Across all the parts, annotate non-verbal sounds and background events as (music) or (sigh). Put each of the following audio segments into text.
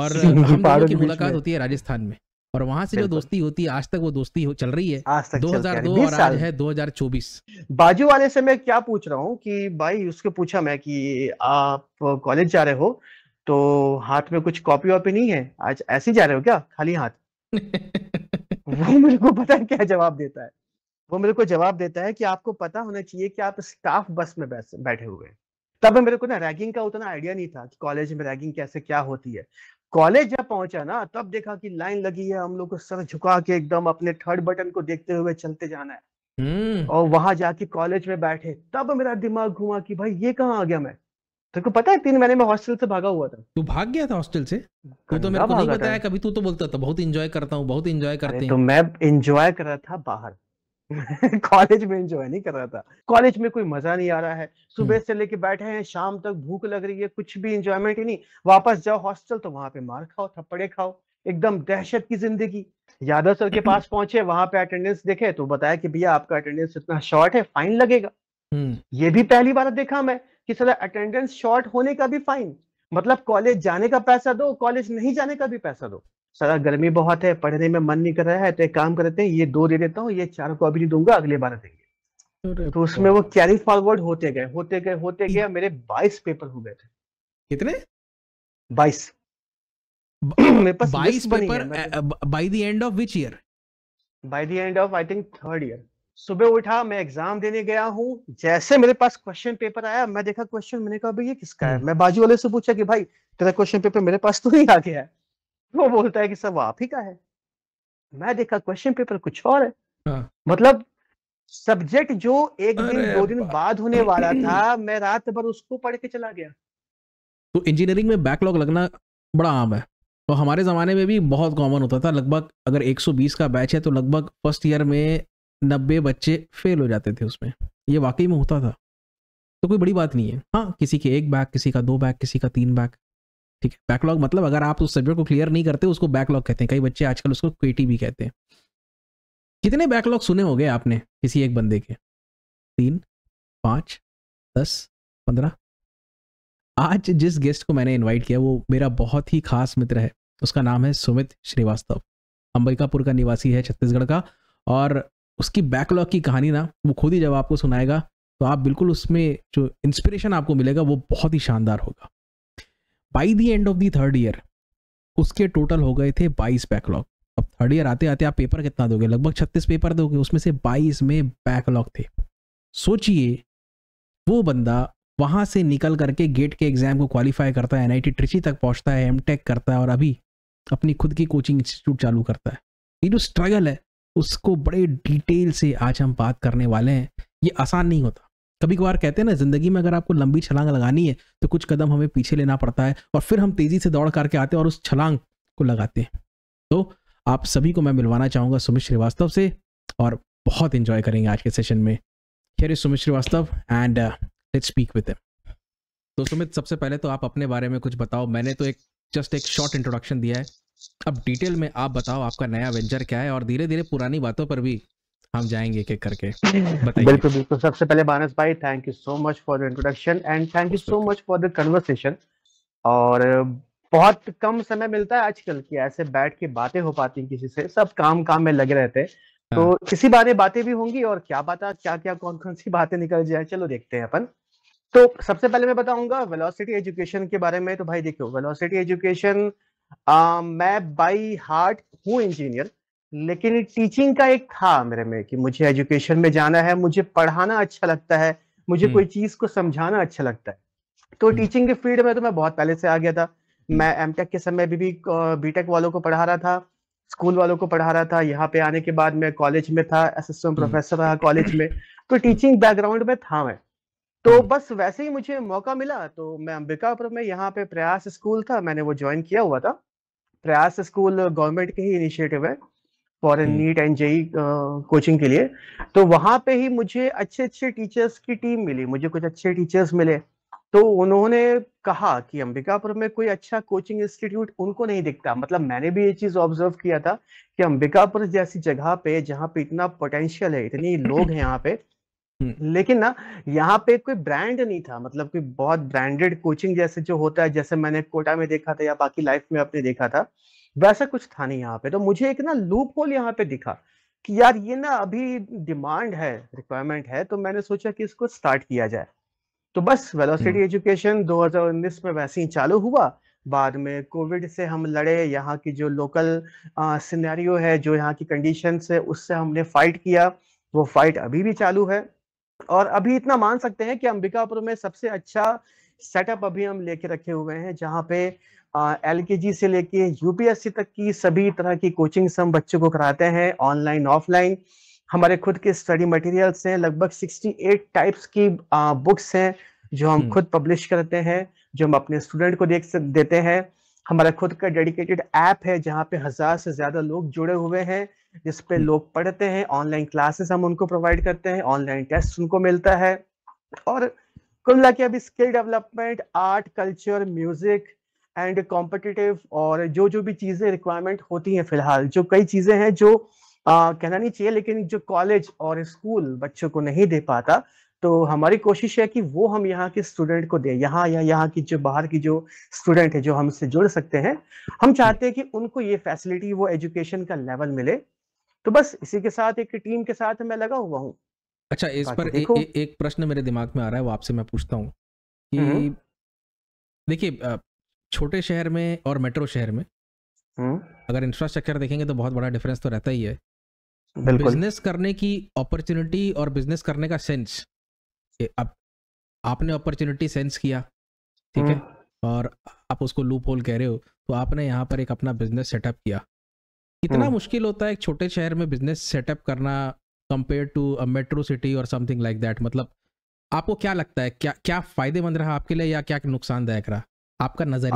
और (laughs) हम की मुलाकात होती है राजस्थान में और वहां से जो दोस्ती होती है आज तक वो दोस्ती चल रही है आज तक 2002 और आज है 2024 बाजू वाले से मैं क्या पूछ रहा हूँ कि भाई उसको पूछा मैं कि आप कॉलेज जा रहे हो तो हाथ में कुछ कॉपी वॉपी नहीं है आज ऐसे जा रहे हो क्या खाली हाथ (laughs) वो मेरे को पता है क्या जवाब देता है वो मेरे को जवाब देता है कि आपको पता होना चाहिए कि आप स्टाफ बस में बैठे हुए हैं तब मेरे को ना रैगिंग का उतना आइडिया नहीं था कि कॉलेज में रैगिंग कैसे क्या होती है कॉलेज जब पहुंचा ना तब देखा कि लाइन लगी है हम लोग को सर झुका के एकदम अपने थर्ड बटन को देखते हुए चलते जाना है हम्म। और वहां जाके कॉलेज में बैठे तब मेरा दिमाग घुमा कि भाई ये कहाँ आ गया मैं तेरे को पता है तीन महीने में हॉस्टल से भागा हुआ था तू भाग गया था हॉस्टल से तू तो मेरे को नहीं बताया कभी तू तो बोलता था बहुत इंजॉय करता हूँ बहुत इंजॉय करते तो हैं तो मैं इंजॉय कर रहा था बाहर (laughs) कॉलेज में एंजॉय नहीं कर रहा था कॉलेज में कोई मजा नहीं आ रहा है सुबह हम्म। से लेके बैठे हैं शाम तक भूख लग रही है कुछ भी एंजॉयमेंट ही नहीं वापस जाओ हॉस्टल तो वहां पे मार खाओ थप्पड़े खाओ एकदम दहशत की जिंदगी यादव सर के (laughs) पास पहुंचे वहां पे अटेंडेंस देखे तो बताया कि भैया आपका अटेंडेंस इतना शॉर्ट है फाइन लगेगा हम्म। ये भी पहली बार देखा मैं कि सर अटेंडेंस शॉर्ट होने का भी फाइन मतलब कॉलेज जाने का पैसा दो कॉलेज नहीं जाने का भी पैसा दो सारा गर्मी बहुत है पढ़ने में मन नहीं कर रहा है तो एक काम करते हैं ये दो दे देता हूँ ये चार को अभी नहीं दूंगा अगले बार देंगे तो उसमें वो कैरी फॉरवर्ड होते गए होते गए होते गए मेरे बाईस पेपर हो गए थे कितने बाईस (clears throat) बाईस paper by the end of which year by the end of I think third year सुबह उठा मैं एग्जाम देने गया हूँ जैसे मेरे पास क्वेश्चन पेपर आया मैं देखा क्वेश्चन मैंने कहा भाई ये किसका है हम्म। मैं बाजू वाले से पूछा कि भाई तेरा क्वेश्चन पेपर मेरे पास तो नहीं आ गया है वो बोलता है कि सब आप ही का है मैं देखा क्वेश्चन पेपर कुछ और है हाँ। मतलब सब्जेक्ट जो एक दिन दो दिन बाद होने वाला था मैं रात भर उसको पढ़ के चला गया तो इंजीनियरिंग में बैकलॉग लगना बड़ा आम है तो हमारे ज़माने में भी बहुत कॉमन होता था लगभग अगर 120 का बैच है तो लगभग फर्स्ट ईयर में 90 बच्चे फेल हो जाते थे उसमें ये वाकई में होता था तो कोई बड़ी बात नहीं है हाँ किसी के एक बैग किसी का दो बैग किसी का तीन बैग ठीक है बैकलॉग मतलब अगर आप उस सब्जेक्ट को क्लियर नहीं करते उसको बैकलॉग कहते हैं कई बच्चे आजकल उसको क्वेटी भी कहते हैं कितने बैकलॉग सुने हो गए आपने किसी एक बंदे के तीन पाँच दस पंद्रह आज जिस गेस्ट को मैंने इन्वाइट किया वो मेरा बहुत ही खास मित्र है उसका नाम है सुमित श्रीवास्तव अंबिकापुर का निवासी है छत्तीसगढ़ का और उसकी बैकलॉग की कहानी ना वो खुद ही जब आपको सुनाएगा तो आप बिल्कुल उसमें जो इंस्पिरेशन आपको मिलेगा वो बहुत ही शानदार होगा by the end of the third year उसके टोटल हो गए थे बाईस बैकलॉग अब थर्ड ईयर आते आते आप पेपर कितना दोगे लगभग छत्तीस पेपर दोगे उसमें से बाईस में बैकलॉग थे सोचिए वो बंदा वहाँ से निकल करके गेट के एग्ज़ाम को क्वालिफाई करता है एन आई ट्रिची तक पहुँचता है एम टेक करता है और अभी अपनी खुद की कोचिंग इंस्टीट्यूट चालू करता है ये जो स्ट्रगल है उसको बड़े डिटेल से आज हम बात करने वाले हैं ये आसान नहीं होता कभी कभार कहते हैं ना जिंदगी में अगर आपको लंबी छलांग लगानी है तो कुछ कदम हमें पीछे लेना पड़ता है और फिर हम तेजी से दौड़ करके आते हैं और उस छलांग को लगाते हैं तो आप सभी को मैं मिलवाना चाहूँगा सुमित श्रीवास्तव से और बहुत इंजॉय करेंगे आज के सेशन में खेरे Sumit Srivastava and let speak with तो सुमित सबसे पहले तो आप अपने बारे में कुछ बताओ मैंने तो एक जस्ट एक शॉर्ट इंट्रोडक्शन दिया है अब डिटेल में आप बताओ आपका नया वेंचर क्या है और धीरे धीरे पुरानी बातों पर भी हम जाएंगे एक एक करके (laughs) बताइए बिल्कुल बिल्कुल सबसे पहले मानस भाई thank you so much for the introduction and thank you so much for the conversation और बहुत कम समय मिलता है आजकल की ऐसे बैठ के बातें हो पाती किसी से सब काम काम में लगे रहते हैं हाँ। तो इसी बारे बातें भी होंगी और क्या बात क्या क्या कौन कौन सी बातें निकल जाए चलो देखते हैं अपन तो सबसे पहले मैं बताऊंगा वेलोसिटी एजुकेशन के बारे में तो भाई देखो वेलोसिटी एजुकेशन मैं बाई हार्ट हूँ इंजीनियर लेकिन टीचिंग का एक था मेरे में कि मुझे एजुकेशन में जाना है मुझे पढ़ाना अच्छा लगता है मुझे हम्म। कोई चीज को समझाना अच्छा लगता है तो टीचिंग हम्म। के फील्ड में तो मैं बहुत पहले से आ गया था हम्म। मैं एम के समय भी, भी बीटेक वालों को पढ़ा रहा था स्कूल वालों को पढ़ा रहा था यहाँ पे आने के बाद मैं कॉलेज में था असिस्टेंट प्रोफेसर रहा कॉलेज में तो टीचिंग बैकग्राउंड में था मैं तो बस वैसे ही मुझे मौका मिला तो मैं अंबिकापुर में यहाँ पे प्रयास स्कूल था मैंने वो ज्वाइन किया हुआ था प्रयास स्कूल गवर्नमेंट के ही इनिशिएटिव है an NEET and JEE coaching के लिए तो वहां पे ही मुझे अच्छे अच्छे टीचर्स की टीम मिली मुझे कुछ अच्छे टीचर्स मिले तो उन्होंने कहा कि अंबिकापुर में कोई अच्छा कोचिंग इंस्टीट्यूट उनको नहीं दिखता मतलब मैंने भी ये चीज ऑब्जर्व किया था कि अंबिकापुर जैसी जगह पे जहाँ पे इतना पोटेंशियल है इतनी लोग हैं यहाँ पे hmm. लेकिन ना यहाँ पे कोई ब्रांड नहीं था मतलब कोई बहुत ब्रांडेड कोचिंग जैसे जो होता है जैसे मैंने कोटा में देखा था या बाकी लाइफ में आपने देखा था वैसा कुछ था नहीं यहाँ पे तो मुझे एक ना लूप होल यहाँ पे दिखा कि यार ये ना अभी डिमांड है रिक्वायरमेंट है तो मैंने सोचा कि इसको स्टार्ट किया जाए तो बस वेलोसिटी एजुकेशन 2019 में वैसे ही चालू हुआ बाद में कोविड से हम लड़े यहाँ की जो लोकल सिनेरियो है जो यहाँ की कंडीशन है उससे हमने फाइट किया वो फाइट अभी भी चालू है और अभी इतना मान सकते हैं कि अंबिकापुर में सबसे अच्छा सेटअप अभी हम लेके रखे हुए हैं जहाँ पे एल से लेके यूपीएससी तक की सभी तरह की कोचिंग हम बच्चों को कराते हैं ऑनलाइन ऑफलाइन हमारे खुद के स्टडी मटेरियल्स हैं लगभग 68 टाइप्स की आ, बुक्स हैं जो हम हम्म। खुद पब्लिश करते हैं जो हम अपने स्टूडेंट को देख देते हैं हमारा खुद का डेडिकेटेड ऐप है जहाँ पे हजार से ज्यादा लोग जुड़े हुए हैं जिसपे हम्म। लोग पढ़ते हैं ऑनलाइन क्लासेस हम उनको प्रोवाइड करते हैं ऑनलाइन टेस्ट उनको मिलता है और कुल मिला के अभी skill development art culture music and competitive और जो जो भी चीज़ें रिक्वायरमेंट होती हैं फिलहाल जो कई चीज़ें हैं जो आ, कहना नहीं चाहिए लेकिन जो कॉलेज और स्कूल बच्चों को नहीं दे पाता तो हमारी कोशिश है कि वो हम यहाँ के स्टूडेंट को दें यहाँ या यहाँ की जो बाहर की जो स्टूडेंट है जो हमसे जुड़ सकते हैं हम चाहते हैं कि उनको ये फैसिलिटी वो एजुकेशन का लेवल मिले तो बस इसी के साथ एक टीम के साथ मैं लगा हुआ हूँ अच्छा इस पर ए, ए, एक प्रश्न मेरे दिमाग में आ रहा है वो आपसे मैं पूछता हूँ हम्म। कि देखिए छोटे शहर में और मेट्रो शहर में हुँ? हम्म। अगर इंफ्रास्ट्रक्चर देखेंगे तो बहुत बड़ा डिफरेंस तो रहता ही है बिजनेस करने की अपॉर्चुनिटी और बिजनेस करने का सेंस अब आपने अपॉर्चुनिटी सेंस किया ठीक है हम्म। और आप उसको लूप होल कह रहे हो तो आपने यहाँ पर एक अपना बिजनेस सेटअप किया कितना हम्म। मुश्किल होता है एक छोटे शहर में बिजनेस सेटअप करना कंपेयर टू मेट्रो सिटी और समथिंग लाइक दैट मतलब आपको क्या लगता है क्या क्या फायदेमंद रहा आपके लिए या क्या नुकसानदायक रहा आपका नजर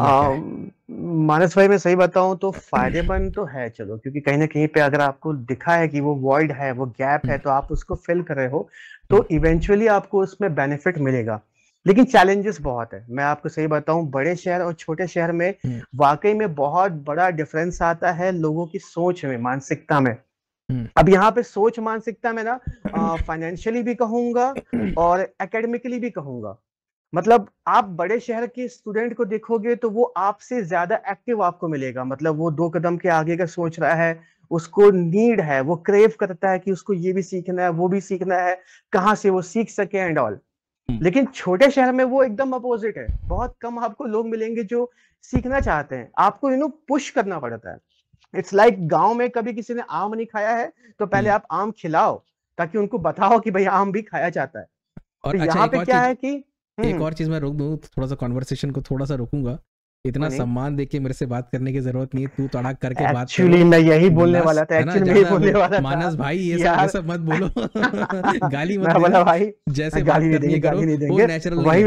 मानस भाई मैं सही बताऊं तो फायदेमंद तो है चलो क्योंकि कहीं ना कहीं पे अगर आपको दिखा है कि वो वॉइड है वो गैप है हम्म। तो आप उसको फिल कर रहे हो हम्म। तो इवेंचुअली आपको उसमें बेनिफिट मिलेगा लेकिन चैलेंजेस बहुत है मैं आपको सही बताऊं बड़े शहर और छोटे शहर में हम्म। वाकई में बहुत बड़ा डिफरेंस आता है लोगों की सोच में मानसिकता में अब यहाँ पे सोच मानसिकता में ना फाइनेंशियली (coughs) भी कहूंगा (coughs) और एकेडमिकली भी कहूंगा मतलब आप बड़े शहर के स्टूडेंट को देखोगे तो वो आपसे ज्यादा एक्टिव आपको मिलेगा मतलब वो दो कदम के आगे का सोच रहा है उसको नीड है वो क्रेव करता है कि उसको ये भी सीखना है वो भी सीखना है कहाँ से वो सीख सके एंड ऑल हम्म। लेकिन छोटे शहर में वो एकदम अपोजिट है बहुत कम आपको लोग मिलेंगे जो सीखना चाहते हैं आपको यू नो पुश करना पड़ता है इट्स लाइक like गांव में कभी किसी ने आम नहीं खाया है तो पहले हम्म। आप आम खिलाओ ताकि उनको बताओ कि भाई आम भी खाया जाता है और तो अच्छा, यहाँ पे क्या है कि एक हम्म। और चीज मैं रोक दू थोड़ा सा कॉन्वर्सेशन को थोड़ा सा रोकूंगा इतना हाँ सम्मान देके मेरे से बात करने की जरूरत नहीं तू तड़ाक करके बात एक्चुअली मैं यही बोलने वाला था एक्चुअली मैं बोलने वाला था मानस भाई ये सब ये सब मत बोलो (laughs) (laughs) गाली मत बोला भाई जैसे गाली नहीं देंगे गाली नहीं देंगे वही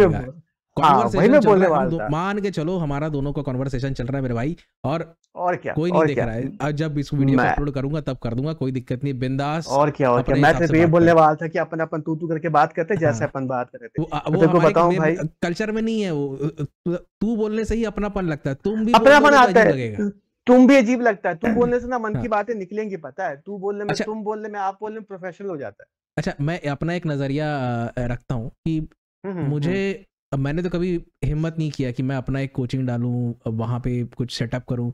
कॉन्वर्सेशन हाँ, बोलने वाला मान के चलो हमारा दोनों का कॉन्वर्सेशन चल रहा है मेरे भाई और और क्या कोई नहीं देख रहा है जब इस वीडियो अपलोड करूंगा तब कर दूंगा कोई दिक्कत नहीं बिंदास और क्या और क्या मैं सिर्फ ये बोलने वाला था कि अपन अपन तू तू करके बात करते हाँ। जैसे अपन बात करते रहे थे बताऊं भाई कल्चर में नहीं है वो तू बोलने से ही अपनापन लगता है तुम भी अपनापन तो आता है तुम भी अजीब लगता है तू बोलने से ना मन हाँ। की बातें निकलेंगी पता है तू बोलने में अच्छा। तुम बोलने में आप बोलने में प्रोफेशनल हो जाता है अच्छा मैं अपना एक नजरिया रखता हूँ कि हम्म, हम्म, मुझे हम्म। अब मैंने तो कभी हिम्मत नहीं किया कि मैं अपना एक कोचिंग डालूँ वहाँ पे कुछ सेटअप करूँ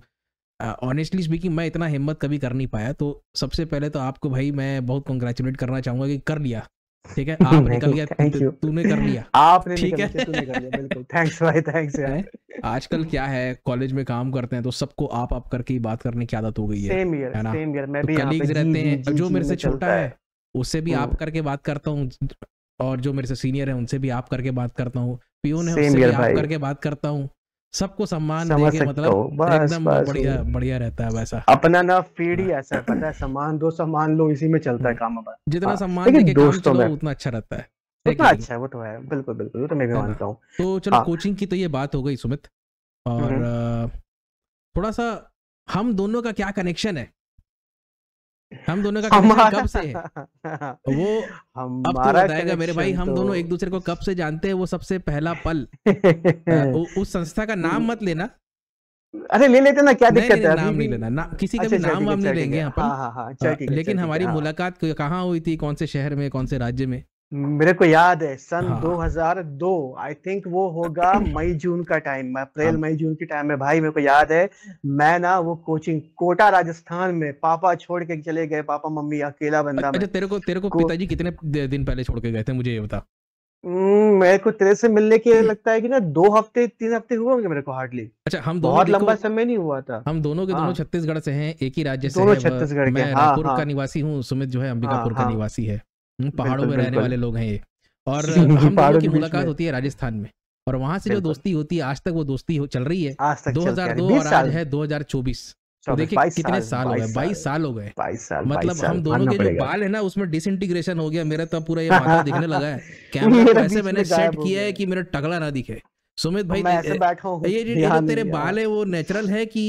ऑनेस्टली स्पीकिंग मैं इतना हिम्मत कभी कर नहीं पाया तो सबसे पहले तो आपको भाई मैं बहुत कंग्रेचुलेट करना चाहूंगा कि कर लिया ठीक है (laughs) आप निकल गया तूने कर लिया (laughs) आपने ठीक है थैंक्स भाई थैंक्स (laughs) यार आजकल क्या है कॉलेज में काम करते हैं तो सबको आप आप करके ही बात करने की आदत हो गई है year, ना सेम ईयर मैं तो भी कलीग्स रहते हैं जो मेरे से छोटा है उससे भी आप हम्म। करके बात करता हूँ और जो मेरे से सीनियर है उनसे भी आप करके बात करता हूँ पियून है उनसे भी आप करके बात करता हूँ सबको सम्मान देके मतलब एकदम बढ़िया बढ़िया रहता है वैसा अपना ना फीड ही हाँ। ऐसा है पता है सम्मान दो सम्मान लो इसी में चलता है हाँ। काम अपना जितना हाँ, सम्मान देके दोस्तों में उतना अच्छा रहता है उतना अच्छा है वो तो है बिल्कुल बिल्कुल तो मैं भी मानता हूँ तो चलो कोचिंग की तो ये बात हो गई सुमित और हम्म। थोड़ा सा हम दोनों का क्या कनेक्शन है हम दोनों का हमारा... कब से है (laughs) वो तो हमारा तो मेरे भाई हम तो दोनों एक दूसरे को कब से जानते हैं वो सबसे पहला पल (laughs) हाँ, उस संस्था का नाम मत लेना अरे ले लेते ना क्या दिक्कत है नाम नहीं लेना ना, किसी का भी अच्छा, अच्छा, नाम वाम नहीं लेंगे अपन हाँ, हाँ, लेकिन हमारी मुलाकात कहाँ हुई थी कौन से शहर में कौन से राज्य में मेरे को याद है सन हाँ। 2002 आई थिंक वो होगा (clears throat) मई जून का टाइम अप्रैल हाँ। मई जून के टाइम में भाई मेरे को याद है मैं ना वो कोचिंग कोटा राजस्थान में पापा छोड़ के चले गए पापा मम्मी अकेला बंदा अच्छा तेरे को तेरे को, को पिताजी कितने दिन पहले छोड़ के गए थे मुझे ये बता हम्म, मेरे को तेरे से मिलने के (clears throat) लगता है कि ना दो हफ्ते तीन हफ्ते हुए होंगे मेरे को हार्डली अच्छा हम दोनों बहुत लंबा समय नहीं हुआ था हम दोनों के हाँ। दोनों छत्तीसगढ़ से हैं एक ही राज्य से दोनों छत्तीसगढ़ के मैं हाँ, हाँ। का निवासी हूँ सुमित जो है अंबिकापुर हाँ, का हाँ। निवासी है हम्म, पहाड़ों में रहने वाले लोग हैं ये और (laughs) हम की मुलाकात होती है राजस्थान में और वहां से जो दोस्ती होती है आज तक वो दोस्ती चल रही है दो हजार दो और आज है दो हजार चौबीस तो देखिए कितने साल हो गए बाईस साल हो गए मतलब हम दोनों के जो बाल है ना उसमें डिसइंटीग्रेशन हो गया मेरा तो पूरा ये (laughs) माथा दिखने लगा है कैमरा ऐसे मैंने सेट किया है कि मेरा टगला ना दिखे सुमित भाई मैं ऐसे बैठा ये जो तेरे बाल है वो नेचुरल है कि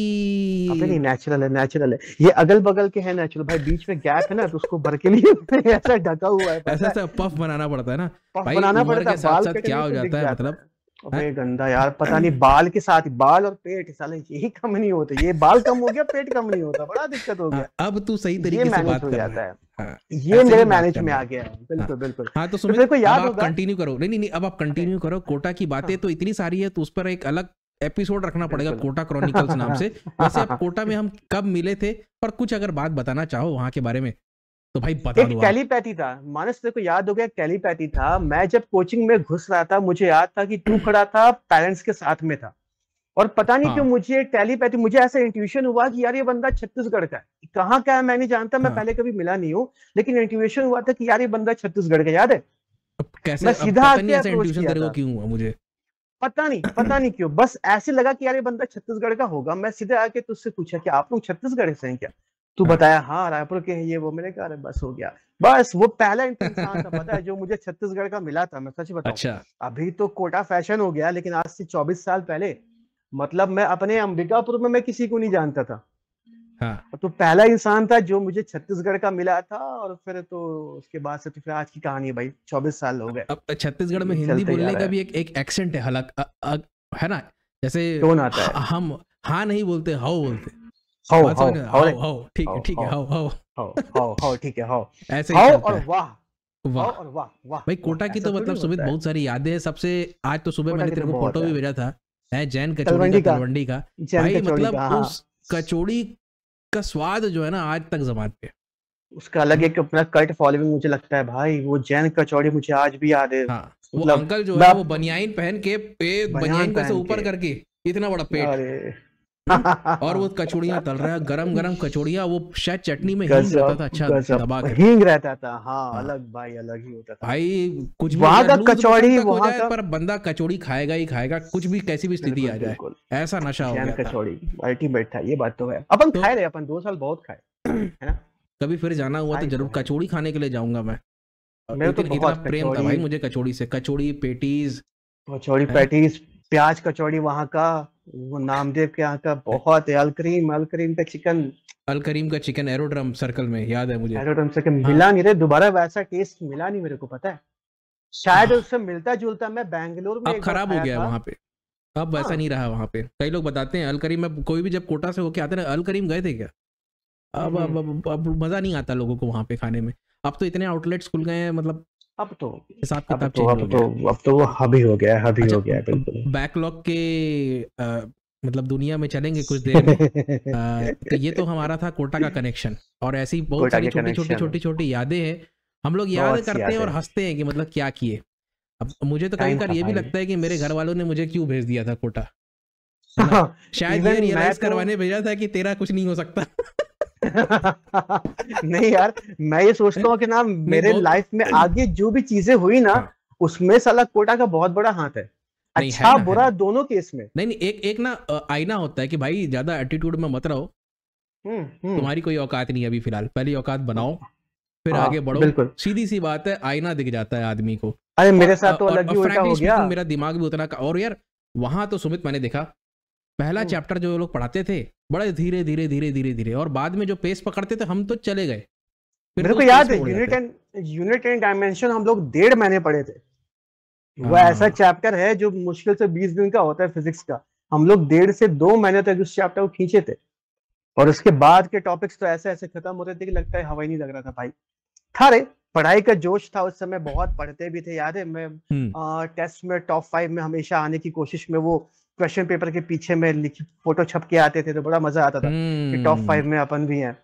नहीं नेचुरल है नेचुरल है ये अगल बगल के है नेचुरल भाई बीच में गैप है ना तो उसको भर के लिए (laughs) ऐसा ढका हुआ है ऐसा ऐसा पफ बनाना पड़ता है ना पफ बनाना पड़ता है क्या हो तो जाता है मतलब अबे गंदा यार पता नहीं बाल के साथ बाल और पेट साले यही कम नहीं होते ये बाल कम हो गया पेट कम नहीं होता बड़ा दिक्कत हो हाँ, गया अब तू सही तरीके से बात कर रहा है हाँ, ये मेरे मैनेज में आ गया बिल्कुल हाँ, बिल्कुल हाँ तो, तो सुमित तो याद होगा कंटिन्यू करो नहीं नहीं अब आप कंटिन्यू करो कोटा की बातें तो इतनी सारी है तो उस पर एक अलग एपिसोड रखना पड़ेगा कोटा क्रॉनिकल्स नाम से (laughs) वैसे आप कोटा में हम कब मिले थे पर कुछ अगर बात बताना चाहो वहां के बारे में तो भाई बता एक टेलीपैथी था मानस तेरे को याद हो गया टेलीपैथी था मैं जब कोचिंग में घुस रहा था मुझे याद था कि तू खड़ा था पेरेंट्स के साथ में था और पता नहीं हाँ। क्यों मुझे टेलीपैथी मुझे ऐसा इंट्यूशन हुआ कि यार ये बंदा छत्तीसगढ़ का है कहाँ का है मैं नहीं जानता मैं हाँ। पहले कभी मिला नहीं हूँ लेकिन इंट्यूशन हुआ था कि यार ये बंदा छत्तीसगढ़ का याद है अब कैसे मैं सीधा आके क्यों हुआ मुझे पता नहीं पता नहीं क्यों बस ऐसे लगा कि यार ये बंदा छत्तीसगढ़ का होगा मैं सीधे आके तुझसे पूछा कि आप लोग छत्तीसगढ़ से हैं क्या तू बताया हाँ रायपुर के हैं ये वो मैंने कहा अरे बस हो गया बस वो पहला इंसान था पता है जो मुझे छत्तीसगढ़ का मिला था मैं सच बताऊं अच्छा अभी तो कोटा फैशन हो गया लेकिन आज से 24 साल पहले मतलब मैं अपने अंबिकापुर में मैं किसी को नहीं जानता था हाँ। तो पहला इंसान था जो मुझे छत्तीसगढ़ का मिला था और फिर तो उसके बाद से तो फिर आज की कहानी है भाई चौबीस साल हो गए अब तो छत्तीसगढ़ में हिंदी बोलने का भी एक एक एक्सेंट है हालांकि है ना जैसे कौन आता है हम हाँ नहीं बोलते हाउ बोलते हो हो हो हो ठीक है ठीक है हो हो हो हो ठीक है हो ऐसे हो और वाह वाह और वाह वाह भाई कोटा की तो मतलब सुमित बहुत सारी यादें हैं सबसे आज तो सुबह मैंने तो तेरे को फोटो भी भेजा था है जैन कचौड़ी का तलवंडी का भाई मतलब हाँ। उस कचौड़ी का स्वाद जो है ना आज तक जमात पे उसका अलग एक अपना कल्ट फॉलोइंग मुझे लगता है भाई वो जैन कचौड़ी मुझे आज भी याद है हाँ, वो मतलब अंकल जो है वो बनियाइन पहन के पे बनियाइन को ऊपर करके इतना बड़ा पेट और वो कचौड़ियाँ तल रहा है गरम गरम कचौड़िया वो शायद चटनी में हींग रहता था अच्छा दबा के हींग रहता था हाँ, हाँ अलग भाई अलग ही होता था भाई कुछ भी वहां का कचौड़ी वहां का पर बंदा कचौड़ी खाएगा ही खाएगा कुछ भी कैसी भी स्थिति आ जाए ऐसा नशा हो गया कचौड़ी अल्टीमेट था ये बात तो है अपन तो खाए रहे अपन दो साल बहुत खाए है ना कभी फिर जाना हुआ तो जरूर कचौड़ी खाने के लिए जाऊंगा मैं मेरे इतना तो प्रेम था भाई मुझे कचौड़ी से कचौड़ी पेटीज कचौड़ी पेटीज प्याज कचौड़ी वहां का वो नामदेव के यहाँ का बहुत है अलकरीम अलकरीम का चिकन अल करीम का चिकन एरोड्रम सर्कल में याद है मुझे एरोड्रम सर्कल हाँ। मिला नहीं रे दोबारा वैसा टेस्ट मिला नहीं मेरे को पता है शायद हाँ। उससे मिलता जुलता मैं बैंगलोर में अब खराब हो गया वहाँ पे अब वैसा हाँ। नहीं रहा वहाँ पे कई लोग बताते हैं अल करीम में कोई भी जब कोटा से होके आते ना अल करीम गए थे क्या हम्म। अब अब, अब मज़ा नहीं आता लोगों को वहाँ पे खाने में अब तो इतने आउटलेट्स खुल गए हैं मतलब अब तो हिसाब किताब तो, अब तो, तो अब तो वो हबी हो गया है हबी अच्छा, हो गया बिल्कुल बैकलॉग के मतलब दुनिया में चलेंगे कुछ देर में (laughs) तो ये तो हमारा था कोटा का कनेक्शन और ऐसी बहुत सारी छोटी छोटी छोटी छोटी यादें हैं हम लोग याद करते हैं और हंसते हैं कि मतलब क्या किए अब मुझे तो कहीं बार ये भी लगता है कि मेरे घर वालों ने मुझे क्यों भेज दिया था कोटा (laughs) शायद ये रियलाइज तो करवाने भेजा था कि तेरा कुछ नहीं हो सकता (laughs) नहीं यार मैं ये सोचता हूँ कि ना मेरे लाइफ में आगे जो भी चीजें हुई ना हाँ। उसमें साला कोटा का बहुत बड़ा हाथ है अच्छा है बुरा है दोनों केस में नहीं नहीं एक एक ना आईना होता है कि भाई ज्यादा एटीट्यूड में मत रहो हम्म, हम्म। तुम्हारी कोई औकात नहीं अभी फिलहाल पहली औकात बनाओ फिर हाँ, आगे बढ़ो सीधी सी बात है आईना दिख जाता है आदमी को अरे मेरे साथ तो अलग ही हो गया मेरा दिमाग भी उतना और यार वहां तो सुमित मैंने देखा पहला चैप्टर जो लोग पढ़ाते थे बड़े धीरे धीरे धीरे धीरे धीरे और बाद में जो पेस पकड़ते थे हम तो चले गए मेरे तो को याद है unit and unit and dimension हम लोग डेढ़ महीने पढ़े थे वो हाँ। ऐसा चैप्टर है जो मुश्किल से बीस दिन का होता है फिजिक्स का हम लोग डेढ़ से दो महीने तक उस चैप्टर को खींचे थे और उसके बाद के टॉपिक्स तो ऐसे ऐसे खत्म होते थे कि लगता है हवाई नहीं लग रहा था भाई था रे पढ़ाई का जोश था उस समय बहुत पढ़ते भी थे याद है मैं हम्म। आ, टेस्ट में टॉप फाइव में हमेशा आने की कोशिश में वो क्वेश्चन पेपर के पीछे में लिखी फोटो छप के आते थे तो बड़ा मजा आता था कि टॉप हम्म। फाइव में अपन भी हैं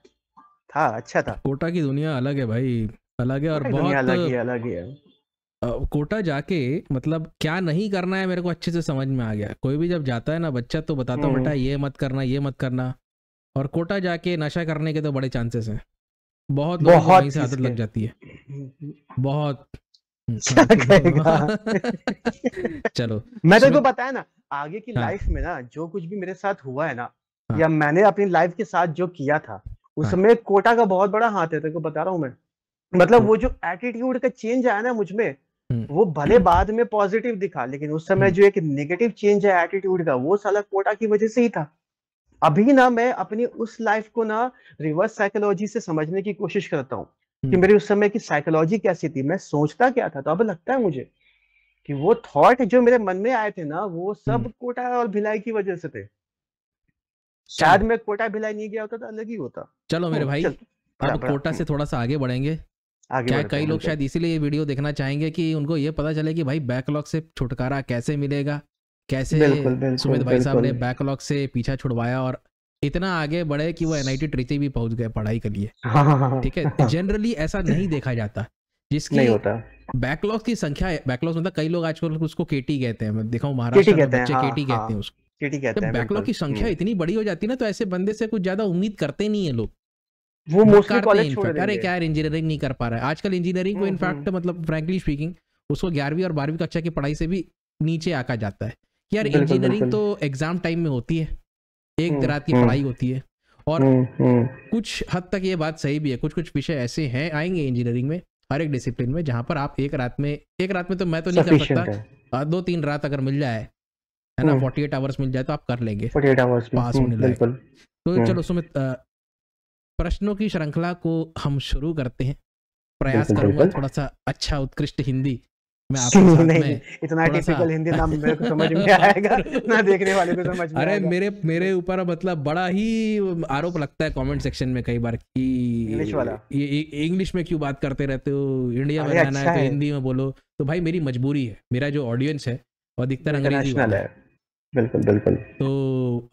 था अच्छा था कोटा की दुनिया अलग है भाई अलग है और बहुत अलग ही अलग ही है कोटा जाके मतलब क्या नहीं करना है मेरे को अच्छे से समझ में आ गया कोई भी जब जाता है ना बच्चा तो बताता हूँ हम्म। बेटा ये मत करना ये मत करना और कोटा जाके नशा करने के तो बड़े चांसेस हैं बहुत लोगों को वहीं से आदत लग जाती है बहुत हम्म, (laughs) चलो मैं तेरे को बताया ना आगे की लाइफ हाँ। में ना जो कुछ भी मेरे साथ हुआ है ना हाँ। या मैंने अपनी लाइफ के साथ जो किया था हाँ। उसमें कोटा का बहुत बड़ा हाथ है तेरे को बता रहा हूँ मैं मतलब वो जो एटीट्यूड का चेंज आया ना मुझ में वो भले बाद में पॉजिटिव दिखा लेकिन उस समय जो एक नेगेटिव चेंज है एटीट्यूड का वो साला कोटा की वजह से ही था अभी ना मैं अपनी उस लाइफ को ना रिवर्स साइकोलॉजी से समझने की कोशिश करता हूँ कि मेरी उस समय की साइकोलॉजी कैसी थी मैं सोचता क्या था तो अब लगता है मुझे कि वो थॉट जो मेरे मन में आए थे ना वो सब कोटा और भिलाई की वजह से थे शायद मैं कोटा भिलाई नहीं गया होता तो अलग ही होता चलो मेरे (laughs) भाई अब कोटा हम्म। से थोड़ा सा आगे बढ़ेंगे क्या कई लोग शायद इसीलिए ये वीडियो देखना चाहेंगे कि उनको ये पता चले कि भाई बैकलॉग से छुटकारा कैसे मिलेगा कैसे सुमित भाई साहब ने बैकलॉग से पीछा छुड़वाया और इतना आगे बढ़े कि वो एनआईटी ट्रिटी भी पहुंच गए पढ़ाई के लिए (laughs) ठीक है हाँ। जनरली ऐसा नहीं देखा जाता जिसकी बैकलॉग की संख्या बैकलॉग मतलब कई लोग आजकल उसको केटी कहते हैं मैं देखा हूँ महाराष्ट्र में बच्चे केटी हाँ, हाँ। कहते हैं उसको केटी कहते हैं बैकलॉग की संख्या हम्म। इतनी बड़ी हो जाती है ना तो ऐसे बंदे से कुछ ज्यादा उम्मीद करते नहीं है लोग वो मोस्टली कॉलेज छोड़ अरे क्या यार इंजीनियरिंग नहीं कर पा रहा है आजकल इंजीनियरिंग को इनफैक्ट हम्म, हम्म। मतलब फ्रैंकली स्पीकिंग उसको ग्यारहवीं और बारहवीं कक्षा की पढ़ाई से भी नीचे आका जाता है यार इंजीनियरिंग तो एग्जाम टाइम में होती है एक रात की पढ़ाई होती है और कुछ हद तक ये बात सही भी है कुछ कुछ विषय ऐसे हैं आएंगे इंजीनियरिंग में हर एक डिसिप्लिन में जहाँ पर आप एक रात में एक रात में तो मैं तो नहीं कर सकता दो तीन रात अगर मिल जाए है ना फोर्टी एट आवर्स मिल जाए तो आप कर लेंगे पास हम्म, होने लायक तो चलो हम्म। सुमित प्रश्नों की श्रृंखला को हम शुरू करते हैं प्रयास करूंगा थोड़ा सा अच्छा उत्कृष्ट हिंदी मैं आपके नहीं इतना टिपिकल हिंदी नाम मेरे को समझ में (laughs) आएगा ना देखने वाले को समझ में अरे मेरे मेरे ऊपर मतलब बड़ा ही आरोप लगता है कमेंट सेक्शन में कई बार कि इंग्लिश वाला ये इंग्लिश में क्यों बात करते रहते हो इंडिया में रहना है अच्छा तो हिंदी में बोलो तो भाई मेरी मजबूरी है मेरा जो ऑडियंस है वो अधिकतर अंग्रेजी है बिल्कुल बिल्कुल तो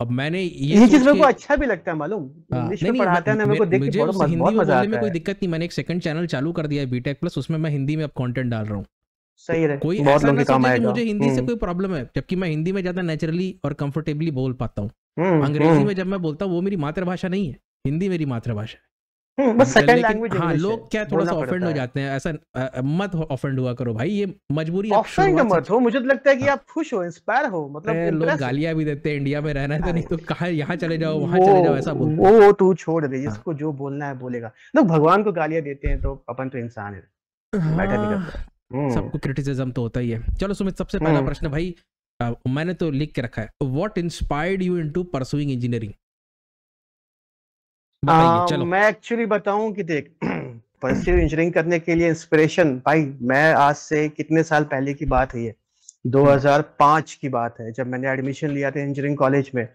अब मैंने ये चीज मेरे को अच्छा भी लगता है मालूम इंग्लिश हाँ, में पढ़ाते हैं ना मेरे को देख के बहुत मजा आता है हिंदी में कोई दिक्कत नहीं मैंने एक सेकंड चैनल चालू कर दिया है बीटेक प्लस उसमें मैं हिंदी में अब कंटेंट डाल रहा हूँ सही कोई बहुत ऐसा काम आएगा मुझे हिंदी से हम्म। कोई प्रॉब्लम है जबकि मैं हिंदी में ज्यादा नेचुरली और कंफर्टेबली बोल पाता हूँ हम्म, अंग्रेजी हम्म। में जब मैं बोलता हूँ वो मेरी मातृभाषा नहीं है हिंदी मेरी मातृभाषा है बस सेकंड लैंग्वेज हाँ लोग क्या थोड़ा सा ऑफेंड हो जाते हैं ऐसा मत ऑफेंड हुआ करो भाई ये मजबूरी ऑफेंड मत हो मुझे तो लगता है कि हाँ। आप खुश हो इंस्पायर हो मतलब लोग गालियां भी देते हैं इंडिया में रहना है तो नहीं तो कहा यहाँ चले जाओ वहाँ चले जाओ ऐसा बोलते वो, वो तू छोड़ दे हाँ। जिसको जो बोलना है बोलेगा लोग भगवान को गालियां देते हैं तो अपन तो इंसान है Hmm. सबको क्रिटिसिज्म तो होता ही है चलो सुमित सबसे पहला hmm. प्रश्न भाई आ, मैंने तो लिख के रखा है what inspired you into pursuing engineering चलो मैं एक्चुअली बताऊं कि देख परसुइंग (clears throat) इंजीनियरिंग करने के लिए इंस्पिरेशन भाई मैं आज से कितने साल पहले की बात है ये 2005 hmm. की बात है जब मैंने एडमिशन लिया था इंजीनियरिंग कॉलेज में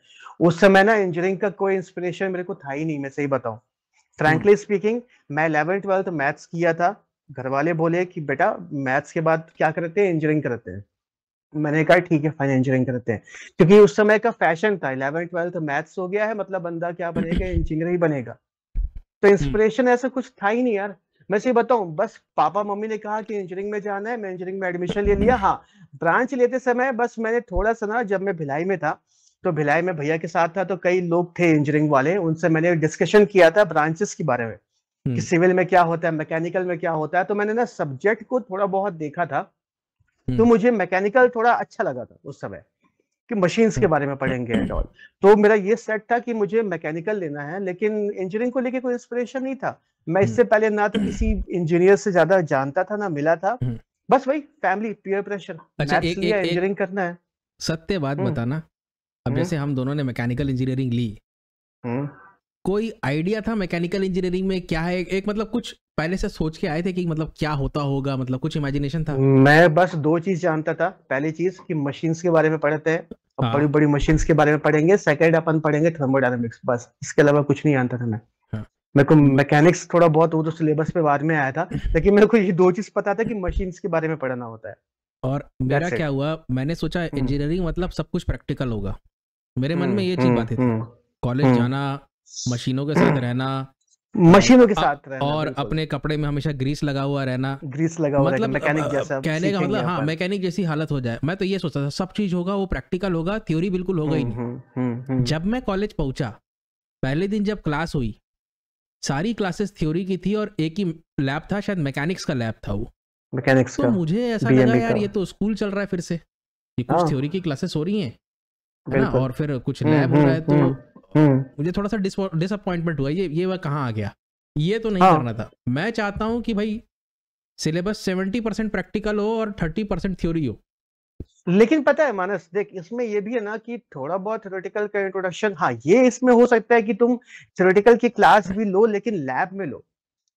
उस समय ना इंजीनियरिंग का कोई इंस्पिरेशन मेरे को था ही नहीं मैं सही बताऊं फ्रेंकली स्पीकिंग मैं इलेवन ट्वेल्थ मैथ्स किया था घर वाले बोले कि बेटा मैथ्स के बाद क्या करते हैं इंजीनियरिंग करते हैं मैंने कहा ठीक है फाइन इंजीनियरिंग करते हैं क्योंकि उस समय का फैशन था इलेवन ट्वेल्थ मैथ्स हो गया है मतलब बंदा क्या बनेगा इंजीनियर ही बनेगा तो इंस्पिरेशन हम्म। ऐसा कुछ था ही नहीं यार मैं से बताऊं बस पापा मम्मी ने कहा कि इंजीनियरिंग में जाना है मैं इंजीनियरिंग में एडमिशन ले लिया हाँ ब्रांच लेते समय बस मैंने थोड़ा सा ना जब मैं भिलाई में था तो भिलाई में भैया के साथ था तो कई लोग थे इंजीनियरिंग वाले उनसे मैंने डिस्कशन किया था ब्रांचेस के बारे में कि हम्म। सिविल में क्या होता है मैकेनिकल में क्या होता है तो मैंने ना सब्जेक्ट को थोड़ा बहुत देखा था तो हम्म। मुझे मैकेनिकल थोड़ा अच्छा लगा था उस समय कि मशीन्स के हम्म। बारे में पढ़ेंगे एंड ऑल तो मेरा ये सेट था कि मुझे मैकेनिकल लेना है लेकिन इंजीनियरिंग को लेके कोई इंस्पिरेशन नहीं था मैं इससे पहले ना तो किसी इंजीनियर से ज्यादा जानता था ना मिला था बस वही फैमिली पीयर प्रेशर अच्छा, इंजीनियरिंग करना है सत्य बात बताना अब जैसे हम दोनों ने मैकेनिकल इंजीनियरिंग ली कोई आइडिया था मैकेनिकल इंजीनियरिंग में क्या है एक मतलब कुछ पहले से सोच के आए थे कि मतलब क्या होता होगा मतलब कुछ इमेजिनेशन था मैं बस दो चीज जानता था पहली चीज कि मशीन्स के बारे में पढ़ते हैं हाँ। बड़ी बड़ी मशीन्स के बारे में पढ़ेंगे सेकंड अपन पढ़ेंगे थर्मोडायनेमिक्स बस इसके अलावा कुछ नहीं जानता था मैं हाँ। मेरे को मैकेनिक्स थोड़ा बहुत वो तो सिलेबस पे बाद में आया था (laughs) लेकिन मेरे को ये दो चीज पता था कि मशीन्स के बारे में पढ़ना होता है और मेरा क्या हुआ मैंने सोचा इंजीनियरिंग हम्म। मतलब सब कुछ प्रैक्टिकल होगा मेरे मन में हम्म, ये चीज बातें थी कॉलेज हम्म, जाना मशीनों के साथ रहना मशीनों के साथ रहना और अपने कपड़े में हमेशा ग्रीस लगा हुआ रहना ग्रीस लगा हुआ मतलब मैकेनिक जैसा कहने का मतलब हाँ मैकेनिक जैसी हालत हो जाए मैं तो ये सोचता था सब चीज होगा वो प्रैक्टिकल होगा थ्योरी बिल्कुल होगा ही हम्म, नहीं हम्म, हम्म, जब मैं कॉलेज पहुंचा पहले दिन जब क्लास हुई सारी क्लासेस थ्योरी की थी और एक ही लैब था शायद मैकेनिक्स का लैब था वो मैकेनिक्स तो का मुझे ऐसा लगा यार ये तो स्कूल चल रहा है फिर से ये कुछ हाँ। थ्योरी की क्लासेस हो रही है ना और फिर कुछ लैब हो रहा है तो हम्म। मुझे थोड़ा सा डिसअपॉइंटमेंट हुआ ये ये वह कहाँ आ गया ये तो नहीं हाँ. करना था मैं चाहता हूँ कि भाई सिलेबस सेवेंटी परसेंट प्रैक्टिकल हो और थर्टी परसेंट थ्योरी हो लेकिन पता है मानस देख इसमें ये भी है ना कि थोड़ा बहुत थ्योरेटिकल का इंट्रोडक्शन हाँ ये इसमें हो सकता है कि तुम थ्योरेटिकल की क्लास भी लो लेकिन लैब में लो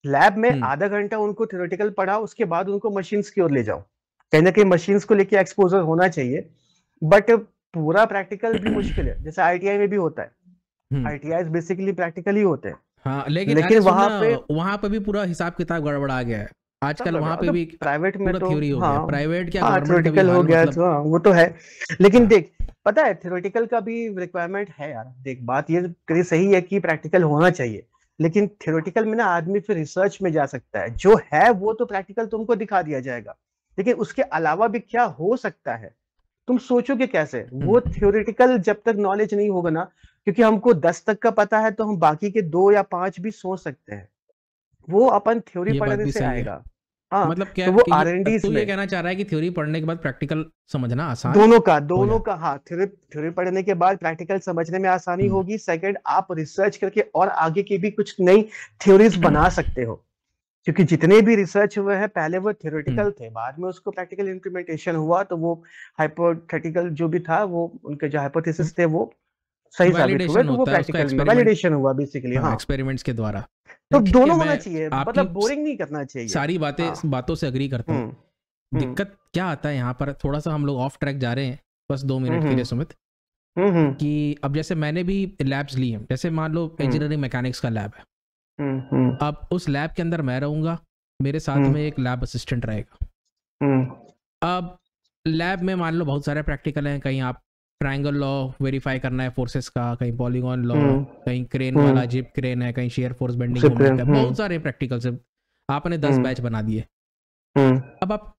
लैब में हम्म। आधा घंटा उनको थ्योरेटिकल पढ़ाओ उसके बाद उनको मशीन्स की ओर ले जाओ कहीं ना कहीं मशीन्स को लेके एक्सपोजर होना चाहिए बट पूरा प्रैक्टिकल भी (clears throat) मुश्किल है जैसे आई में भी होता है हम्म। आई बेसिकली प्रैक्टिकली होते हैं हाँ लेकिन लेकिन वहाँ पे वहाँ पे भी पूरा हिसाब किताब गड़बड़ा गया है आजकल वहाँ पे भी प्राइवेट मतलब में तो थ्योरी हो गया प्राइवेट हाँ। क्या थ्योरेटिकल हाँ, हो गया मतलब- तो, हाँ, वो तो है लेकिन देख पता है थ्योरेटिकल का भी रिक्वायरमेंट है यार देख बात ये करी सही है कि प्रैक्टिकल होना चाहिए लेकिन थ्योरेटिकल में ना आदमी फिर रिसर्च में जा सकता है जो है वो तो प्रैक्टिकल तुमको दिखा दिया जाएगा लेकिन उसके अलावा भी क्या हो सकता है तुम सोचोगे कैसे हम्म। वो थ्योरेटिकल जब तक नॉलेज नहीं होगा ना क्योंकि हमको दस तक का पता है तो हम बाकी के दो या पांच भी सोच सकते हैं वो अपन थ्योरी पढ़ने से आएगा हाँ मतलब क्या तो वो आर एन डी ये कहना चाह रहा है कि थ्योरी पढ़ने के बाद प्रैक्टिकल समझना आसान दोनों का दोनों का हाँ थ्योरी थ्योरी पढ़ने के बाद प्रैक्टिकल समझने में आसानी हम्म। होगी सेकंड आप रिसर्च करके और आगे की भी कुछ नई थ्योरीज हम्म। बना सकते हो क्योंकि जितने भी रिसर्च हुए हैं पहले वो थ्योरेटिकल हम्म। थे बाद में उसको प्रैक्टिकल इम्प्लीमेंटेशन हुआ तो वो हाइपोथेटिकल जो भी था वो उनके जो हाइपोथेसिस थे वो सही साबित हुए तो वो प्रैक्टिकल वैलिडेशन हुआ बेसिकली हाँ एक्सपेरिमेंट्स हाँ। के द्वारा तो दोनों होना चाहिए मतलब बोरिंग नहीं करना चाहिए सारी बातें हाँ। बातों से अग्री हम्म, हम्म। दिक्कत क्या आता है यहाँ पर थोड़ा सा हम लोग ऑफ ट्रैक जा रहे हैं बस दो मिनट के हम्म, लिए सुमित कि अब जैसे मैंने भी लैब्स ली हैं जैसे मान लो इंजीनियरिंग मैकेनिक्स का लैब है अब उस लैब के अंदर मैं रहूंगा मेरे साथ में एक लैब असिस्टेंट रहेगा अब लैब में मान लो बहुत सारे प्रैक्टिकल हैं कहीं आप ट्राइंगल लॉ वेरीफाई करना है फोर्सेस का कहीं पॉलीगॉन लॉ हम्म। कहीं क्रेन वाला जिप हम्म। क्रेन है कहीं शेयर फोर्स बेंडिंग मोमेंट है हम्म। बहुत सारे प्रैक्टिकल से आपने दस बैच बना दिए अब आप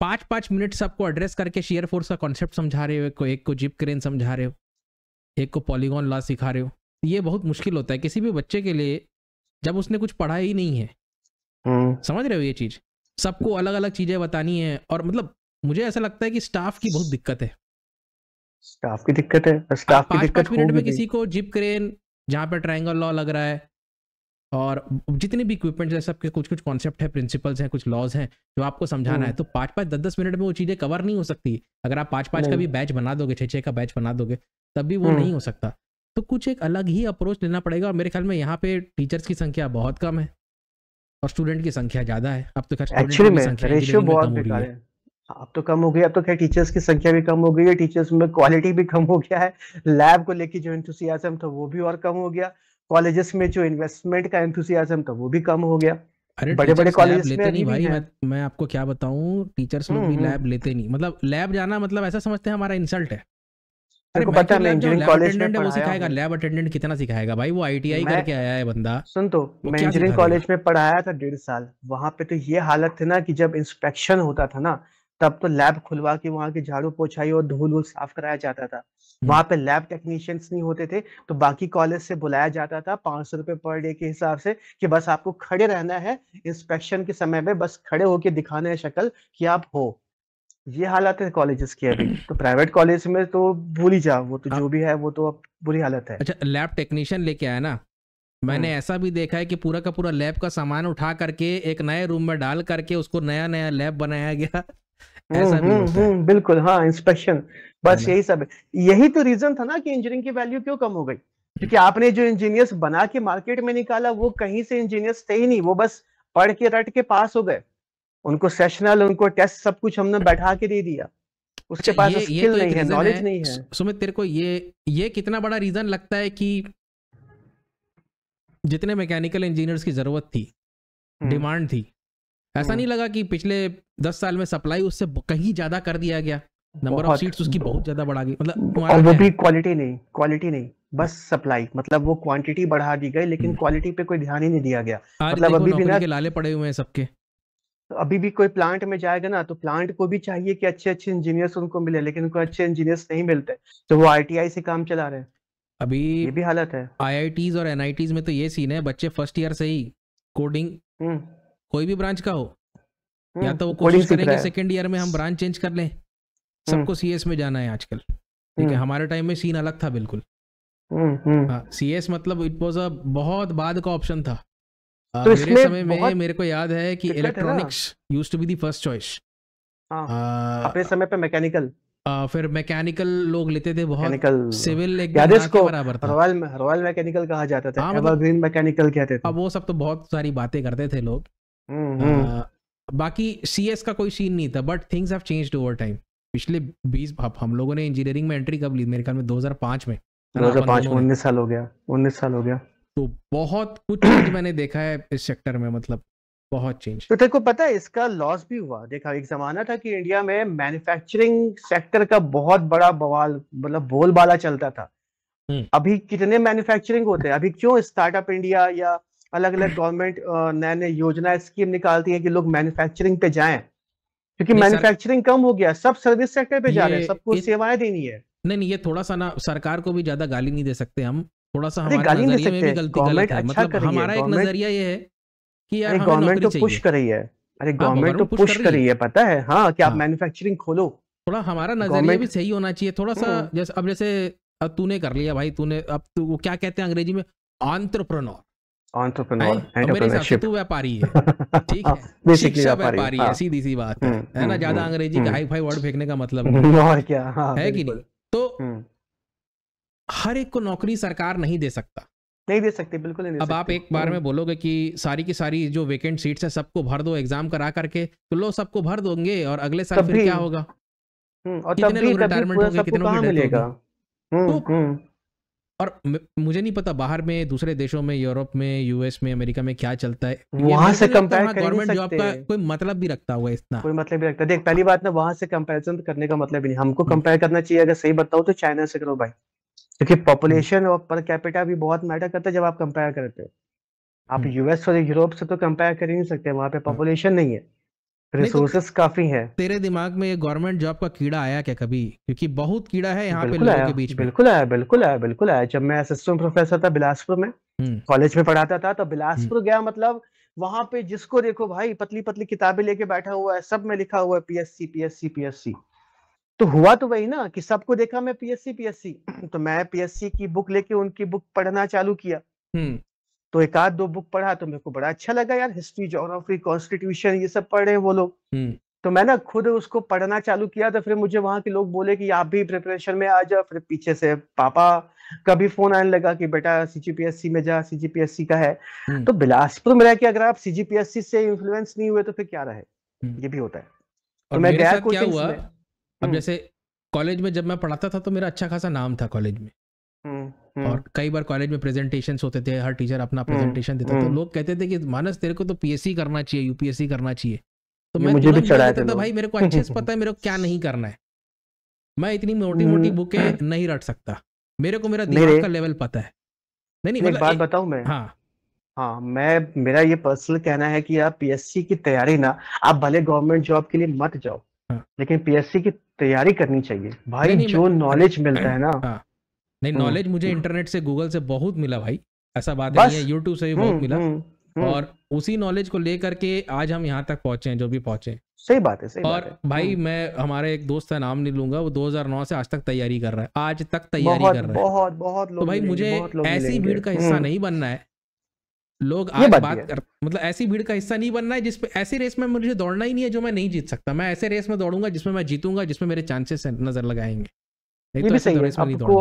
पांच पांच मिनट सबको एड्रेस करके शेयर फोर्स का कॉन्सेप्ट समझा रहे हो एक को एक को जिप क्रेन समझा रहे हो एक को पॉलीगॉन लॉ सिखा रहे हो ये बहुत मुश्किल होता है किसी भी बच्चे के लिए जब उसने कुछ पढ़ा ही नहीं है समझ रहे हो ये चीज सबको अलग अलग चीजें बतानी है और मतलब मुझे ऐसा लगता है कि स्टाफ की बहुत दिक्कत है स्टाफ की दिक्कत है स्टाफ की दिक्कत मिनट में किसी को जिप क्रेन जहाँ पे ट्रायंगल लॉ लग रहा है और जितने भी इक्विपमेंट है सबके कुछ कुछ कॉन्सेप्ट है प्रिंसिपल्स हैं कुछ लॉज हैं जो आपको समझाना है हम्म। तो पाँच पाँच दस दस मिनट में वो चीज़ें कवर नहीं हो सकती अगर आप पाँच पाँच का भी बैच बना दोगे छः छः का बैच बना दोगे तब भी वो हम्म। नहीं हो सकता तो कुछ एक अलग ही अप्रोच लेना पड़ेगा और मेरे ख्याल में यहाँ पे टीचर्स की संख्या बहुत कम है और स्टूडेंट की संख्या ज़्यादा है अब तो खैर स्टूडेंट की संख्या है अब तो कम हो गया अब तो क्या टीचर्स की संख्या भी कम हो गई है टीचर्स में क्वालिटी भी कम हो गया है लैब को लेकर जो इंथुसियाजम था वो भी और कम हो गया कॉलेजेस में जो इन्वेस्टमेंट का इंथुसियाजम था वो भी कम हो गया बड़े बड़े कॉलेज लेते नहीं भाई मैं, मैं आपको क्या बताऊं टीचर्स लोग भी लैब हम्म, हम्म। लेते नहीं मतलब लैब जाना मतलब ऐसा समझते हैं हमारा इंसल्ट है अरे पता नहीं इंजीनियरिंग कॉलेज में वो सिखाएगा लैब अटेंडेंट कितना सिखाएगा भाई वो आईटीआई करके आया है बंदा सुन तो मैं इंजीनियरिंग कॉलेज में पढ़ाया था डेढ़ साल वहां पे तो ये हालत थी ना कि जब इंस्पेक्शन होता था ना तब तो लैब खुलवा के वहां के झाड़ू पोछाई और धूल वूल साफ कराया जाता था हम्म। वहां पे लैब टेक्नीशियंस नहीं होते थे तो बाकी कॉलेज से बुलाया जाता था पांच सौ रुपए पर डे के हिसाब से कि बस आपको खड़े रहना है इंस्पेक्शन के समय में बस खड़े होके दिखाना है शक्ल कि आप हो ये हालत है कॉलेजेस की अभी हम्म। तो प्राइवेट कॉलेज में तो भूल ही जाओ वो तो हाँ। जो भी है वो तो अब बुरी हालत है अच्छा लैब टेक्नीशियन लेके आया ना मैंने हम्म। ऐसा भी देखा है कि पूरा का पूरा लैब का सामान उठा करके एक नए रूम में डाल करके उसको नया नया लैब बनाया गया हम्म, हम्म, बिल्कुल हाँ इंस्पेक्शन बस हम्म। यही सब यही तो रीजन था ना कि इंजीनियरिंग की वैल्यू क्यों कम हो गई क्योंकि आपने जो इंजीनियर्स बना के मार्केट में निकाला वो कहीं से इंजीनियर्स थे ही नहीं वो बस पढ़ के रट के पास हो गए उनको सेशनल उनको टेस्ट सब कुछ हमने बैठा के दे दिया उसके अच्छा, पास स्किल तो नहीं है नॉलेज नहीं है सुमित तेरे को ये ये कितना बड़ा रीजन लगता है कि जितने मैकेनिकल इंजीनियर्स की जरूरत थी डिमांड थी ऐसा हम्म। नहीं लगा कि पिछले दस साल में सप्लाई उससे कहीं ज्यादा कर दिया गया नंबर ऑफ सीट्स उसकी बहुत ज्यादा बढ़ा गई मतलब और वो भी क्वालिटी नहीं क्वालिटी नहीं बस सप्लाई मतलब वो क्वांटिटी बढ़ा दी गई लेकिन क्वालिटी हम्म। पे कोई ध्यान ही नहीं दिया गया मतलब अभी भी ना लाले पड़े हुए हैं सबके तो अभी भी कोई प्लांट में जाएगा ना तो प्लांट को भी चाहिए कि अच्छे अच्छे इंजीनियर्स उनको मिले लेकिन उनको अच्छे इंजीनियर्स नहीं मिलते तो वो आईटीआई से काम चला रहे हैं अभी ये भी हालत है आईआईटीज और एनआईटीज में तो ये सीन है बच्चे फर्स्ट ईयर से ही कोडिंग कोई भी ब्रांच का हो या हम्म, तो वो कोशिश करेंगे सेकेंड ईयर में हम ब्रांच चेंज कर लें हम्म। सबको सी में जाना है आजकल ठीक है हम्म। हमारे टाइम में सीन अलग था बिल्कुल सी एस हाँ, मतलब इट वॉज अ बहुत बाद का ऑप्शन था तो हाँ, मेरे समय में मेरे को याद है कि electronics use to be the first choice अपने समय पे मैकेनिकल आ, फिर मैकेनिकल लोग लेते थे बहुत सिविल बराबर था रॉयल रॉयल मैकेनिकल कहा जाता था हाँ, मतलब, ग्रीन मैकेनिकल कहते थे अब वो सब तो बहुत सारी बातें करते थे लोग हम्म, uh, हम्म। बाकी सी एस का कोई सीन नहीं था but things have changed over time पिछले बीस हम लोगों ने इंजीनियरिंग में एंट्री कब ली मेरे ख्याल में 2005 में 2005 में 19 साल हो गया 19 साल हो गया तो बहुत कुछ चेंज मैंने देखा है इस सेक्टर में मतलब बहुत चेंज तो तेरे को पता है इसका लॉस भी हुआ देखा एक जमाना था कि इंडिया में मैन्युफैक्चरिंग सेक्टर का बहुत बड़ा बवाल मतलब बोलबाला चलता था हम्म। अभी कितने मैन्युफैक्चरिंग होते हैं अभी क्यों स्टार्टअप इंडिया या अलग अलग गवर्नमेंट नए नए योजना स्कीम निकालती है कि लोग मैन्युफैक्चरिंग पे जाएं क्योंकि मैन्युफैक्चरिंग कम हो गया सब सर्विस सेक्टर पे जा रहे हैं सबको सेवाएं देनी है नहीं नहीं ये थोड़ा सा ना सरकार को भी ज्यादा गाली नहीं दे सकते हम थोड़ा सा गाली नहीं सकते गवर्नमेंट अच्छा मतलब कर रही है हमारा एक नजरिया ये है कि यार गवर्नमेंट तो पुश हाँ, तो कर रही है अरे गवर्नमेंट तो पुश कर रही है पता है हाँ कि आप मैन्युफैक्चरिंग हाँ। खोलो थोड़ा हमारा तो नजरिया भी सही होना चाहिए थोड़ा सा हम्म। जैसे अब जैसे तूने कर लिया भाई तूने अब तू वो क्या कहते हैं अंग्रेजी में ऑन्ट्रप्रनोर नौकरी सरकार नहीं दे सकता नहीं दे सकते बिल्कुल अब आप एक बार हम्म। में बोलोगे कि सारी की सारी जो वेकेंट सीट्स है सबको भर दो एग्जाम करा करके तो लो सबको भर दोगे और अगले साल फिर क्या होगा हम्म, कितने लोग रिटायरमेंट होंगे कितने लोग मिलेगा और मुझे नहीं पता बाहर में दूसरे देशों में यूरोप में यूएस में अमेरिका में क्या चलता है वहां से कंपेयर गवर्नमेंट जॉब का कोई मतलब भी रखता हुआ इतना कोई मतलब भी रखता देख पहली बात ना वहां से कंपेरिजन करने का मतलब नहीं हमको कंपेयर हम्म। करना चाहिए अगर सही बताओ तो चाइना से करो भाई क्योंकि पॉपुलेशन हम्म। और पर कैपिटा भी बहुत मैटर करता है जब आप कंपेयर करते हो आप यूएस हम्म। और यूरोप से तो कंपेयर कर ही नहीं सकते वहां पे पॉपुलेशन नहीं है रिसोर्सेस तो काफी हैं तेरे दिमाग में ये गवर्नमेंट जॉब का कीड़ा आया क्या कभी क्योंकि बहुत कीड़ा है यहाँ पे लोगों के बीच बिल्कुल आया बिल्कुल आया बिल्कुल आया जब मैं असिस्टेंट प्रोफेसर था बिलासपुर में कॉलेज हम्म। में पढ़ाता था तो बिलासपुर हम्म। गया मतलब वहां पे जिसको देखो भाई पतली पतली किताबें लेके बैठा हुआ है सब में लिखा हुआ है पीएससी पीएससी पीएससी तो हुआ तो वही ना कि सबको देखा मैं पीएससी पीएससी (clears throat) तो मैं पीएससी की बुक लेके उनकी बुक पढ़ना चालू किया हम्म। तो एक आध दो बुक पढ़ा तो मेरे को बड़ा अच्छा लगा यार हिस्ट्री जोग्राफी कॉन्स्टिट्यूशन ये सब पढ़े वो लोग हम्म। तो मैं ना खुद उसको पढ़ना चालू किया तो फिर मुझे वहां के लोग बोले कि आप भी प्रिपरेशन में आ जाओ फिर पीछे से पापा का भी फोन आने लगा कि बेटा सीजीपीएससी में जा सीजीपीएससी का है हम्म। तो बिलासपुर में रह के अगर आप सीजीपीएससी से इन्फ्लुएंस नहीं हुए तो फिर क्या रहे हम्म। ये भी होता है तो मैं गया क्या हुआ अब जैसे कॉलेज में जब मैं पढ़ाता था तो मेरा अच्छा खासा नाम था कॉलेज में और हम्म। कई बार कॉलेज में प्रेजेंटेशन होते थे हर टीचर अपना प्रेजेंटेशन हम्म, देता थे तो हम्म। लोग कहते थे कि मानस तेरे को तो पीएससी करना चाहिए यूपीएससी करना चाहिए तो मैं मुझे भी चढ़ाया था भाई मेरे को अच्छे से (laughs) पता है मेरे को क्या नहीं करना है मैं इतनी मोटी मोटी बुके नहीं रट सकता मेरे को मेरा दिमाग का लेवल पता है नहीं नहीं, नहीं मतलब बात बताऊं मैं हाँ हाँ मैं मेरा ये पर्सनल कहना है कि आप पीएससी की तैयारी ना आप भले गवर्नमेंट जॉब के लिए मत जाओ हाँ। लेकिन पीएससी की तैयारी करनी चाहिए भाई नहीं, नहीं, जो नॉलेज (clears throat) मिलता है ना हाँ। नहीं नॉलेज हम्म, मुझे इंटरनेट हम्म। से गूगल से बहुत मिला भाई ऐसा बात नहीं है यूट्यूब से भी हम्म, बहुत मिला और उसी नॉलेज को लेकर के आज हम यहाँ तक पहुंचे हैं जो भी पहुंचे सही बात है सही और बात है। भाई मैं हमारे एक दोस्त का नाम नहीं लूंगा वो 2009 से आज तक तैयारी कर रहा है आज तक तैयारी कर रहा है बहुत बहुत तो लोग तो भाई मुझे ऐसी भीड़ का हिस्सा नहीं बनना है लोग आज बात, बात कर मतलब ऐसी भीड़ का हिस्सा नहीं बनना है जिसपे ऐसी रेस में मुझे दौड़ना ही नहीं है जो मैं नहीं जीत सकता मैं ऐसे रेस में दौड़ूंगा जिसमें मैं जीतूंगा जिसमें मेरे चांसेस नजर लगाएंगे ये तो भी सही है आपको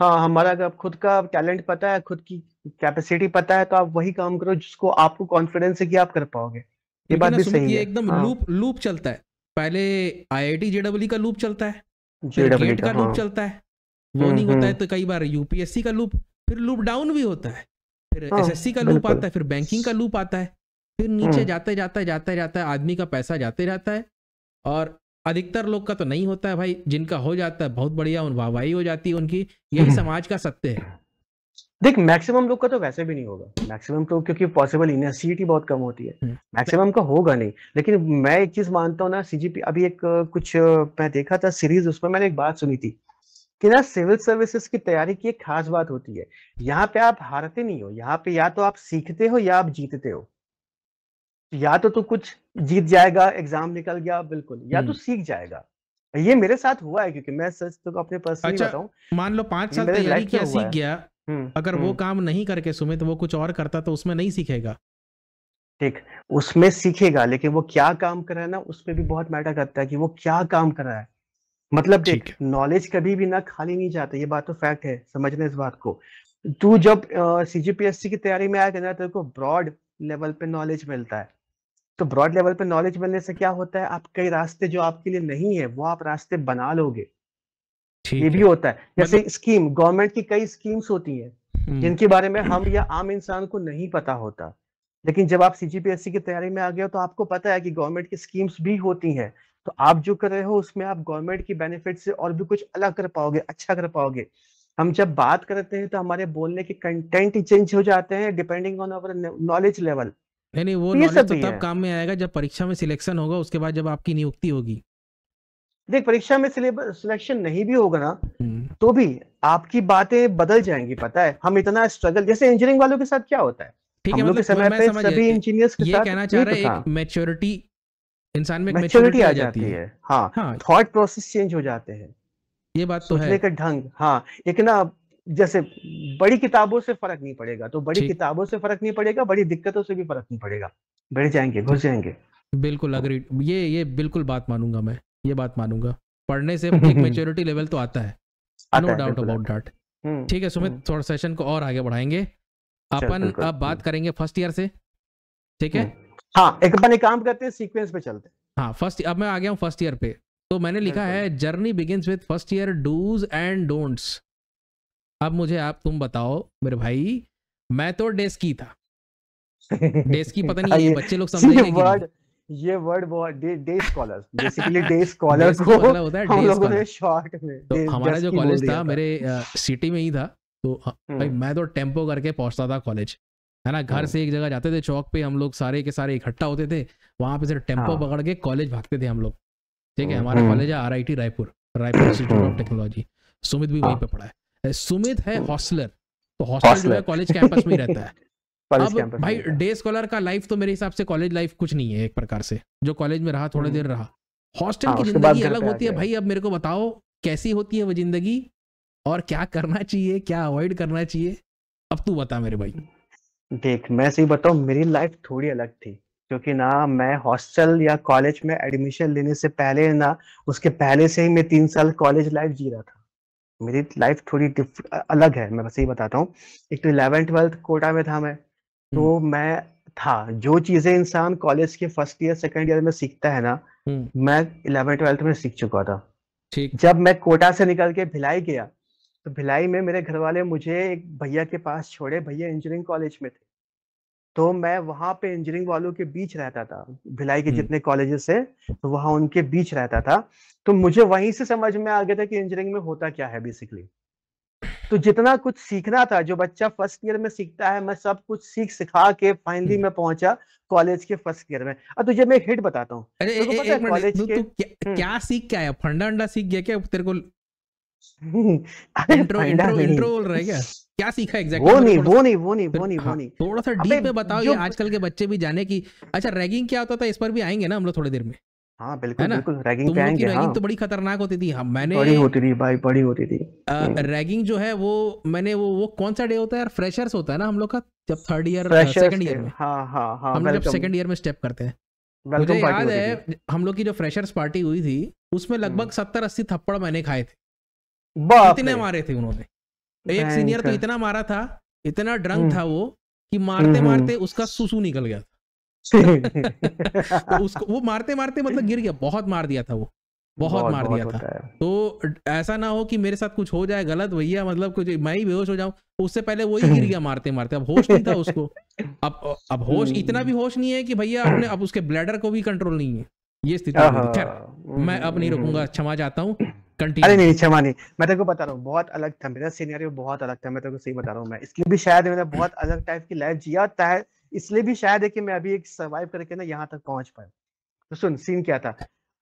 हाँ हमारा अगर खुद का टैलेंट पता है खुद की कैपेसिटी पता है तो आप वही काम करो जिसको आपको कॉन्फिडेंस है कि आप कर पाओगे ये बात भी सही है एकदम हाँ। लूप लूप चलता है पहले आईआईटी जेडब्ल्यू का लूप चलता है फिर गेट का लूप हाँ। चलता है वो हम्म, नहीं होता है हम्म। तो कई बार यूपीएससी का लूप फिर लूप डाउन भी होता है फिर एसएससी हाँ, का लूप आता है फिर बैंकिंग का लूप आता है फिर नीचे हम्म। जाते जाता जाता जाता आदमी का पैसा जाते जाता है और अधिकतर लोग का तो नहीं होता है भाई जिनका हो जाता है बहुत बढ़िया उन वाहवाही हो जाती है उनकी यही हम्म। समाज का सत्य है देख मैक्सिमम लोग का तो वैसे भी नहीं होगा मैक्सिमम तो क्योंकि पॉसिबल इनर्सिटी बहुत कम होती है मैक्सिमम का होगा नहीं लेकिन मैं एक चीज मानता हूँ ना सीजीपी अभी एक कुछ मैं देखा था सीरीज उसमें मैंने एक बात सुनी थी कि ना सिविल सर्विसेज की तैयारी की एक खास बात होती है यहाँ पे आप हारते नहीं हो यहाँ पे या तो आप सीखते हो या आप जीतते हो या तो तू कुछ जीत जाएगा एग्जाम निकल गया बिल्कुल या तो सीख जाएगा ये मेरे साथ हुआ है क्योंकि मैं सच तो अपने पर्सनली अच्छा, बताऊं मान लो पांच साल तैयारी किया सीख गया हम्म, अगर वो हम्म। काम नहीं करके सुमित वो कुछ और करता तो उसमें नहीं सीखेगा ठीक उसमें सीखेगा लेकिन वो क्या काम कर रहा है ना उसमें भी बहुत मैटर करता है कि वो क्या काम कर रहा है मतलब देख नॉलेज कभी भी ना खाली नहीं जाता ये बात तो फैक्ट है समझने इस बात को तू जब सीजीपीएससी की तैयारी में आया तेरे को ब्रॉड लेवल पे नॉलेज मिलता है तो ब्रॉड लेवल पे नॉलेज मिलने से क्या होता है आप कई रास्ते जो आपके लिए नहीं है वो आप रास्ते बना लोगे ये भी होता है जैसे स्कीम मतलब गवर्नमेंट की कई स्कीम्स होती हैं हम्म। जिनके बारे में हम या आम इंसान को नहीं पता होता लेकिन जब आप सीजीपीएससी की तैयारी में आ गए हो तो आपको पता है कि गवर्नमेंट की स्कीम्स भी होती हैं तो आप जो कर रहे हो उसमें आप गवर्नमेंट की बेनिफिट से और भी कुछ अलग कर पाओगे अच्छा कर पाओगे हम जब बात करते हैं तो हमारे बोलने के कंटेंट ही चेंज हो जाते हैं depending on our knowledge level नहीं नहीं वो नॉलेज तो, तो तब काम में आएगा जब परीक्षा में सिलेक्शन होगा उसके बाद जब आपकी नियुक्ति होगी देख परीक्षा में सिलेक्शन नहीं भी होगा ना हम्म। तो भी आपकी बातें बदल जाएंगी पता है हम इतना स्ट्रगल जैसे इंजीनियरिंग वालों के साथ क्या होता है ठीक है मतलब मैं पे सभी इंजीनियर्स के साथ कहना चाह तो रहा है एक मैच्योरिटी इंसान में मैच्योरिटी आ जाती है हाँ थॉट प्रोसेस चेंज हो जाते हैं ये बात तो है ढंग हाँ एक ना जैसे बड़ी किताबों से फर्क नहीं पड़ेगा तो बड़ी किताबों से फर्क नहीं पड़ेगा बड़ी दिक्कतों से भी फर्क नहीं पड़ेगा बैठ जाएंगे घुस जाएंगे बिल्कुल अग्री हाँ। ये ये बिल्कुल बात मानूंगा मैं ये बात मानूंगा पढ़ने से (laughs) एक मेच्योरिटी लेवल तो आता है नो डाउट अबाउट दैट ठीक है सुमित हम्म। थोड़ा सेशन को और आगे बढ़ाएंगे अपन अब बात हम्म। करेंगे फर्स्ट ईयर से ठीक है हम्म। हाँ एक अपन एक काम करते हैं सीक्वेंस पे चलते हैं हाँ फर्स्ट अब मैं आ गया हूँ फर्स्ट ईयर पे तो मैंने लिखा है journey begins with first year dos and don'ts अब मुझे आप तुम बताओ मेरे भाई मैं तो डेस्की था डेस्की पता नहीं (laughs) ये बच्चे लोग समझेंगे वर्ड ये वर्ड बहुत day day scholar basically day scholar को मतलब होता है डे शॉर्ट में तो हमारा जो कॉलेज था मेरे सिटी में ही था तो भाई हम्म। मैं तो टेम्पो करके पहुंचता था कॉलेज है ना घर हम्म। से एक जगह जाते थे चौक पे हम लोग सारे के सारे इकट्ठा होते थे वहां पे सिर्फ टेम्पो हाँ। पकड़ के कॉलेज भागते थे हम लोग ठीक है हम्म, हमारा कॉलेज है R Raipur Raipur institute of technology Sumit भी वहीं हाँ। पे पढ़ा है सुमित है हम्म। हॉस्टलर तो हॉस्टल जो है कॉलेज कैंपस में ही रहता है (laughs) अब भाई डे स्कॉलर का लाइफ तो मेरे हिसाब से कॉलेज लाइफ कुछ नहीं है एक प्रकार से जो कॉलेज में रहा थोड़ी हम्म। देर रहा हॉस्टल हाँ, की जिंदगी अलग होती है भाई अब मेरे को बताओ कैसी होती है वो जिंदगी और क्या करना चाहिए क्या अवॉइड करना चाहिए अब तू बता मेरे भाई देख मैं सही बताऊं मेरी लाइफ थोड़ी अलग थी क्योंकि ना मैं हॉस्टल या कॉलेज में एडमिशन लेने से पहले ना उसके पहले से ही मैं तीन साल कॉलेज लाइफ जी रहा था मेरी लाइफ थोड़ी अलग है मैं बस यही बताता हूँ एक तो इलेवन ट्वेल्थ कोटा में था मैं तो हम्म। मैं था जो चीजें इंसान कॉलेज के फर्स्ट ईयर सेकेंड ईयर में सीखता है ना हम्म। मैं इलेवन ट्वेल्थ में सीख चुका था ठीक जब मैं कोटा से निकल के भिलाई गया तो भिलाई में मेरे घर वाले मुझे एक भैया के पास छोड़े भैया इंजीनियरिंग कॉलेज में थे तो मैं वहां पे इंजीनियरिंग वालों के बीच रहता था भिलाई के हम्म। जितने कॉलेजेस है तो वहां उनके बीच रहता था तो मुझे वहीं से समझ में आ गया था कि इंजीनियरिंग में होता क्या है बेसिकली तो जितना कुछ सीखना था जो बच्चा फर्स्ट ईयर में सीखता है मैं सब कुछ सीख सिखा के फाइनली हम्म। मैं पहुंचा कॉलेज के फर्स्ट ईयर में अब तुझे मैं हिट बताता हूँ कॉलेज के हम्म। क्या, सीख क्या है फंडा अंडा सीख गया क्या तेरे को इंट्रो इंट्रो इंट्रो बोल रहा क्या क्या सीखा एग्जैक्टली वो मतलब नहीं वो नहीं वो नहीं वो नहीं वो नहीं थोड़ा सा डीप में बताओ ये आजकल के बच्चे भी जाने की अच्छा रैगिंग क्या होता था इस पर भी आएंगे ना हम लोग थोड़ी देर में हाँ बिल्कुल है ना बिल्कुल रैगिंग तुम लोग की रैगिंग हाँ तो बड़ी खतरनाक होती थी हाँ, मैंने बड़ी होती थी भाई बड़ी होती थी हम्म। रैगिंग जो है वो मैंने वो वो कौन सा डे होता है यार फ्रेशर्स होता है ना हम लोग का जब थर्ड ईयर सेकंड ईयर में हाँ हाँ हाँ हम लोग जब सेकंड ईयर में स्टेप करते हैं मुझे याद है हम लोग की जो फ्रेशर्स पार्टी हुई थी उसमें हम्म। लगभग सत्तर अस्सी थप्पड़ मैंने खाए थे इतने मारे थे उन्होंने एक सीनियर तो इतना मारा था इतना ड्रंक हम्म। था वो कि मारते हम्म, मारते उसका सुसु निकल गया (laughs) तो (laughs) उसको वो मारते मारते मतलब गिर गया बहुत मार दिया था वो बहुत, बहुत मार बहुत दिया था तो ऐसा ना हो कि मेरे साथ कुछ हो जाए गलत भैया मतलब कुछ मैं ही बेहोश हो जाऊं तो उससे पहले वो ही गिर गया मारते मारते अब होश नहीं था उसको (laughs) अब अब होश हम्म। इतना भी होश नहीं है कि भैया अपने अब उसके ब्लैडर को भी कंट्रोल नहीं है ये स्थिति खैर हाँ, मैं अब नहीं रुकूंगा हम्म। क्षमा चाहता हूँ अरे नहीं क्षमा नहीं मैं तेरे को बता रहा हूँ बहुत अलग था मेरा सीनियर बहुत अलग था मैं तेरे को सही बता रहा हूँ मैं इसलिए भी शायद मैंने (laughs) बहुत अलग टाइप की लाइफ जिया था इसलिए भी शायद है कि मैं अभी एक सर्वाइव करके ना यहाँ तक पहुंच पाया तो सुन सीन क्या था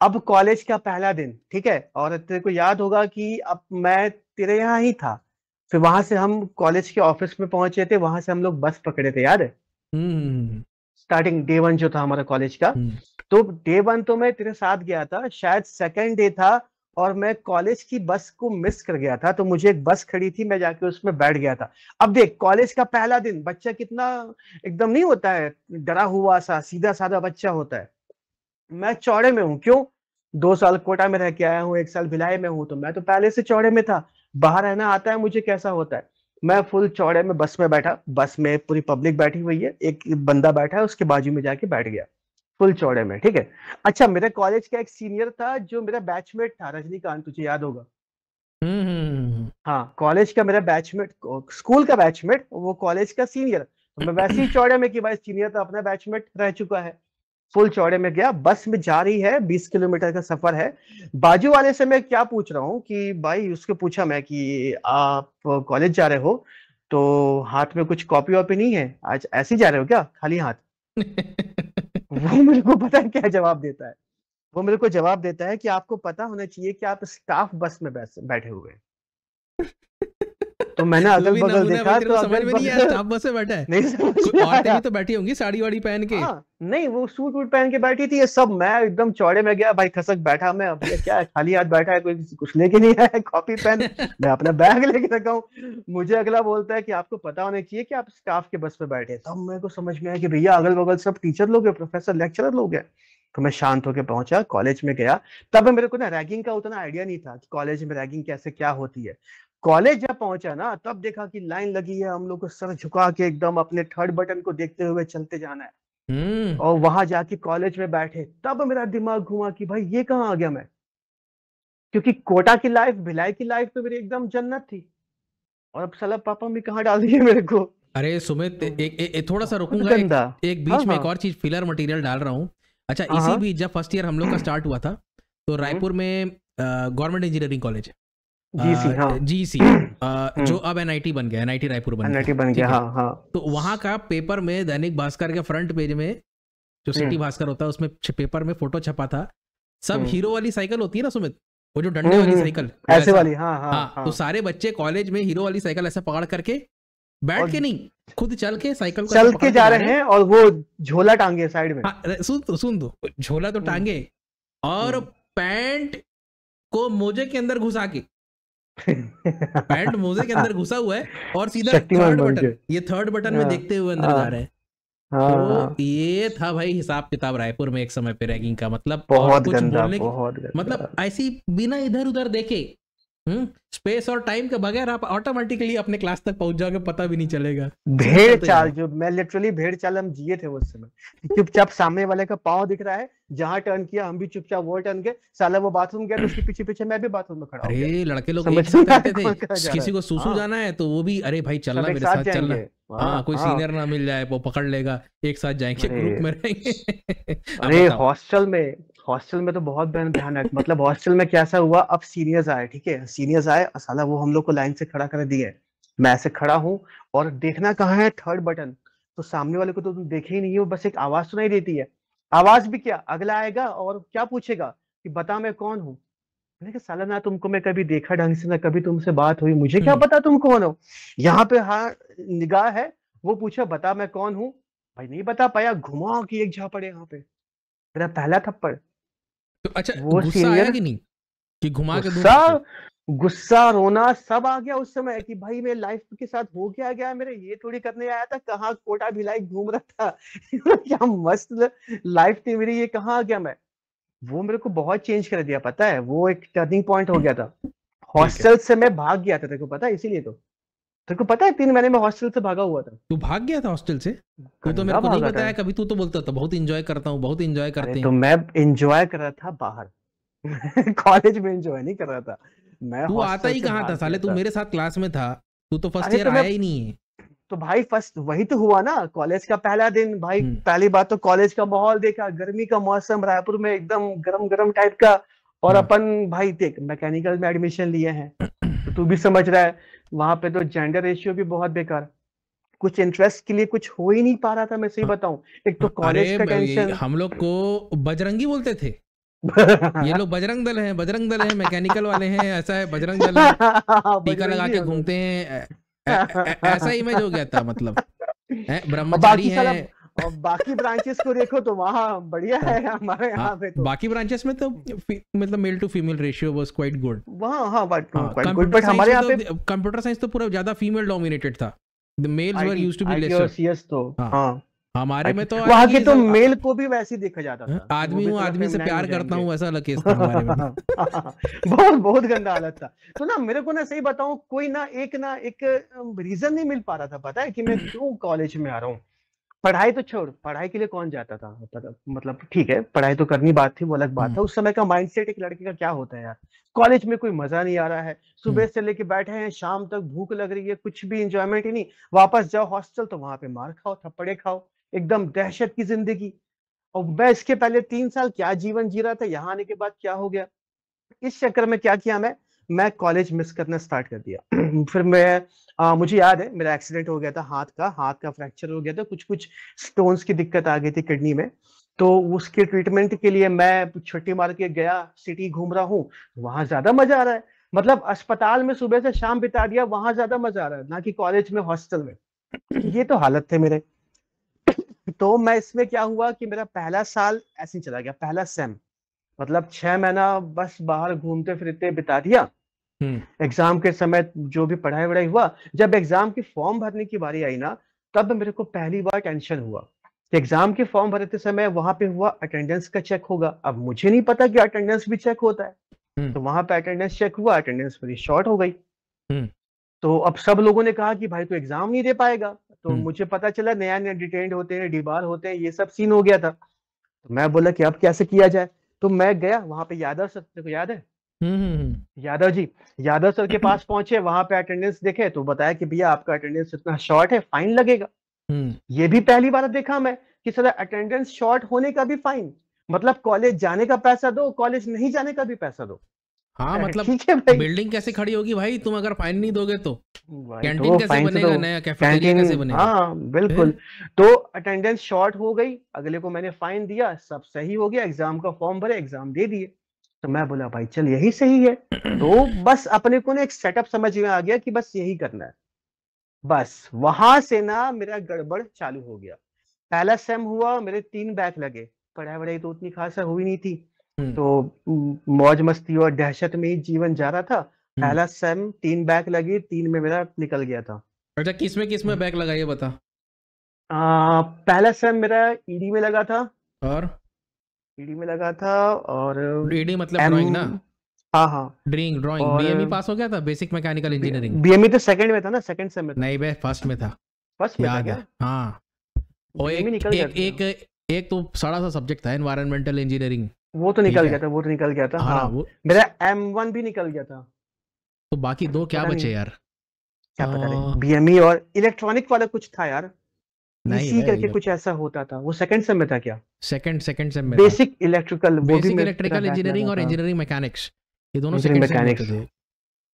अब कॉलेज का पहला दिन ठीक है और तेरे को याद होगा कि अब मैं तेरे यहाँ ही था फिर वहां से हम कॉलेज के ऑफिस में पहुंचे थे वहां से हम लोग बस पकड़े थे याद है स्टार्टिंग डे वन जो था हमारा कॉलेज का हम्म। तो डे वन तो मैं तेरे साथ गया था शायद सेकेंड डे था और मैं कॉलेज की बस को मिस कर गया था तो मुझे एक बस खड़ी थी मैं जाके उसमें बैठ गया था अब देख कॉलेज का पहला दिन बच्चा कितना एकदम नहीं होता है डरा हुआ सा सीधा साधा बच्चा होता है मैं चौड़े में हूँ क्यों दो साल कोटा में रह के आया हूँ एक साल भिलाई में हूँ तो मैं तो पहले से चौड़े में था बाहर रहना आता है मुझे कैसा होता है मैं फुल चौड़े में बस में बैठा बस में पूरी पब्लिक बैठी हुई है एक बंदा बैठा है उसके बाजू में जाके बैठ गया फुल चौड़े में ठीक है अच्छा मेरे कॉलेज का एक सीनियर था जो मेरा बैचमेट था रजनीकांत तुझे याद होगा हम्म, हम्म, हम्म, हाँ कॉलेज का मेरा बैचमेट स्कूल का बैचमेट वो कॉलेज का सीनियर तो मैं वैसे ही चौड़े में कि भाई सीनियर तो अपना बैचमेट रह चुका है फुल चौड़े में गया बस में जा रही है बीस किलोमीटर का सफर है बाजू वाले से मैं क्या पूछ रहा हूँ कि भाई उसको पूछा मैं कि आप कॉलेज जा रहे हो तो हाथ में कुछ कॉपी वॉपी नहीं है आज ऐसे ही जा रहे हो क्या खाली हाथ (laughs) वो मेरे को पता है क्या जवाब देता है वो मेरे को जवाब देता है कि आपको पता होना चाहिए कि आप स्टाफ बस में बैठे हुए हैं तो मैंने अगल बगल देखा तो समझ में नहीं आया स्टाफ बस में बैठा है नहीं औरतें तो बैठी होंगी साड़ी वाड़ी पहन के हाँ, नहीं वो सूट वूट पहन के बैठी थी ये सब मैं एकदम चौड़े में गया भाई खसक बैठा मैं अब क्या खाली हाथ बैठा है कोई कुछ लेके नहीं आया कॉपी पेन मैं अपना बैग लेके रखा हूँ मुझे अगला बोलता है कि आपको पता होना चाहिए कि आप स्टाफ के बस पे बैठे तब मेरे को समझ में आया कि भैया अगल बगल सब टीचर लोग है प्रोफेसर लेक्चरर लोग हैं तो मैं शांत होकर पहुंचा कॉलेज में गया तब मेरे को ना रैगिंग का उतना आइडिया नहीं था कि कॉलेज में रैगिंग कैसे क्या होती है कॉलेज जब पहुंचा ना तब देखा कि लाइन लगी है हम लोग को सर झुका के एकदम अपने थर्ड बटन को देखते हुए चलते जाना है Hmm. और वहां जाके कॉलेज में बैठे तब मेरा दिमाग घुमा कि भाई ये कहाँ आ गया मैं क्योंकि कोटा की लाइफ भिलाई की लाइफ तो मेरी एकदम जन्नत थी और अब सलाह पापा भी कहाँ डाल दिए मेरे को अरे सुमित तो एक ए, ए, थोड़ा सा रुकूंगा एक, एक बीच हाँ, में हाँ। एक और चीज फिलर मटेरियल डाल रहा हूँ अच्छा हाँ, इसी हाँ। बीच जब फर्स्ट ईयर हम लोग का स्टार्ट हुआ था तो हम्म। रायपुर में गवर्नमेंट इंजीनियरिंग कॉलेज है जीसी uh, हाँ uh, (clears throat) जो हम्म। अब एन बन गया एनआईटी रायपुर बन एनआईटी बन गया हाँ हाँ तो वहां का पेपर में दैनिक भास्कर के फ्रंट पेज में जो हम्म। सिटी भास्कर होता है उसमें पेपर में फोटो छपा था सब हम्म। हीरो वाली साइकिल होती है ना सुमित वो जो डंडे वाली साइकिल ऐसे वाली हाँ हाँ, हाँ, हाँ तो सारे बच्चे कॉलेज में हीरो वाली साइकिल ऐसे पकड़ करके बैठ के नहीं खुद चल के साइकिल चल के जा रहे हैं और वो झोला टांगे साइड में हाँ, सुन तो सुन दो तो, झोला तो टांगे और पैंट को मोजे के अंदर घुसा के पैंट मोजे के अंदर घुसा हुआ है और सीधा थर्ड बटन ये थर्ड बटन में हाँ। देखते हुए अंदर जा हाँ। रहे हैं हाँ, तो ये था भाई हिसाब किताब रायपुर में एक समय पे रैगिंग का मतलब बहुत कुछ गंदा, बोलने बहुत गंदा। मतलब ऐसी बिना इधर उधर देखे स्पेस हम्म, और टाइम के बगैर आप ऑटोमेटिकली अपने क्लास तक पहुंच जाओगे पता भी नहीं चलेगा भेड़ तो चाल जो मैं लिटरली भेड़ चाल हम जिए थे उस समय चुपचाप सामने वाले का पाँव दिख रहा है जहाँ टर्न किया हम भी चुपचाप वो टर्न गए साला वो बाथरूम गया तो उसके पीछे पीछे मैं भी बाथरूम में खड़ा अरे लड़के लोग करते थे किसी को सुसु हाँ। जाना है तो वो भी अरे भाई चलना मेरे साथ चलना हाँ, हाँ कोई सीनियर हाँ। ना मिल जाए वो पकड़ लेगा एक साथ जाएंगे ग्रुप में रहेंगे (laughs) अरे हॉस्टल में हॉस्टल में तो बहुत बहन ध्यान रख मतलब हॉस्टल में कैसा हुआ अब सीनियर्स आए ठीक है सीनियर्स आए और वो हम लोग को लाइन से खड़ा कर दिए मैं ऐसे खड़ा हूँ और देखना कहाँ है थर्ड बटन तो सामने वाले को तो तुम देखे ही नहीं हो बस एक आवाज सुनाई देती है आवाज भी क्या अगला आएगा और क्या पूछेगा कि बता मैं कौन हूँ मैंने साला ना तुमको मैं कभी देखा ढंग से ना कभी तुमसे बात हुई मुझे क्या हम्म। पता तुम कौन हो यहाँ पे हाँ निगाह है वो पूछा बता मैं कौन हूँ भाई नहीं बता पाया घुमा कि एक झापड़ यहाँ पे मेरा पहला थप्पड़ तो अच्छा वो गुस्सा आया कि नहीं कि घुमा के गुस्सा गुस्सा रोना सब आ गया उस समय कि भाई मेरे लाइफ के साथ हो क्या गया मेरे ये थोड़ी करने आया था कहाँ कोटा भिलाई घूम रहा था (laughs) क्या मस्त लाइफ थी मेरी ये कहाँ आ गया मैं वो मेरे को बहुत चेंज कर दिया पता है वो एक टर्निंग पॉइंट हो गया था हॉस्टल से मैं भाग गया था तेरे को पता है इसीलिए तो तेरे को पता है तीन महीने में हॉस्टल से भागा हुआ था तू भाग गया था हॉस्टल से तू तो मेरे को नहीं बताया कभी तू तो बोलता था बहुत एंजॉय करता हूँ बहुत एंजॉय करते तो हैं तो मैं एंजॉय कर रहा था बाहर कॉलेज (laughs) में एंजॉय नहीं कर रहा था मैं तू आता ही कहाँ था साले तू मेरे साथ क्लास में था तू तो फर्स्ट ईयर तो आया ही नहीं है तो भाई फर्स्ट वही तो हुआ ना कॉलेज का पहला दिन भाई हम्म। पहली बात तो कॉलेज का माहौल देखा गर्मी का मौसम रायपुर में एकदम गरम गरम टाइप का और हम्म। अपन भाई देख मैकेनिकल में एडमिशन लिए हैं तो तू भी समझ रहा है वहां पे तो जेंडर रेशियो भी बहुत बेकार कुछ इंटरेस्ट के लिए कुछ हो ही नहीं पा रहा था मैं सही हाँ। बताऊं एक तो कॉलेज का टेंशन हम लोग को बजरंगी बोलते थे ये लोग बजरंग दल हैं बजरंग दल हैं मैकेनिकल वाले हैं ऐसा है बजरंग दल (laughs) टीका लगा के घूमते हैं ऐसा इमेज हो गया था मतलब ब्रह्मचारी है और बाकी ब्रांचेस को देखो तो वहाँ बढ़िया है हमारे हाँ, यहाँ पे तो बाकी ब्रांचेस में तो मतलब male to female ratio was quite good वहाँ हाँ बट गुड बट हमारे यहाँ तो पे कंप्यूटर साइंस तो पूरा ज्यादा फीमेल डोमिनेटेड था the males were used to be lesser CS तो हाँ, हाँ। हमारे में तो वहाँ के तो मेल को भी वैसे ही देखा जाता था आदमी हूँ आदमी से प्यार करता हूँ ऐसा लगे (laughs) बहुत बहुत गंदा हालत था तो ना मेरे को ना सही बताऊ कोई ना एक ना एक रीजन नहीं मिल पा रहा था पता है कि मैं (clears throat) क्यों कॉलेज में आ रहा हूँ पढ़ाई तो छोड़ पढ़ाई के लिए कौन जाता था मतलब, मतलब ठीक है पढ़ाई तो करनी बात थी वो अलग बात है हम्म। उस समय का माइंडसेट एक लड़के का क्या होता है यार कॉलेज में कोई मजा नहीं आ रहा है सुबह हम्म। से लेके बैठे हैं शाम तक भूख लग रही है कुछ भी इंजॉयमेंट ही नहीं वापस जाओ हॉस्टल तो वहां पे मार खाओ थप्पड़े खाओ एकदम दहशत की जिंदगी और मैं इसके पहले तीन साल क्या जीवन जी रहा था यहाँ आने के बाद क्या हो गया इस चक्कर में क्या किया मैं मैं कॉलेज मिस करना स्टार्ट कर दिया (clears throat) फिर मैं आ, मुझे याद है मेरा एक्सीडेंट हो गया था हाथ का हाथ का फ्रैक्चर हो गया था कुछ कुछ स्टोन्स की दिक्कत आ गई थी किडनी में तो उसके ट्रीटमेंट के लिए मैं छुट्टी मार के गया सिटी घूम रहा हूँ वहां ज्यादा मजा आ रहा है मतलब अस्पताल में सुबह से शाम बिता दिया वहां ज्यादा मजा आ रहा है ना कि कॉलेज में हॉस्टल में (clears throat) ये तो हालत थे मेरे (clears throat) तो मैं इसमें क्या हुआ कि मेरा पहला साल ऐसे ही चला गया पहला सेम मतलब छह महीना बस बाहर घूमते फिरते बिता दिया एग्जाम हम्म। के समय जो भी पढ़ाई वढ़ाई हुआ जब एग्जाम की फॉर्म भरने की बारी आई ना तब मेरे को पहली बार टेंशन हुआ एग्जाम के फॉर्म भरते समय वहां पे हुआ अटेंडेंस का चेक होगा अब मुझे नहीं पता कि अटेंडेंस भी चेक होता है हम्म। तो वहां पे अटेंडेंस चेक हुआ अटेंडेंस मेरी शॉर्ट हो गई हम्म। तो अब सब लोगों ने कहा कि भाई तो एग्जाम नहीं दे पाएगा तो मुझे पता चला नया नया डिटेंड होते हैं डिबार होते हैं ये सब सीन हो गया था तो मैं बोला कि अब कैसे किया जाए तो मैं गया वहां पे यादव सर को याद है हम्म, हम्म, हम्म। यादव जी यादव सर के (clears throat) पास पहुंचे वहां पे अटेंडेंस देखे तो बताया कि भैया आपका अटेंडेंस इतना शॉर्ट है फाइन लगेगा ये भी पहली बार देखा मैं कि सर अटेंडेंस शॉर्ट होने का भी फाइन मतलब कॉलेज जाने का पैसा दो कॉलेज नहीं जाने का भी पैसा दो हाँ (laughs) मतलब बिल्डिंग कैसे खड़ी होगी भाई तुम अगर फाइन नहीं दोगे तो कैंटीन तो, कैसे बनेगा तो, नया कैफेटेरिया कैसे बनेगा हाँ बिल्कुल तो अटेंडेंस शॉर्ट हो गई अगले को मैंने फाइन दिया सब सही हो गया एग्जाम का फॉर्म भरे एग्जाम दे दिए तो मैं बोला भाई चल यही सही है (clears throat) तो बस अपने को ना एक सेटअप समझ में आ गया कि बस यही करना है बस वहां से ना मेरा गड़बड़ चालू हो गया पहला सेम हुआ मेरे तीन बैक लगे पढ़ाई वढ़ाई तो उतनी खास हुई नहीं थी हम्म। तो मौज मस्ती और दहशत में ही जीवन जा रहा था हम्म। पहला सेम तीन बैक लगी तीन में मेरा निकल गया था अच्छा किस में किस में हम्म। बैक लगा ये बता आ, पहला सेम मेरा ईडी e में लगा था और डीडी में लगा था और डीडी मतलब ड्राइंग ना हाँ हाँ ड्रिंग ड्राइंग बीएमई पास हो गया था बेसिक मैकेनिकल इंजीनियरिंग बीएमई तो सेकंड में था ना सेकंड सेम में नहीं बे फर्स्ट में था फर्स्ट में था क्या हाँ e और एक एक एक एक तो सड़ा सा सब्जेक्ट था एनवायरमेंटल इंजीनियरिंग वो तो निकल गया था वो तो निकल गया था हाँ, हाँ। वो मेरा एम वन भी निकल गया था तो बाकी दो क्या बचे यार क्या पता नहीं बीएमई e और इलेक्ट्रॉनिक वाला कुछ था यार नहीं करके कुछ ऐसा होता था वो सेकंड सेम में था क्या सेकंड सेकंड सेम में basic electrical basic electrical engineering और इंजीनियरिंग मैकेनिक्स ये दोनों सेकंड सेम में थे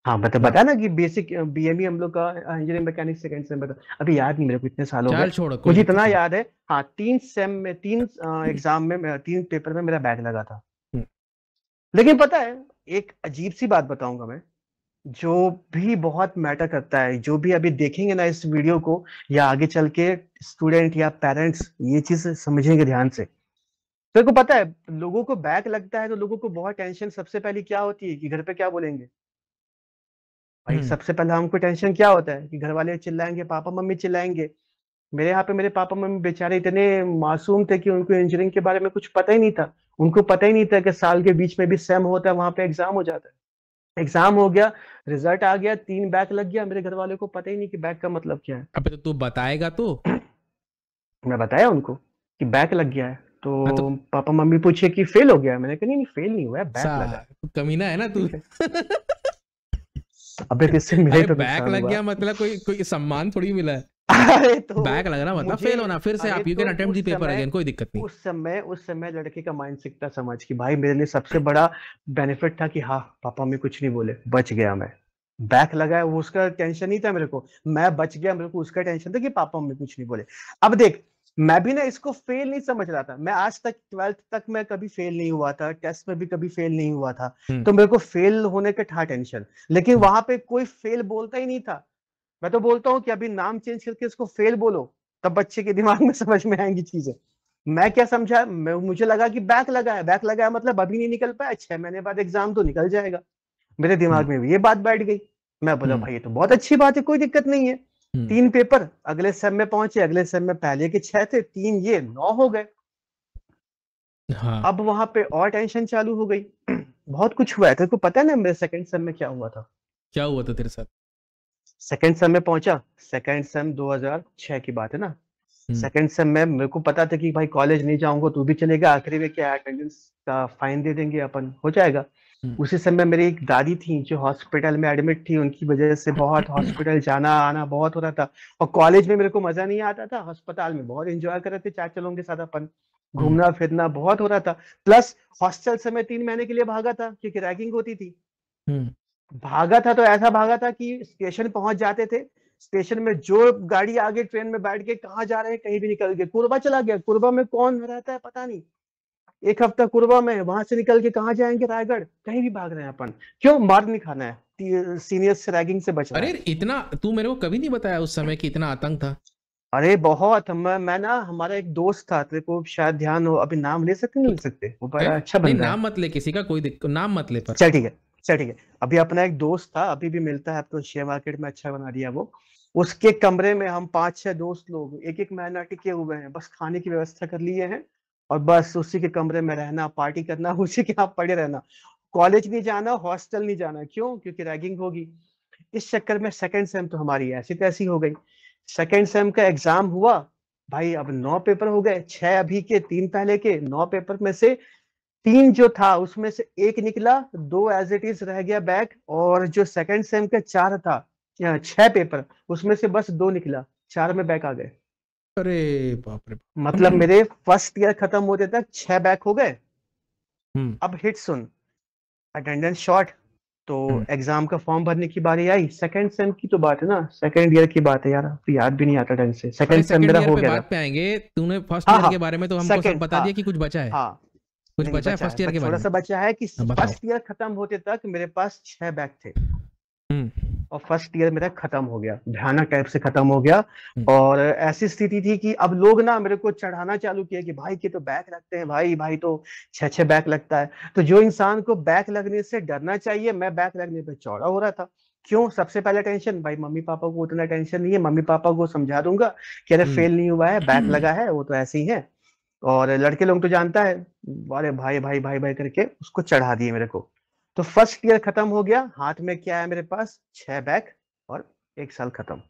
हाँ मतलब बता ना कि बेसिक बीएमई e हम लोग का इंजीनियरिंग मैकेनिक्स सेकंड सेम में था अभी याद नहीं मेरे को इतने साल हो गए मुझे इतना याद है हाँ तीन सेम में तीन एग्जाम में तीन पेपर में मेरा बैग लगा था हम्म। लेकिन पता है एक अजीब सी बात बताऊंगा मैं जो भी बहुत मैटर करता है जो भी अभी देखेंगे ना इस वीडियो को या आगे चल के स्टूडेंट या पेरेंट्स ये चीज समझेंगे ध्यान से तेरे को पता है लोगों को बैक लगता है तो लोगों को बहुत टेंशन सबसे पहले क्या होती है कि घर पे क्या बोलेंगे भाई हम्म। सबसे पहले हमको टेंशन क्या होता है कि घर वाले चिल्लाएंगे पापा मम्मी चिल्लाएंगे मेरे यहाँ पे मेरे पापा मम्मी बेचारे इतने मासूम थे कि उनको इंजीनियरिंग के बारे में कुछ पता ही नहीं था उनको पता ही नहीं था कि साल के बीच में भी सेम होता है वहां पे एग्जाम हो जाता है एग्जाम हो गया रिजल्ट आ गया तीन बैक लग गया मेरे घर वाले को पता ही नहीं कि बैक का मतलब क्या है अबे तो तू बताएगा तो (clears throat) मैं बताया उनको कि बैक लग गया है तो, हाँ, तो पापा मम्मी पूछे कि फेल हो गया मैंने कहा नहीं नहीं फेल नहीं हुआ है बैक लगा कमीना है ना तू (laughs) अबे किससे मिले तो बैक लग गया मतलब कोई कोई सम्मान थोड़ी मिला है तो बैक लग रहा मतलब फेल होना फिर से आप you can attempt the paper again कोई दिक्कत नहीं उस समय उस समय लड़के का था समझ भाई मेरे लिए सबसे बड़ा बेनिफिट था कि हाँ पापा कुछ नहीं बोले बच गया मैं बैक लगा है वो उसका टेंशन नहीं था मेरे को मैं बच गया मेरे को उसका टेंशन था कि पापा मम्मी कुछ नहीं बोले अब देख मैं भी ना इसको फेल नहीं समझ रहा था मैं आज तक ट्वेल्थ तक मैं कभी फेल नहीं हुआ था टेस्ट में भी कभी फेल नहीं हुआ था हम्म। तो मेरे को फेल होने का था टेंशन लेकिन हम्म। वहां पे कोई फेल बोलता ही नहीं था मैं तो बोलता हूँ कि अभी नाम चेंज करके इसको फेल बोलो तब बच्चे के दिमाग में (laughs) समझ में आएंगी चीजें मैं क्या समझा मैं मुझे लगा कि बैक लगा है बैक लगा है मतलब अभी नहीं निकल पाया छह महीने बाद एग्जाम तो निकल जाएगा मेरे दिमाग में भी ये बात बैठ गई मैं बोला हम्म। भाई ये तो बहुत अच्छी बात है कोई दिक्कत नहीं है हम्म। तीन पेपर अगले सेम में पहुंचे अगले सेम में पहले के छह थे तीन ये नौ हो गए हाँ। अब वहां पे और टेंशन चालू हो गई (clears throat) बहुत कुछ हुआ है तेरे को पता है ना मेरे सेकंड सेम में क्या हुआ था क्या हुआ था तेरे साथ सेकेंड सेम में पहुंचा सेकेंड सेम 2006 की बात है ना सेकेंड सेम हम्म। में मेरे को पता था कि भाई कॉलेज नहीं जाऊंगा तो भी चलेगा आखिरी में क्या अटेंडेंस का फाइन दे देंगे अपन हो जाएगा हम्म। उसी समय मेरी एक दादी थी जो हॉस्पिटल में एडमिट थी उनकी वजह से बहुत हॉस्पिटल (laughs) जाना आना बहुत हो रहा था और कॉलेज में मेरे को मजा नहीं आता था अस्पताल में बहुत एंजॉय कर रहे थे चार चलों के साथ अपन हम्म। घूमना फिरना बहुत हो रहा था प्लस हॉस्टल से मैं तीन महीने के लिए भागा था क्योंकि रैगिंग होती थी भागा था तो ऐसा भागा था कि स्टेशन पहुंच जाते थे स्टेशन में जो गाड़ी आगे ट्रेन में बैठ के कहाँ जा रहे हैं कहीं भी निकल गए कुरबा चला गया कुरबा में कौन रहता है पता नहीं एक हफ्ता कुरबा में वहां से निकल के कहा जाएंगे रायगढ़ कहीं भी भाग रहे हैं अपन क्यों मार नहीं खाना है सीनियर से रैगिंग से बचना अरे इतना तू मेरे को कभी नहीं बताया उस समय की इतना आतंक था अरे बहुत मैं, मैं ना हमारा एक दोस्त था तेरे को शायद ध्यान हो अभी नाम ले सकते नहीं ले सकते वो बड़ा अच्छा बंदा नाम मत ले किसी का कोई नाम मत ले पर चल ठीक है चल ठीक है अभी अपना एक दोस्त था अभी भी मिलता है आपको तो शेयर मार्केट में अच्छा बना दिया वो उसके कमरे में हम पांच छह दोस्त लोग एक एक महीना टिके हुए हैं बस खाने की व्यवस्था कर लिए हैं और बस उसी के कमरे में रहना पार्टी करना (laughs) उसी के यहाँ पड़े रहना कॉलेज नहीं जाना हॉस्टल नहीं जाना क्यों क्योंकि रैगिंग होगी इस चक्कर में सेकेंड सेम तो हमारी ऐसी तैसी हो गई सेकेंड सेम का एग्जाम हुआ भाई अब नौ पेपर हो गए छह अभी के तीन पहले के नौ पेपर में से तीन जो था उसमें से एक निकला दो एज इट इज रह गया बैक और जो सेकंड सेम का चार था छह पेपर उसमें से बस दो निकला चार में बैक आ गए अरे बाप रे मतलब हम्म। मेरे फर्स्ट ईयर खत्म होते तक छह बैक हो गए हम्म। अब हिट सुन अटेंडेंस शॉर्ट तो एग्जाम हम्म। का फॉर्म भरने की बारी आई सेकंड सेम की तो बात है ना सेकंड ईयर की बात है यार तो याद भी नहीं आता ढंग से सेकंड सेम मेरा हो गया पे आएंगे तूने फर्स्ट ईयर हाँ, हाँ। के बारे में तो हमको सब बता दिया हाँ। कि कुछ बचा है हाँ कुछ बचा है फर्स्ट ईयर के थोड़ा सा बचा है कि फर्स्ट ईयर खत्म होते तक मेरे पास छह बैग थे हम्म। और फर्स्ट ईयर मेरा खत्म हो गया भयानक टाइप से खत्म हो गया हम्म। और ऐसी स्थिति थी कि अब लोग ना मेरे को चढ़ाना चालू किया कि भाई के तो बैक लगते हैं भाई भाई तो छह छह बैक लगता है तो जो इंसान को बैक लगने से डरना चाहिए मैं बैक लगने पे चौड़ा हो रहा था क्यों सबसे पहले टेंशन भाई मम्मी पापा को उतना टेंशन नहीं है मम्मी पापा को समझा दूंगा कि अरे हम्म। फेल नहीं हुआ है बैक (clears throat) लगा है वो तो ऐसे ही है और लड़के लोग तो जानता है अरे भाई भाई भाई भाई करके उसको चढ़ा दिए मेरे को तो फर्स्ट ईयर खत्म हो गया हाथ में क्या है मेरे पास छह बैग और एक साल खत्म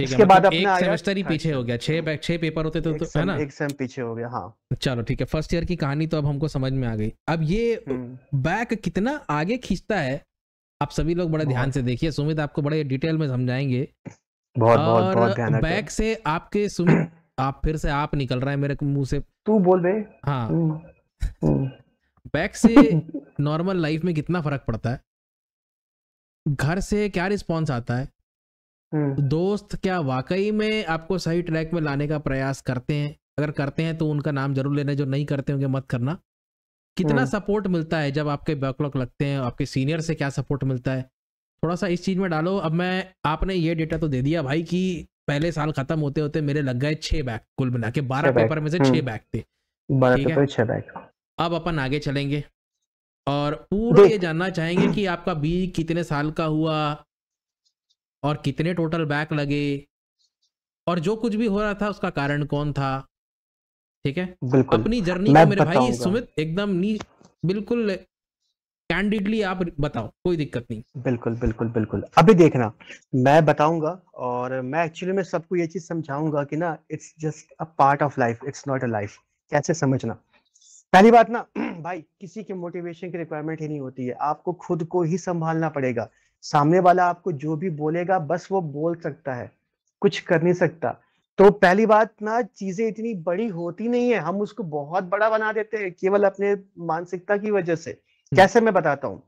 इसके मतलब बाद अपना एक सेमेस्टर ही हाँ पीछे हो गया छह बैग छह पेपर होते तो, तो है ना एक सेम पीछे हो गया हाँ चलो ठीक है फर्स्ट ईयर की कहानी तो अब हमको समझ में आ गई अब ये हम्म। बैग कितना आगे खींचता है आप सभी लोग बड़े ध्यान से देखिए सुमित आपको बड़े डिटेल में समझाएंगे बहुत बहुत बहुत बैग से आपके सुमित आप फिर से आप निकल रहा है मेरे मुंह से तू बोल दे हाँ हम्म, हम्म। बैक से नॉर्मल लाइफ में कितना फर्क पड़ता है घर से क्या रिस्पॉन्स आता है हम्म। दोस्त क्या वाकई में आपको सही ट्रैक में लाने का प्रयास करते हैं अगर करते हैं तो उनका नाम जरूर लेना जो नहीं करते होंगे मत करना कितना सपोर्ट मिलता है जब आपके बैकलॉग लगते हैं आपके सीनियर से क्या सपोर्ट मिलता है थोड़ा सा इस चीज में डालो अब मैं आपने ये डेटा तो दे दिया भाई कि पहले साल खत्म होते होते मेरे लग गए छह बैग कुल मिला के बारह पेपर में से छह हम्म। बैग थे ठीक है छह बैग अब अपन आगे चलेंगे और पूरा ये जानना चाहेंगे कि आपका बी कितने साल का हुआ और कितने टोटल बैक लगे और जो कुछ भी हो रहा था उसका कारण कौन था ठीक है अपनी जर्नी तो मेरे भाई सुमित एकदम नी बिल्कुल कैंडिडली आप बताओ कोई दिक्कत नहीं बिल्कुल बिल्कुल बिल्कुल अभी देखना मैं बताऊंगा और मैं एक्चुअली में सबको ये चीज समझाऊंगा कि ना it's just a part of life it's not a life कैसे समझना पहली बात ना (clears throat) भाई किसी के मोटिवेशन की रिक्वायरमेंट ही नहीं होती है आपको खुद को ही संभालना पड़ेगा सामने वाला आपको जो भी बोलेगा बस वो बोल सकता है कुछ कर नहीं सकता तो पहली बात ना चीजें इतनी बड़ी होती नहीं है हम उसको बहुत बड़ा बना देते हैं केवल अपने मानसिकता की वजह से कैसे हम्म। मैं बताता हूँ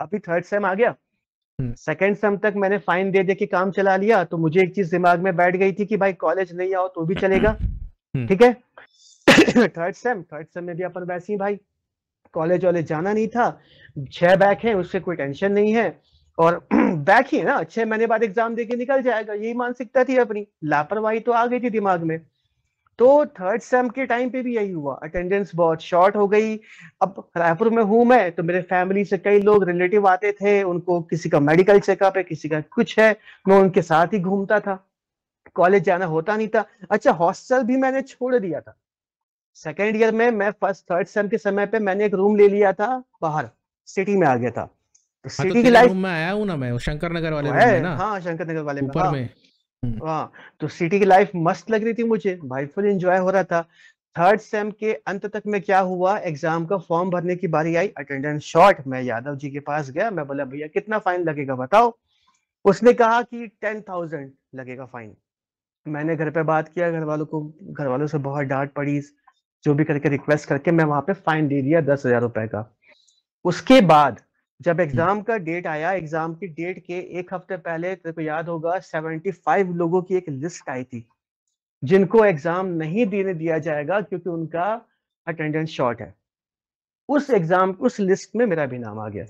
अभी थर्ड सेम आ गया सेकेंड सेम हम्म। तक मैंने फाइन दे दे के काम चला लिया तो मुझे एक चीज दिमाग में बैठ गई थी कि भाई कॉलेज नहीं आओ तो भी चलेगा हम्म। ठीक है थर्ड सेम थर्ड सेम में भी अपन वैसे ही भाई कॉलेज वॉलेज जाना नहीं था छह बैक है उससे कोई टेंशन नहीं है और बैक (clears throat) ही है ना छह महीने बाद एग्जाम देके निकल जाएगा यही मानसिकता थी अपनी लापरवाही तो आ गई थी दिमाग में तो थर्ड सेम के टाइम पे भी यही हुआ अटेंडेंस बहुत शॉर्ट हो गई अब रायपुर में हूं मैं तो मेरे फैमिली से कई लोग रिलेटिव आते थे उनको किसी का मेडिकल चेकअप है किसी का कुछ है मैं उनके साथ ही घूमता था कॉलेज जाना होता नहीं था अच्छा हॉस्टल भी मैंने छोड़ दिया था सेकेंड ईयर में मैं फर्स्ट थर्ड सेम के समय पे मैंने एक रूम ले लिया था बाहर सिटी में आ गया था हाँ, तो सिटी की लाइफ में आया हूँ ना मैं शंकर नगर वाले तो हाँ शंकर नगर वाले में। हम्म। वाह तो सिटी की लाइफ मस्त लग रही थी मुझे भाई फुल एंजॉय हो रहा था थर्ड सेम के अंत तक में क्या हुआ एग्जाम का फॉर्म भरने की बारी आई अटेंडेंस शॉर्ट मैं यादव जी के पास गया मैं बोला भैया कितना फाइन लगेगा बताओ उसने कहा कि टेन थाउजेंड लगेगा फाइन मैंने घर पे बात किया घर वालों को घर वालों से बहुत डांट पड़ी जो भी करके रिक्वेस्ट करके मैं वहां पे फाइन दे दिया दस हजार रुपए का उसके बाद जब हम्म। एग्जाम का डेट आया एग्जाम की डेट के एक हफ्ते पहले तेरे को याद होगा 75 लोगों की एक लिस्ट आई थी जिनको एग्जाम नहीं देने दिया जाएगा क्योंकि उनका अटेंडेंस शॉर्ट है उस एग्जाम उस लिस्ट में मेरा भी नाम आ गया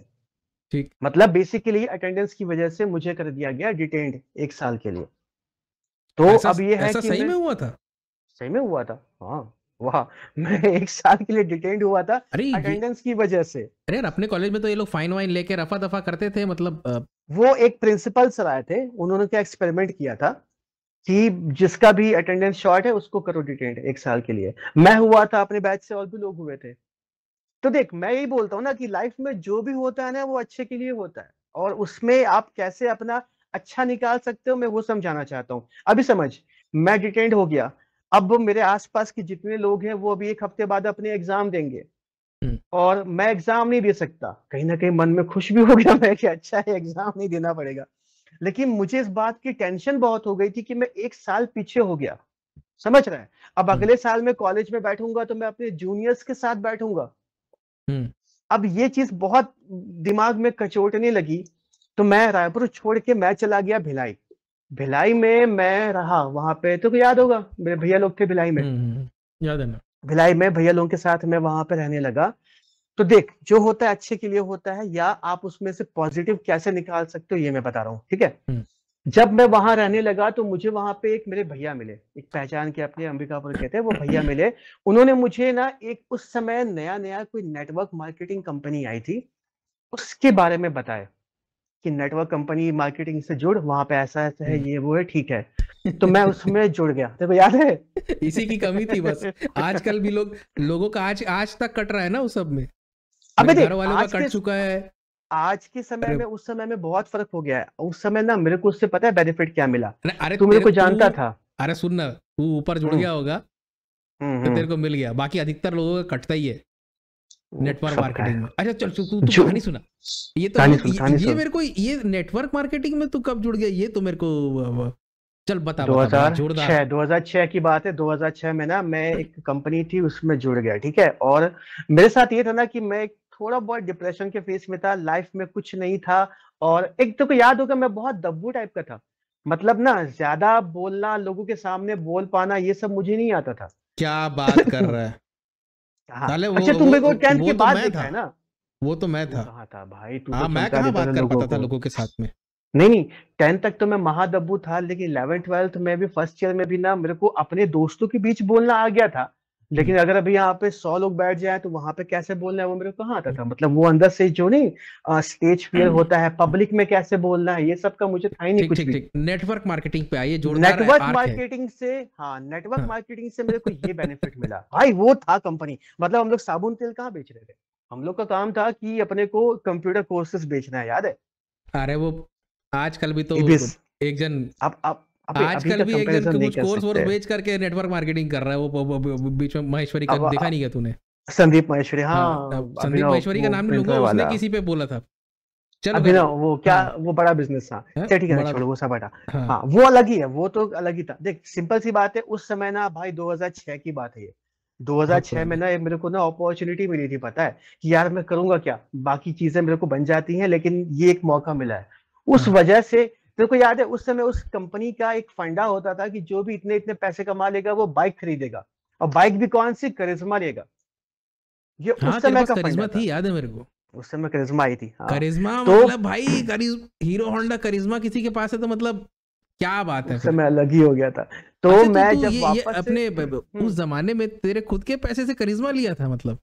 ठीक मतलब बेसिकली अटेंडेंस की वजह से मुझे कर दिया गया डिटेंड एक साल के लिए तो ऐसा, अब ये है कि सही में हुआ था सही में हुआ था हाँ वाह मैं एक साल के लिए डिटेंड हुआ था अरे अटेंडेंस की वजह से अरे यार अपने कॉलेज में तो ये लोग फाइन वाइन लेके रफा दफा करते थे मतलब आ... वो एक प्रिंसिपल सर आए थे उन्होंने क्या एक्सपेरिमेंट किया था कि जिसका भी अटेंडेंस शॉर्ट है उसको करो डिटेंड एक साल के लिए मैं हुआ था अपने बैच से और भी लोग हुए थे तो देख मैं यही बोलता हूँ ना कि लाइफ में जो भी होता है ना वो अच्छे के लिए होता है और उसमें आप कैसे अपना अच्छा निकाल सकते हो मैं वो समझाना चाहता हूँ अभी समझ मैं डिटेंड हो गया अब मेरे आसपास के जितने लोग हैं वो अभी एक हफ्ते बाद अपने एग्जाम देंगे हम्म। और मैं एग्जाम नहीं दे सकता कहीं ना कहीं मन में खुश भी हो गया मैं कि अच्छा है एग्जाम नहीं देना पड़ेगा लेकिन मुझे इस बात की टेंशन बहुत हो गई थी कि मैं एक साल पीछे हो गया समझ रहे हैं अब हम्म। अगले साल में कॉलेज में बैठूंगा तो मैं अपने जूनियर्स के साथ बैठूंगा हम्म। अब ये चीज बहुत दिमाग में कचोटने लगी तो मैं रायपुर छोड़ के मैं चला गया भिलाई भिलाई में मैं रहा वहां पे तो याद होगा मेरे भैया लोग थे भिलाई में हम्म, हम्म, हम्म, याद है ना भिलाई में भैया लोगों के साथ मैं वहां पे रहने लगा तो देख जो होता है अच्छे के लिए होता है या आप उसमें से पॉजिटिव कैसे निकाल सकते हो ये मैं बता रहा हूँ ठीक है जब मैं वहां रहने लगा तो मुझे वहां पे एक मेरे भैया मिले एक पहचान के अपने अंबिकापुर कहते हैं वो भैया मिले उन्होंने मुझे ना एक उस समय नया नया कोई नेटवर्क मार्केटिंग कंपनी आई थी उसके बारे में बताया कि नेटवर्क कंपनी मार्केटिंग से जुड़ वहां पे ऐसा ऐसा है हम्म। ये वो है ठीक है तो मैं उसमें जुड़ गया तेरे को याद है (laughs) इसी की कमी थी बस आजकल भी लोग लोगों का आज आज तक कट रहा है ना उस सब में अबे देख वालों का कट चुका है आज के समय में उस समय में बहुत फर्क हो गया है उस समय ना मेरे को उससे पता है बेनिफिट क्या मिला अरे तू मेरे को जानता था अरे सुन ना तू ऊपर जुड़ हम्म। गया होगा हम्म, तो तेरे को मिल गया बाकी अधिकतर लोगों का कटता ही है नेटवर्क मार्केटिंग में अच्छा चल तू तू कहानी सुना ये तो सुन, ये, ये मेरे को ये नेटवर्क मार्केटिंग में तू तो कब जुड़ गया ये तो मेरे को चल बता दो हजार छह की बात है 2006 में ना मैं हम्म। एक कंपनी थी उसमें जुड़ गया ठीक है और मेरे साथ ये था ना कि मैं थोड़ा बहुत डिप्रेशन के फेस में था लाइफ में कुछ नहीं था और एक तो को याद होगा मैं बहुत दब्बू टाइप का था मतलब ना ज्यादा बोलना लोगों के सामने बोल पाना ये सब मुझे नहीं आता था क्या बात कर रहा है (laughs) साले वो अच्छा तुम को टेंथ के तो बाद दिखा है ना वो तो मैं था कहा था भाई तू हाँ, तो मैं कहा बात कर पाता था लोगों के साथ में नहीं नहीं टेंथ तक तो मैं महादब्बू था लेकिन इलेवेंथ ट्वेल्थ में भी फर्स्ट ईयर में भी ना मेरे को अपने दोस्तों के बीच बोलना आ गया था लेकिन हम्म। अगर अभी यहाँ पे सौ लोग बैठ जाए तो वहां पे कैसे बोलना है वो मेरे को कहाँ आता हम्म। था मतलब वो अंदर से जो नहीं स्टेज हम्म। फियर होता है पब्लिक में कैसे बोलना है ये सब का मुझे था ही नहीं कुछ भी नेटवर्क मार्केटिंग पे आइए नेटवर्क मार्केटिंग से हाँ नेटवर्क मार्केटिंग हाँ। से मेरे को ये बेनिफिट मिला भाई वो था कंपनी मतलब हम लोग साबुन तेल कहाँ बेच रहे थे हम लोग का काम था कि अपने को कंप्यूटर कोर्सेस बेचना है याद है अरे वो आजकल भी तो एक जन अब अब आजकल भी एक जन कुछ कोर्स वोर्स बेच करके नेटवर्क मार्केटिंग कर रहा है वो बीच में महेश्वरी का देखा नहीं गया तूने संदीप महेश्वरी हाँ, हाँ संदीप महेश्वरी का नाम नहीं लूंगा उसने किसी पे बोला था अभी ना वो क्या हाँ, वो बड़ा बिजनेस था हाँ? चल ठीक है छोड़ो वो सब बड़ा हाँ, हाँ वो अलग ही है वो तो अलग ही था देख सिंपल सी बात है उस समय ना भाई 2006 की बात है ये 2006 अच्छा। में ना मेरे को ना अपॉर्चुनिटी मिली थी पता है कि यार मैं करूंगा क्या बाकी चीजें मेरे को बन जाती हैं लेकिन ये एक मौका मिला है उस हाँ। वजह से तेरे को याद है उस समय उस कंपनी का एक फंडा होता था कि जो भी इतने इतने पैसे कमा लेगा वो बाइक खरीदेगा और बाइक भी कौन सी करिश्मा लेगा ये हाँ, उस समय का करिश्मा थी याद है मेरे को उस समय करिश्मा आई थी हाँ। करिश्मा तो, मतलब भाई हीरो होंडा करिश्मा किसी के पास है तो मतलब क्या बात है उस समय अलग ही हो गया था तो, अच्छा, तो मैं जब वापस अपने हम्म। उस जमाने में तेरे खुद के पैसे से करिश्मा लिया था मतलब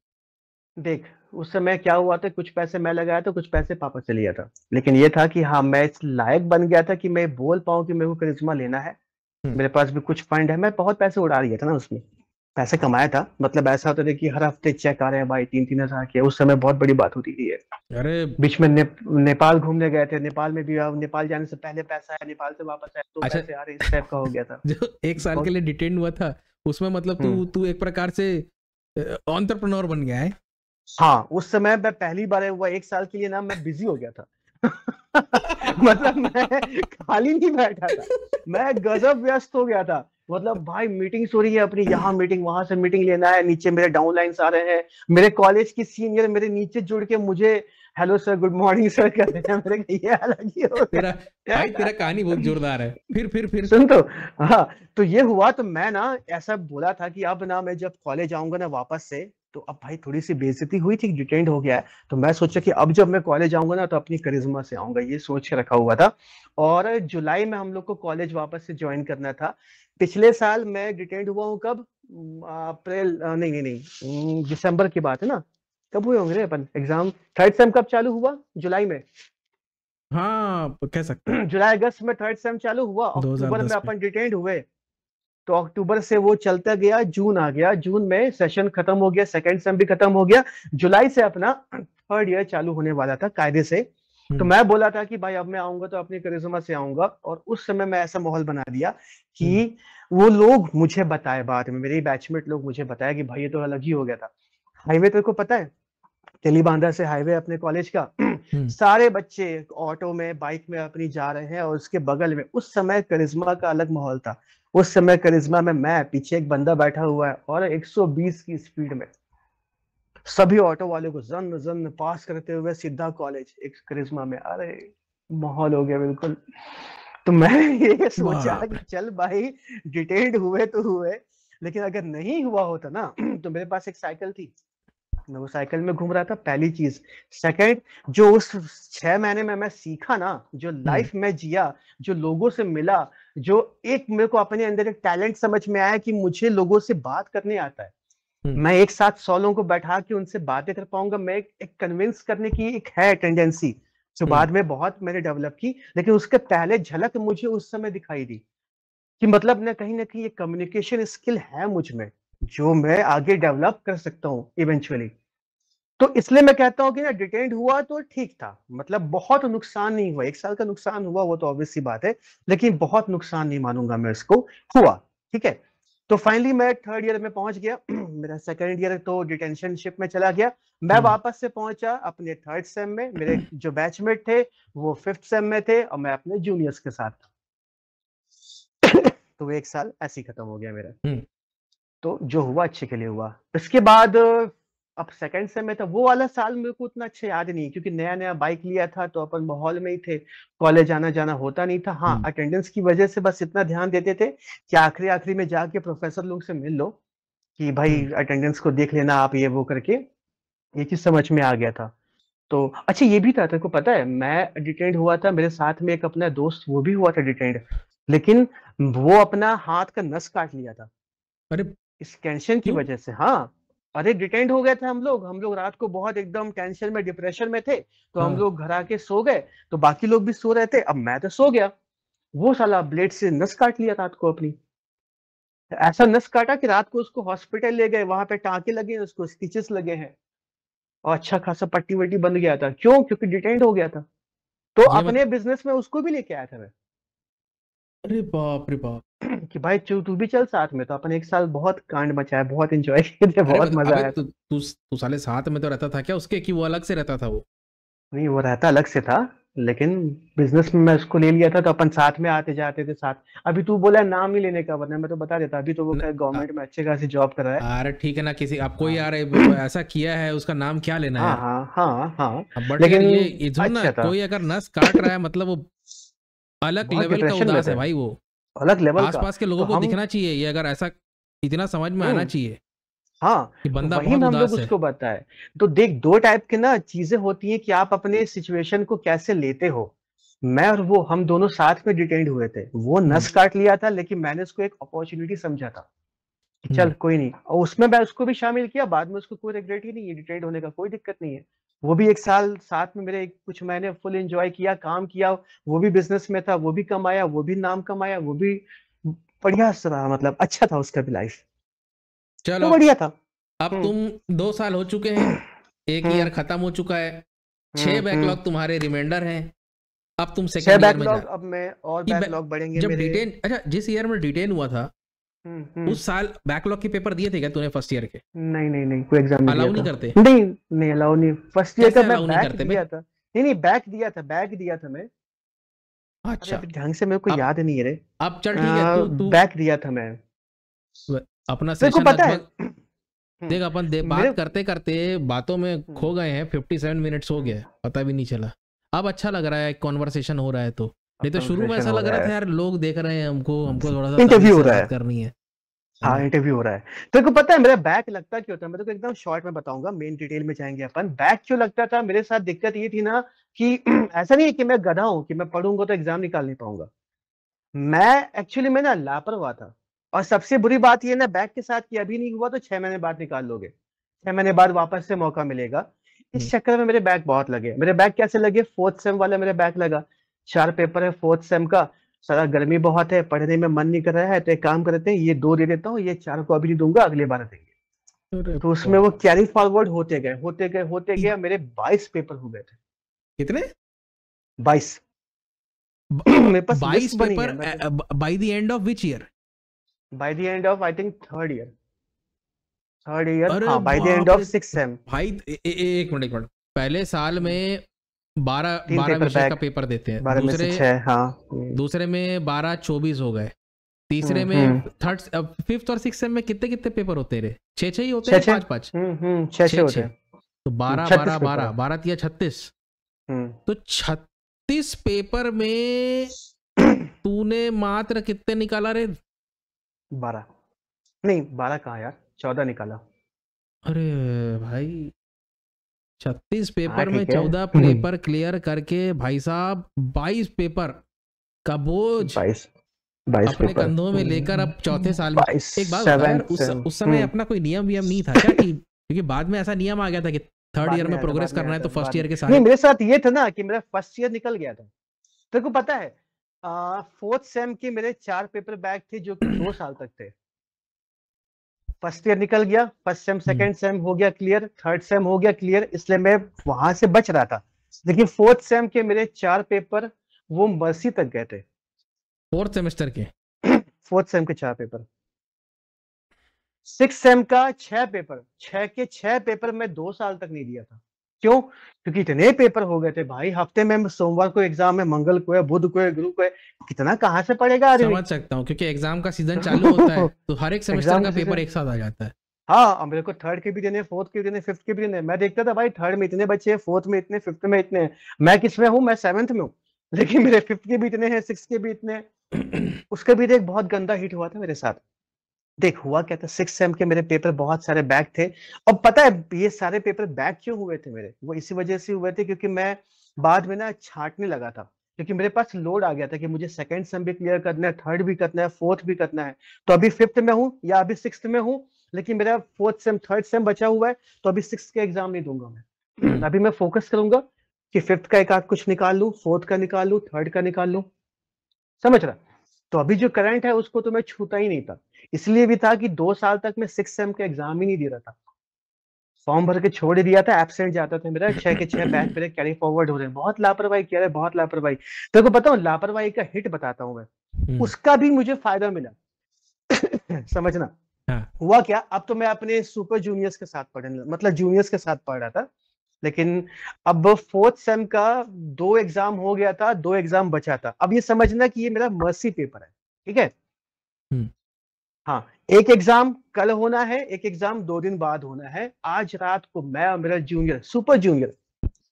देख उस समय क्या हुआ था कुछ पैसे मैं लगाया था कुछ पैसे पापा से लिया था लेकिन ये था कि हाँ मैं इस लायक बन गया था कि मैं बोल पाऊँ कि मेरे को करिश्मा लेना है हम्म। मेरे पास भी कुछ फंड है मैं बहुत पैसे उड़ा लिया था ना उसमें पैसे कमाया था मतलब ऐसा होता था कि हर हफ्ते चेक आ रहे हैं भाई तीन तीन हजार के उस समय बहुत बड़ी बात होती थी अरे बीच में ने, नेपाल घूमने गए थे नेपाल में भी नेपाल जाने से पहले पैसा आया नेपाल से वापस आया तो अच्छा, पैसे आ रहे इस टाइप का हो गया था (laughs) जो एक साल के लिए डिटेन हुआ था उसमें मतलब तू हम्म। तू एक प्रकार से ऑन्टरप्रनोर बन गया है हाँ उस समय मैं पहली बार हुआ एक साल के लिए ना मैं बिजी हो गया था (laughs) मतलब मैं खाली नहीं बैठा था मैं गजब व्यस्त हो गया था मतलब भाई मीटिंग्स हो रही है अपनी यहाँ मीटिंग वहां से मीटिंग लेना है नीचे मेरे डाउन लाइन आ रहे हैं मेरे कॉलेज की सीनियर मेरे नीचे जुड़ के मुझे hello sir good morning sir कर रहे हैं मेरे ये अलग ही हो तेरा भाई तेरा कहानी बहुत जोरदार है फिर फिर फिर सुन तो हाँ तो ये हुआ तो मैं ना ऐसा बोला था कि अब ना मैं जब कॉलेज आऊंगा ना वापस से तो अब भाई थोड़ी सी बेजती हुई थी डिटेंड हो गया है तो मैं सोचा कि अब जब मैं कॉलेज आऊंगा ना तो अपनी करिज्मा से आऊंगा ये सोच के रखा हुआ था और जुलाई में हम लोग को कॉलेज वापस से ज्वाइन करना था पिछले साल मैं डिटेंड हुआ हूँ कब अप्रैल नहीं नहीं नहीं दिसंबर की बात है ना कब हुए होंगे अपन एग्जाम थर्ड सेम कब चालू हुआ जुलाई में हाँ कह सकते (clears throat) जुलाई अगस्त में थर्ड सेम चालू हुआ अक्टूबर में अपन डिटेंड हुए तो अक्टूबर से वो चलता गया जून आ गया जून में सेशन खत्म हो गया सेकेंड सेम भी खत्म हो गया जुलाई से अपना थर्ड ईयर चालू होने वाला था कायदे से तो हम्म। मैं बोला था कि भाई अब मैं आऊंगा तो अपने करिश्मा से आऊंगा और उस समय मैं ऐसा माहौल बना दिया कि हम्म। वो लोग मुझे बताए बाद में मेरे बैचमेट लोग मुझे बताया कि भाई ये तो अलग ही हो गया था हाईवे तेरे को पता है तेली बांधा से हाईवे अपने कॉलेज का हम्म। सारे बच्चे ऑटो में बाइक में अपनी जा रहे हैं और उसके बगल में उस समय करिश्मा का अलग माहौल था उस समय करिश्मा में मैं पीछे एक बंदा बैठा हुआ है और 120 की स्पीड में सभी ऑटो वाले को जन जन पास करते हुए सीधा कॉलेज एक करिश्मा में अरे माहौल हो गया बिल्कुल तो मैं (laughs) ये सोचा कि चल भाई डिटेल्ड हुए तो हुए लेकिन अगर नहीं हुआ होता ना (clears throat) तो मेरे पास एक साइकिल थी मैं वो साइकिल में घूम रहा था पहली चीज सेकंड जो उस छह महीने में मैं सीखा ना जो लाइफ हम्म। में जिया जो लोगों से मिला जो एक मेरे को अपने अंदर एक टैलेंट समझ में आया कि मुझे लोगों से बात करने आता है हम्म। मैं एक साथ सौ लोगों को बैठा के उनसे बातें कर पाऊंगा मैं एक कन्विंस करने की एक है टेंडेंसी जो हम्म। बाद में बहुत मैंने डेवलप की लेकिन उसके पहले झलक मुझे उस समय दिखाई दी कि मतलब ना कहीं ना कहीं ये कम्युनिकेशन स्किल है मुझ में जो मैं आगे डेवलप कर सकता हूँ इवेंचुअली तो इसलिए मैं कहता हूं कि ना डिटेंड हुआ तो ठीक था मतलब बहुत नुकसान नहीं हुआ एक साल का नुकसान हुआ वो तो ऑब्वियस सी बात है लेकिन बहुत नुकसान नहीं मानूंगा मैं इसको हुआ ठीक है तो फाइनली मैं थर्ड ईयर में पहुंच गया (clears throat) मेरा सेकंड ईयर तो डिटेंशनशिप में चला गया मैं हम्म। वापस से पहुंचा अपने थर्ड सेम में मेरे हम्म। जो बैचमेट थे वो फिफ्थ सेम में थे और मैं अपने जूनियर्स के साथ था (coughs) तो एक साल ऐसे खत्म हो गया मेरा हम्म। तो जो हुआ अच्छे के लिए हुआ इसके बाद अब सेकंड सेम में था तो वो वाला साल मेरे को उतना अच्छा याद नहीं क्योंकि नया नया बाइक लिया था तो अपन माहौल में ही थे कॉलेज आना जाना होता नहीं था हाँ अटेंडेंस हम्म। की वजह से बस इतना ध्यान देते थे कि आखिरी आखिरी में जाके प्रोफेसर लोग से मिल लो कि भाई अटेंडेंस हम्म। को देख लेना आप ये वो करके ये चीज समझ में आ गया था तो अच्छा ये भी था तेरे को पता है मैं डिटेंड हुआ था मेरे साथ में एक अपना दोस्त वो भी हुआ था डिटेंड लेकिन वो अपना हाथ का नस काट लिया था अरे स्कैंशन की वजह से हाँ अरे डिटेंड हो गए थे हम लोग हम लोग रात को बहुत एकदम टेंशन में डिप्रेशन में थे तो हम हाँ। लोग घर आके सो गए तो बाकी लोग भी सो रहे थे अब मैं तो सो गया वो साला ब्लेड से नस काट लिया रात को अपनी ऐसा नस काटा कि रात को उसको हॉस्पिटल ले गए वहां पे टांके लगे हैं उसको स्टिचेस लगे हैं और अच्छा खासा पट्टी वट्टी बन गया था क्यों क्योंकि डिटेंड हो गया था तो अपने बिजनेस में उसको भी लेके आया था मैं अरे बाप रे बाप! कि भाई तू तू भी चल साथ में तो अपन एक साल बहुत कांड मचाया बहुत एंजॉय (laughs) किए थे अरे बहुत मजा अरे आया तू तू तू साले साथ में तो रहता था क्या उसके कि वो अलग से रहता था वो नहीं वो रहता अलग से था लेकिन बिजनेस में मैं उसको ले लिया था तो अपन साथ में आते जाते थे साथ अभी तू बोला नाम ही लेने का वरना मैं तो बता देता अभी तो वो गवर्नमेंट में अच्छे खासी जॉब कर रहा है अरे ठीक है ना किसी आप आपको यार ये ऐसा किया है उसका नाम क्या लेना है हाँ हाँ हाँ अब बट लेकिन लेकिन ये ये जो ना अच्छा था कोई अगर नस काट रहा है मतलब वो अलग लेवल का उदास है भाई वो अलग लेवल आस पास के लोगों तो को दिखना चाहिए ये अगर ऐसा इतना समझ में आना हम्म। चाहिए हाँ कि बंदा वही हम लोग उसको बताए तो देख दो टाइप के ना चीजें होती हैं कि आप अपने सिचुएशन को कैसे लेते हो मैं और वो हम दोनों साथ में डिटेंड हुए थे वो नस हम्म। काट लिया था लेकिन मैंने उसको एक अपॉर्चुनिटी समझा था हम्म। चल कोई नहीं और उसमें मैं उसको भी शामिल किया बाद में उसको कोई रिग्रेट ही नहीं है डिटेंड होने का कोई दिक्कत नहीं है वो भी एक साल साथ में मेरे कुछ मैंने फुल एंजॉय किया काम किया वो भी बिजनेस में था वो भी कमाया वो भी नाम कमाया वो भी बढ़िया रहा मतलब अच्छा था उसका भी लाइफ चलो तो बढ़िया था अब हम्म। तुम दो साल हो चुके हैं एक ईयर हम्म। खत्म हो चुका है छह बैकलॉग हम्म, तुम्हारे रिमाइंडर हैं अब तुम सेकंड ईयर में अब मैं और बैकलॉग बढ़ेंगे जब डिटेन अच्छा जिस ईयर में डिटेन हुआ था हम्म। उस साल बैकलॉग के पेपर दिए थे क्या तूने फर्स्ट ईयर के नहीं नहीं नहीं कोई एग्जाम अलाउ नहीं करते नहीं नहीं अलाउ नहीं फर्स्ट ईयर का मैं बैक दिया था नहीं नहीं बैक दिया था बैक दिया था मैं अच्छा ढंग से मेरे को याद नहीं रहे अब चल ठीक है तू बैक दिया था मैं अपना सेशन पता है हम्म। देख अपन दे, बात करते करते बातों में हम्म। खो गए हैं फिफ्टी सेवन मिनट्स हो गया पता भी नहीं चला अब अच्छा लग रहा है कॉन्वर्सेशन हो रहा है तो नहीं तो शुरू में ऐसा लग रहा था यार लोग देख रहे हैं हमको हमको थोड़ा सा इंटरव्यू हो रहा है करनी है हाँ इंटरव्यू हम्म। हो रहा है तेरे को पता है मेरा बैक लगता क्यों था मैं तो एकदम शॉर्ट में बताऊंगा मेन डिटेल में जाएंगे अपन बैक क्यों लगता था मेरे साथ दिक्कत ये थी ना कि (clears throat) ऐसा नहीं है कि मैं गधा हूं कि मैं पढ़ूंगा तो एग्जाम निकाल नहीं पाऊंगा मैं एक्चुअली मैं ना लापरवाह था और सबसे बुरी बात यह ना बैक के साथ कि अभी नहीं हुआ तो छह महीने बाद निकाल लोगे छह महीने बाद वापस से मौका मिलेगा इस हम्म। चक्कर में मेरे बैक बहुत लगे मेरे बैक कैसे लगे फोर्थ सेम वाला मेरे बैक लगा चार पेपर है फोर्थ सेम का सर गर्मी बहुत है पढ़ने में मन नहीं कर रहा है तो एक काम करते हैं ये दो दे देता हूँ ये चार को अभी दूंगा अगले बार देंगे तो उसमें वो कैरी फॉरवर्ड होते गए होते गए होते हम्म। गए मेरे बाईस पेपर हो गए थे कितने बाईस (clears throat) बाईस paper by the end of which year by the end of I think third year third year by the end of six sem भाई एक मिनट एक मिनट पहले साल हम्म। में बारह बारह विषय का पेपर देते हैं दूसरे में हाँ। दूसरे में बारह चौबीस हो गए तीसरे हम्म, में थर्ड हम्म। फिफ्थ और सिक्स में कितने कितने पेपर होते रहे छह छह ही होते हैं पांच पांच छे होते तो हम्म, बारह बारह बारह बारह या छत्तीस तो छत्तीस पेपर में (coughs) तूने मात्र कितने निकाला रे बारह नहीं बारह कहा यार चौदह निकाला अरे भाई छत्तीस हाँ, पेपर में चौदह हम्म। पेपर क्लियर करके भाई साहब बाईस पेपर का बोझ अपने कंधों में लेकर अब चौथे साल में एक बात उस, समय हम्म। अपना कोई नियम वियम नहीं था क्या कि क्योंकि बाद में ऐसा नियम आ गया था कि थर्ड ईयर में प्रोग्रेस करना है तो फर्स्ट ईयर के साथ नहीं मेरे साथ ये था ना कि मेरा फर्स्ट ईयर निकल गया था तेरे को पता है फोर्थ सेम के मेरे चार पेपर बैग थे जो कि दो साल तक थे फर्स्ट ईयर निकल गया फर्स्ट सेम हम्म। सेकंड सेम हो गया क्लियर थर्ड सेम हो गया क्लियर इसलिए मैं वहां से बच रहा था लेकिन फोर्थ सेम के मेरे चार पेपर वो मर्सी तक गए थे फोर्थ सेमेस्टर के (clears throat) फोर्थ सेम के चार पेपर सिक्स सेम का छह पेपर छह के छह पेपर मैं दो साल तक नहीं दिया था क्यों क्योंकि इतने पेपर हो गए थे भाई हफ्ते में सोमवार को एग्जाम है मंगल को है बुध को है गुरु को है कितना कहाँ से पड़ेगा अरे समझ सकता हूँ क्योंकि एग्जाम का सीजन चालू होता है (laughs) तो हर एक सेमेस्टर का पेपर एक साथ आ जाता है हाँ मेरे को थर्ड के भी देने फोर्थ के भी देने फिफ्थ के भी देने मैं देखता था भाई थर्ड में इतने बच्चे हैं फोर्थ में इतने फिफ्थ में इतने मैं किस में हूँ मैं सेवंथ में हूँ लेकिन मेरे फिफ्थ के भी इतने हैं सिक्स के भी इतने (clears throat) उसका भी एक बहुत गंदा हिट हुआ था मेरे साथ देख हुआ क्या था सिक्स सेम के मेरे पेपर बहुत सारे बैक थे और पता है ये सारे पेपर बैक क्यों हुए थे मेरे वो इसी वजह से हुए थे क्योंकि मैं बाद में ना छाटने लगा था क्योंकि मेरे पास लोड आ गया था कि मुझे सेकंड सेम भी क्लियर करना है थर्ड भी करना है फोर्थ भी करना है तो अभी फिफ्थ में हूँ या अभी सिक्स में हूँ लेकिन मेरा फोर्थ सेम थर्ड सेम बचा हुआ है तो अभी सिक्स का एग्जाम नहीं दूंगा मैं (clears throat) अभी मैं फोकस करूंगा कि फिफ्थ का एक आध कुछ निकाल लू फोर्थ का निकाल लू थर्ड का निकाल लू समझ रहा तो अभी जो करंट है उसको तो मैं छूता ही नहीं था इसलिए भी था कि दो साल तक मैं सिक्स सेम का एग्जाम ही नहीं दे रहा था फॉर्म भर के छोड़ दिया था एबसेंट जाता था मेरा छह के छह बैच मेरे कैरी फॉरवर्ड हो रहे हैं बहुत लापरवाही किया है बहुत लापरवाही तेरे को बताऊ लापरवाही का हिट बताता हूँ मैं हम्म। उसका भी मुझे फायदा मिला (coughs) समझना हाँ। हुआ क्या अब तो मैं अपने सुपर जूनियर्स के साथ पढ़ने मतलब जूनियर्स के साथ पढ़ रहा था लेकिन अब फोर्थ सेम का दो एग्जाम हो गया था दो एग्जाम बचा था अब ये समझना कि ये मेरा मर्सी पेपर है ठीक है हम्म। हाँ एक एग्जाम कल होना है एक एग्जाम दो दिन बाद होना है आज रात को मैं और मेरा जूनियर सुपर जूनियर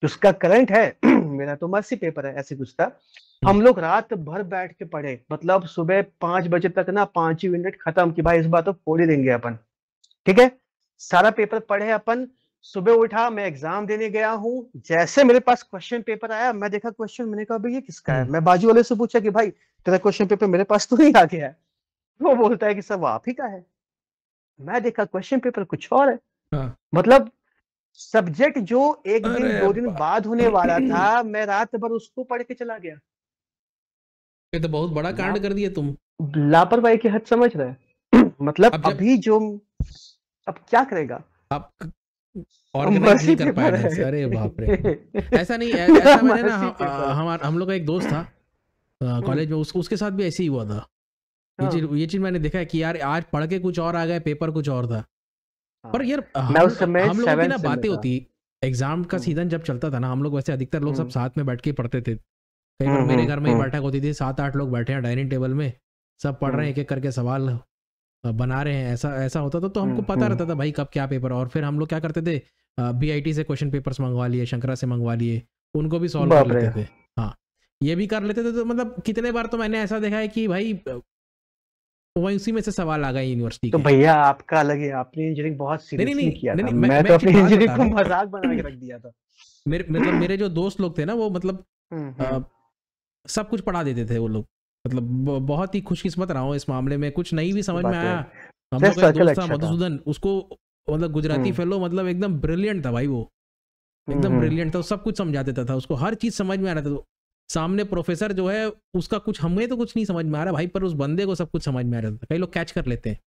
जिसका करंट है (clears throat) मेरा तो मर्सी पेपर है ऐसे कुछ था हम्म। हम लोग रात भर बैठ के पढ़े मतलब सुबह पांच बजे तक ना पांच ही मिनट खत्म कि भाई इस बार तो फोड़ ही देंगे अपन ठीक है सारा पेपर पढ़े अपन सुबह उठा मैं एग्जाम देने गया हूँ जैसे मेरे पास क्वेश्चन पेपर आया मैं देखा क्वेश्चन मैंने कहा भाई ये किसका है हम्म। मैं बाजू वाले से पूछा कि भाई तेरा क्वेश्चन पेपर मेरे पास तो ही आ गया है वो बोलता है कि सब आप ही का है मैं देखा क्वेश्चन पेपर कुछ और है हाँ। मतलब सब्जेक्ट जो एक दिन दो दिन बाद होने वाला था मैं रात भर उसको पढ़ के चला गया ये तो बहुत बड़ा कांड कर दिया तुम लापरवाही की हद समझ रहे (clears throat) मतलब अभी जो अब क्या करेगा आप ऑर्गेनाइज कर पाए ढंग अरे बाप रे (laughs) ऐसा नहीं ऐसा मैंने ना हाँ, हमारा हम लोग का एक दोस्त था हाँ। कॉलेज में उसको उसके साथ भी ऐसे ही हुआ था ये चीज हाँ। ये चीज मैंने देखा है कि यार आज पढ़ के कुछ और आ गया पेपर कुछ और था पर यार हम, हम लोगों की ना बातें होती एग्जाम का सीजन जब चलता था ना हम लोग वैसे अधिकतर लोग सब साथ में बैठ के पढ़ते थे कई बार मेरे घर में ही बैठक होती थी सात आठ लोग बैठे हैं डाइनिंग टेबल में सब पढ़ रहे हैं एक एक करके सवाल बना रहे हैं ऐसा ऐसा होता था तो हमको हम्म, पता हम्म। रहता था भाई कब क्या पेपर और फिर हम लोग क्या करते थे बी से क्वेश्चन पेपर मंगवा लिए शंकरा से मंगवा लिए उनको भी सॉल्व कर लेते थे हाँ ये भी कर लेते थे तो मतलब कितने बार तो मैंने ऐसा देखा है कि भाई वही उसी में से सवाल आ गए यूनिवर्सिटी तो भैया आपका अलग है आपने इंजीनियरिंग बहुत सीरियसली नहीं, नहीं, किया नहीं, था नहीं, मैं, मैं तो अपनी इंजीनियरिंग को मजाक बना के रख दिया था मेरे मतलब मेरे जो दोस्त लोग थे ना वो मतलब हम्म, सब कुछ पढ़ा देते थे वो लोग मतलब बहुत ही खुशकिस्मत रहा हूँ इस मामले में कुछ नहीं भी समझ में आया हम लोग अच्छा था मधुसूदन उसको मतलब गुजराती फेलो हम्म। मतलब एकदम ब्रिलियंट था भाई वो एकदम ब्रिलियंट हम्म, हम्म। था सब कुछ समझा देता था उसको हर चीज समझ में आ रहा था तो सामने प्रोफेसर जो है उसका कुछ हमें तो कुछ नहीं समझ में आ रहा भाई पर उस बंदे को सब कुछ समझ में आ रहा था कई लोग कैच कर लेते हैं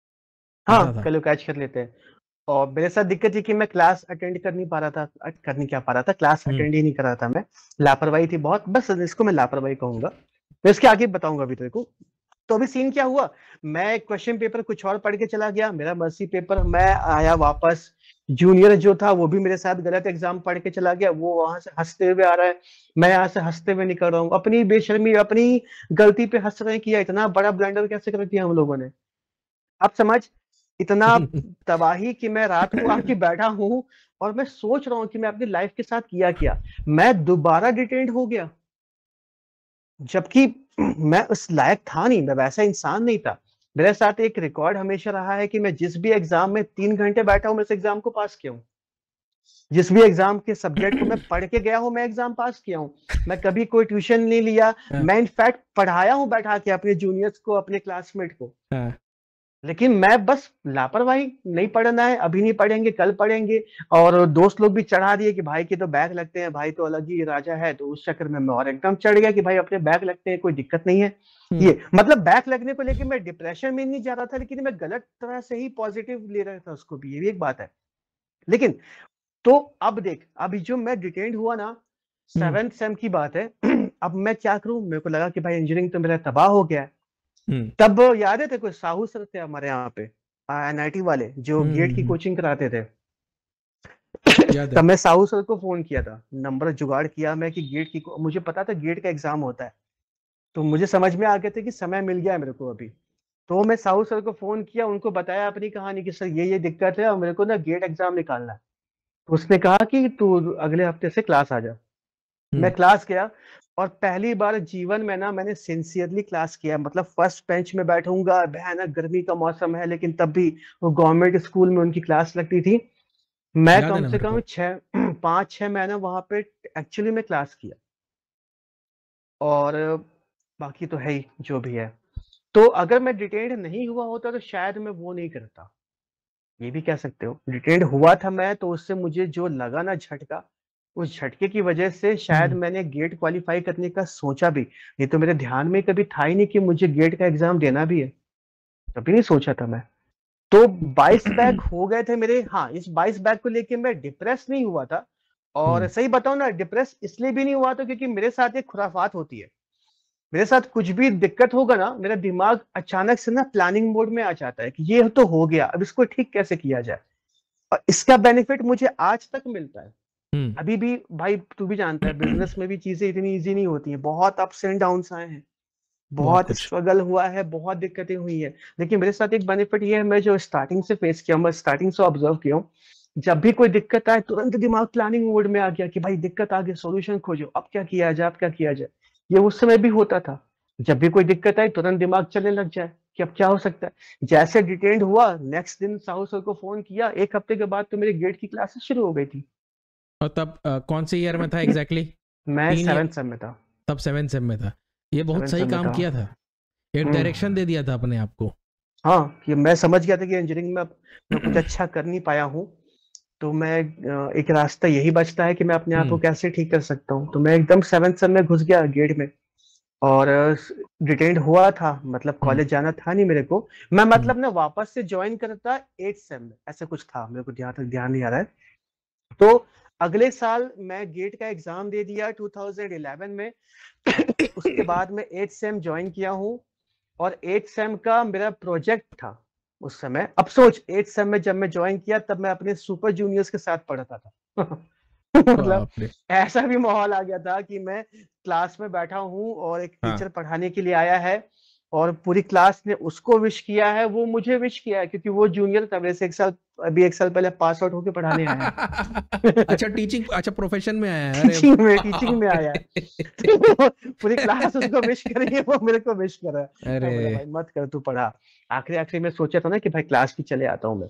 हाँ कई लोग कैच कर लेते हैं और मेरे साथ दिक्कत ये कि मैं क्लास अटेंड कर नहीं पा रहा था कर नहीं क्या पा रहा था क्लास अटेंड ही नहीं कर रहा था मैं लापरवाही थी बहुत बस इसको मैं लापरवाही कहूंगा मैं इसके आगे बताऊंगा अभी तेरे को तो अभी सीन क्या हुआ मैं क्वेश्चन पेपर कुछ और पढ़ के चला गया मेरा मर्सी पेपर मैं आया वापस जूनियर जो था वो भी मेरे साथ गलत एग्जाम पढ़ के चला गया वो वहां से हंसते हुए आ रहा है मैं यहाँ से हंसते हुए निकल रहा हूँ अपनी बेशर्मी अपनी गलती पे हंस रहे किया इतना बड़ा ब्लैंडर कैसे कर दिया हम लोगों ने आप समझ इतना (laughs) तबाही कि मैं रात को आके बैठा हूँ और मैं सोच रहा हूँ कि मैं अपनी लाइफ के साथ किया क्या मैं दोबारा डिटेंड हो गया जबकि (clears throat) मैं उस लायक था नहीं मैं वैसा इंसान नहीं था मेरे साथ एक रिकॉर्ड हमेशा रहा है कि मैं जिस भी एग्जाम में तीन घंटे बैठा हूं मैं उस एग्जाम को पास किया हूँ जिस भी एग्जाम के सब्जेक्ट को मैं पढ़ के गया हूँ मैं एग्जाम पास किया हूँ मैं कभी कोई ट्यूशन नहीं लिया हाँ। मैं इनफैक्ट पढ़ाया हूँ बैठा के अपने जूनियर्स को अपने क्लासमेट को हाँ। लेकिन मैं बस लापरवाही नहीं पढ़ना है अभी नहीं पढ़ेंगे कल पढ़ेंगे और दोस्त लोग भी चढ़ा दिए कि भाई के तो बैग लगते हैं भाई तो अलग ही राजा है तो उस चक्कर में मैं और एकदम चढ़ गया कि भाई अपने बैग लगते हैं कोई दिक्कत नहीं है हम्म। ये मतलब बैग लगने को लेकर मैं डिप्रेशन में नहीं जा रहा था लेकिन मैं गलत तरह से ही पॉजिटिव ले रहा था उसको भी ये भी एक बात है लेकिन तो अब देख अभी जो मैं डिटेंड हुआ ना सेवेंथ सेम हम्म। की बात है (clears throat) अब मैं क्या करूं मेरे को लगा कि भाई इंजीनियरिंग तो मेरा तबाह हो गया है हम्म। तब याद है थे देखो साहू सर थे हमारे यहाँ पे एनआईटी वाले जो गेट हम्म, की कोचिंग हम्म, कराते थे तब मैं साहू सर को फोन किया था नंबर जुगाड़ किया मैं कि गेट की मुझे पता था गेट का एग्जाम होता है तो मुझे समझ में आ गया था कि समय मिल गया है मेरे को अभी तो मैं साहू सर को फोन किया उनको बताया अपनी कहानी कि सर ये ये दिक्कत है और मेरे को ना गेट एग्जाम निकालना है तो उसने कहा कि तू अगले हफ्ते से क्लास आ जा मैं क्लास गया और पहली बार जीवन में ना मैंने सिंसियरली क्लास किया मतलब फर्स्ट बेंच में बैठूंगा भयानक गर्मी का मौसम है लेकिन तब भी वो गवर्नमेंट स्कूल में उनकी क्लास लगती थी मैं कम से कम छ पांच छह (clears throat) महीना वहां पे एक्चुअली में क्लास किया और बाकी तो है ही जो भी है तो अगर मैं डिटेंड नहीं हुआ होता तो शायद मैं वो नहीं करता ये भी कह सकते हो डिटेन्ड हुआ था मैं तो उससे मुझे जो लगा ना झटका उस झटके की वजह से शायद हम्म। मैंने गेट क्वालिफाई करने का सोचा भी ये तो मेरे ध्यान में कभी था ही नहीं कि मुझे गेट का एग्जाम देना भी है कभी नहीं सोचा था मैं तो 22 (clears throat) बैग हो गए थे मेरे हाँ इस 22 बैग को लेके मैं डिप्रेस नहीं हुआ था और हम्म। सही बताऊ ना डिप्रेस इसलिए भी नहीं हुआ था क्योंकि मेरे साथ एक खुराफात होती है मेरे साथ कुछ भी दिक्कत होगा ना मेरा दिमाग अचानक से ना प्लानिंग मोड में आ जाता है कि ये तो हो गया अब इसको ठीक कैसे किया जाए और इसका बेनिफिट मुझे आज तक मिलता है हम्म। अभी भी भाई तू भी जानता है बिजनेस में भी चीजें इतनी इजी नहीं होती हैं बहुत अप्स एंड डाउन्स आए हैं बहुत स्ट्रगल हुआ है बहुत दिक्कतें हुई है लेकिन मेरे साथ एक बेनिफिट ये है मैं जो स्टार्टिंग से फेस किया मैं स्टार्टिंग से ऑब्जर्व किया हूँ जब भी कोई दिक्कत आए तुरंत दिमाग प्लानिंग मोड में आ गया कि भाई दिक्कत आ गई सोल्यूशन खोजो अब क्या किया जाए अब क्या किया जाए ये उस समय भी होता था जब भी कोई दिक्कत आई तुरंत दिमाग चलने लग जाए कि अब क्या हो सकता है जैसे डिटेंड हुआ नेक्स्ट दिन साहू सर को फोन किया एक हफ्ते के बाद तो मेरे गेट की क्लासेस शुरू हो गई थी और तब आ, कौन से ईयर में था एग्जैक्टली exactly? (laughs) मैं सेवन सेम में था तब सेवन सेम में था ये बहुत सही काम किया था एक डायरेक्शन हम्म। दे दिया था अपने आप को हाँ ये मैं समझ गया था कि इंजीनियरिंग में मैं कुछ अच्छा कर नहीं पाया हूँ तो मैं एक रास्ता यही बचता है कि मैं अपने आप को हम्म। कैसे ठीक कर सकता हूँ तो मैं एकदम सेवन सेम में घुस गया गेट में और डिटेंड हुआ था मतलब कॉलेज हम्म। जाना था नहीं मेरे को मैं मतलब ना वापस से ज्वाइन करता एट सेम में ऐसा कुछ था मेरे को ध्यान तक ध्यान नहीं आ रहा है तो अगले साल मैं गेट का एग्जाम दे दिया 2011 में उसके (coughs) बाद मैं एट सेम ज्वाइन किया हूँ और एट सेम का मेरा प्रोजेक्ट था उस समय अब सोच एट सेम में जब मैं ज्वाइन किया तब मैं अपने सुपर जूनियर्स के साथ पढ़ता था (laughs) मतलब ऐसा भी माहौल आ गया था कि मैं क्लास में बैठा हूँ और एक टीचर हाँ। पढ़ाने के लिए आया है और पूरी क्लास ने उसको विश किया है वो मुझे विश किया है क्योंकि वो जूनियर था मेरे से एक साल अभी एक साल पहले पास आउट होकर पढ़ाने आया (laughs) अच्छा टीचिंग अच्छा प्रोफेशन में आया है टीचिंग में टीचिंग में आया है (laughs) पूरी क्लास उसको विश कर रही है वो मेरे को विश कर रहा है अरे भाई मत कर तू पढ़ा आखिरी आखिरी में सोचा था ना कि भाई क्लास की चले आता हूँ मैं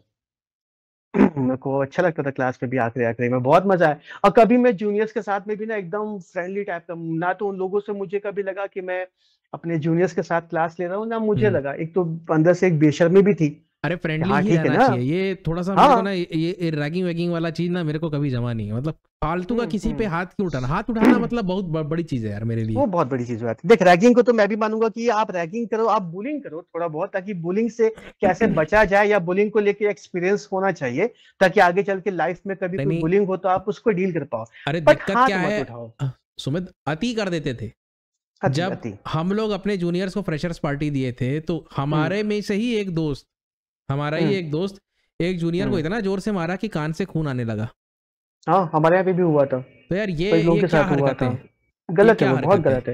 (clears throat) को अच्छा लगता था क्लास में भी आखिरी आखिरी में बहुत मजा आया और कभी मैं जूनियर्स के साथ में भी ना एकदम फ्रेंडली टाइप का ना तो उन लोगों से मुझे कभी लगा कि मैं अपने जूनियर्स के साथ क्लास ले रहा हूँ ना मुझे हम्म। लगा एक तो अंदर से एक बेशर्मी भी थी अरे फ्रेंडली हाँ, ही रहना चाहिए ये थोड़ा सा हाँ, ना ये, ये रैगिंग वैगिंग वाला चीज ना मेरे को कभी जमा नहीं है मतलब फालतू का हम्म, किसी पे हम्म। हाथ क्यों उठाना हाथ उठाना (clears throat) मतलब बहुत बड़ी चीज है यार मेरे लिए वो बहुत बड़ी चीज है देख रैगिंग को तो मैं भी मानूंगा कि आप रैगिंग करो आप बुलिंग करो थोड़ा बहुत ताकि बुलिंग से कैसे (clears throat) बचा जाए या बुलिंग को लेके एक्सपीरियंस होना चाहिए ताकि आगे चल के लाइफ में कभी बुलिंग हो तो आप उसको डील कर पाओ अरे दिक्कत क्या है सुमित अति कर देते थे जब अती। हम लोग अपने जूनियर्स को फ्रेशर्स पार्टी दिए थे तो हमारे हम्म। में से ही एक दोस्त हमारा ही हम्म। एक दोस्त एक जूनियर को हम्म। इतना जोर से मारा कि कान से खून आने लगा हाँ हमारे यहाँ भी हुआ था तो यार ये, ये क्या हरकत है गलत है बहुत गलत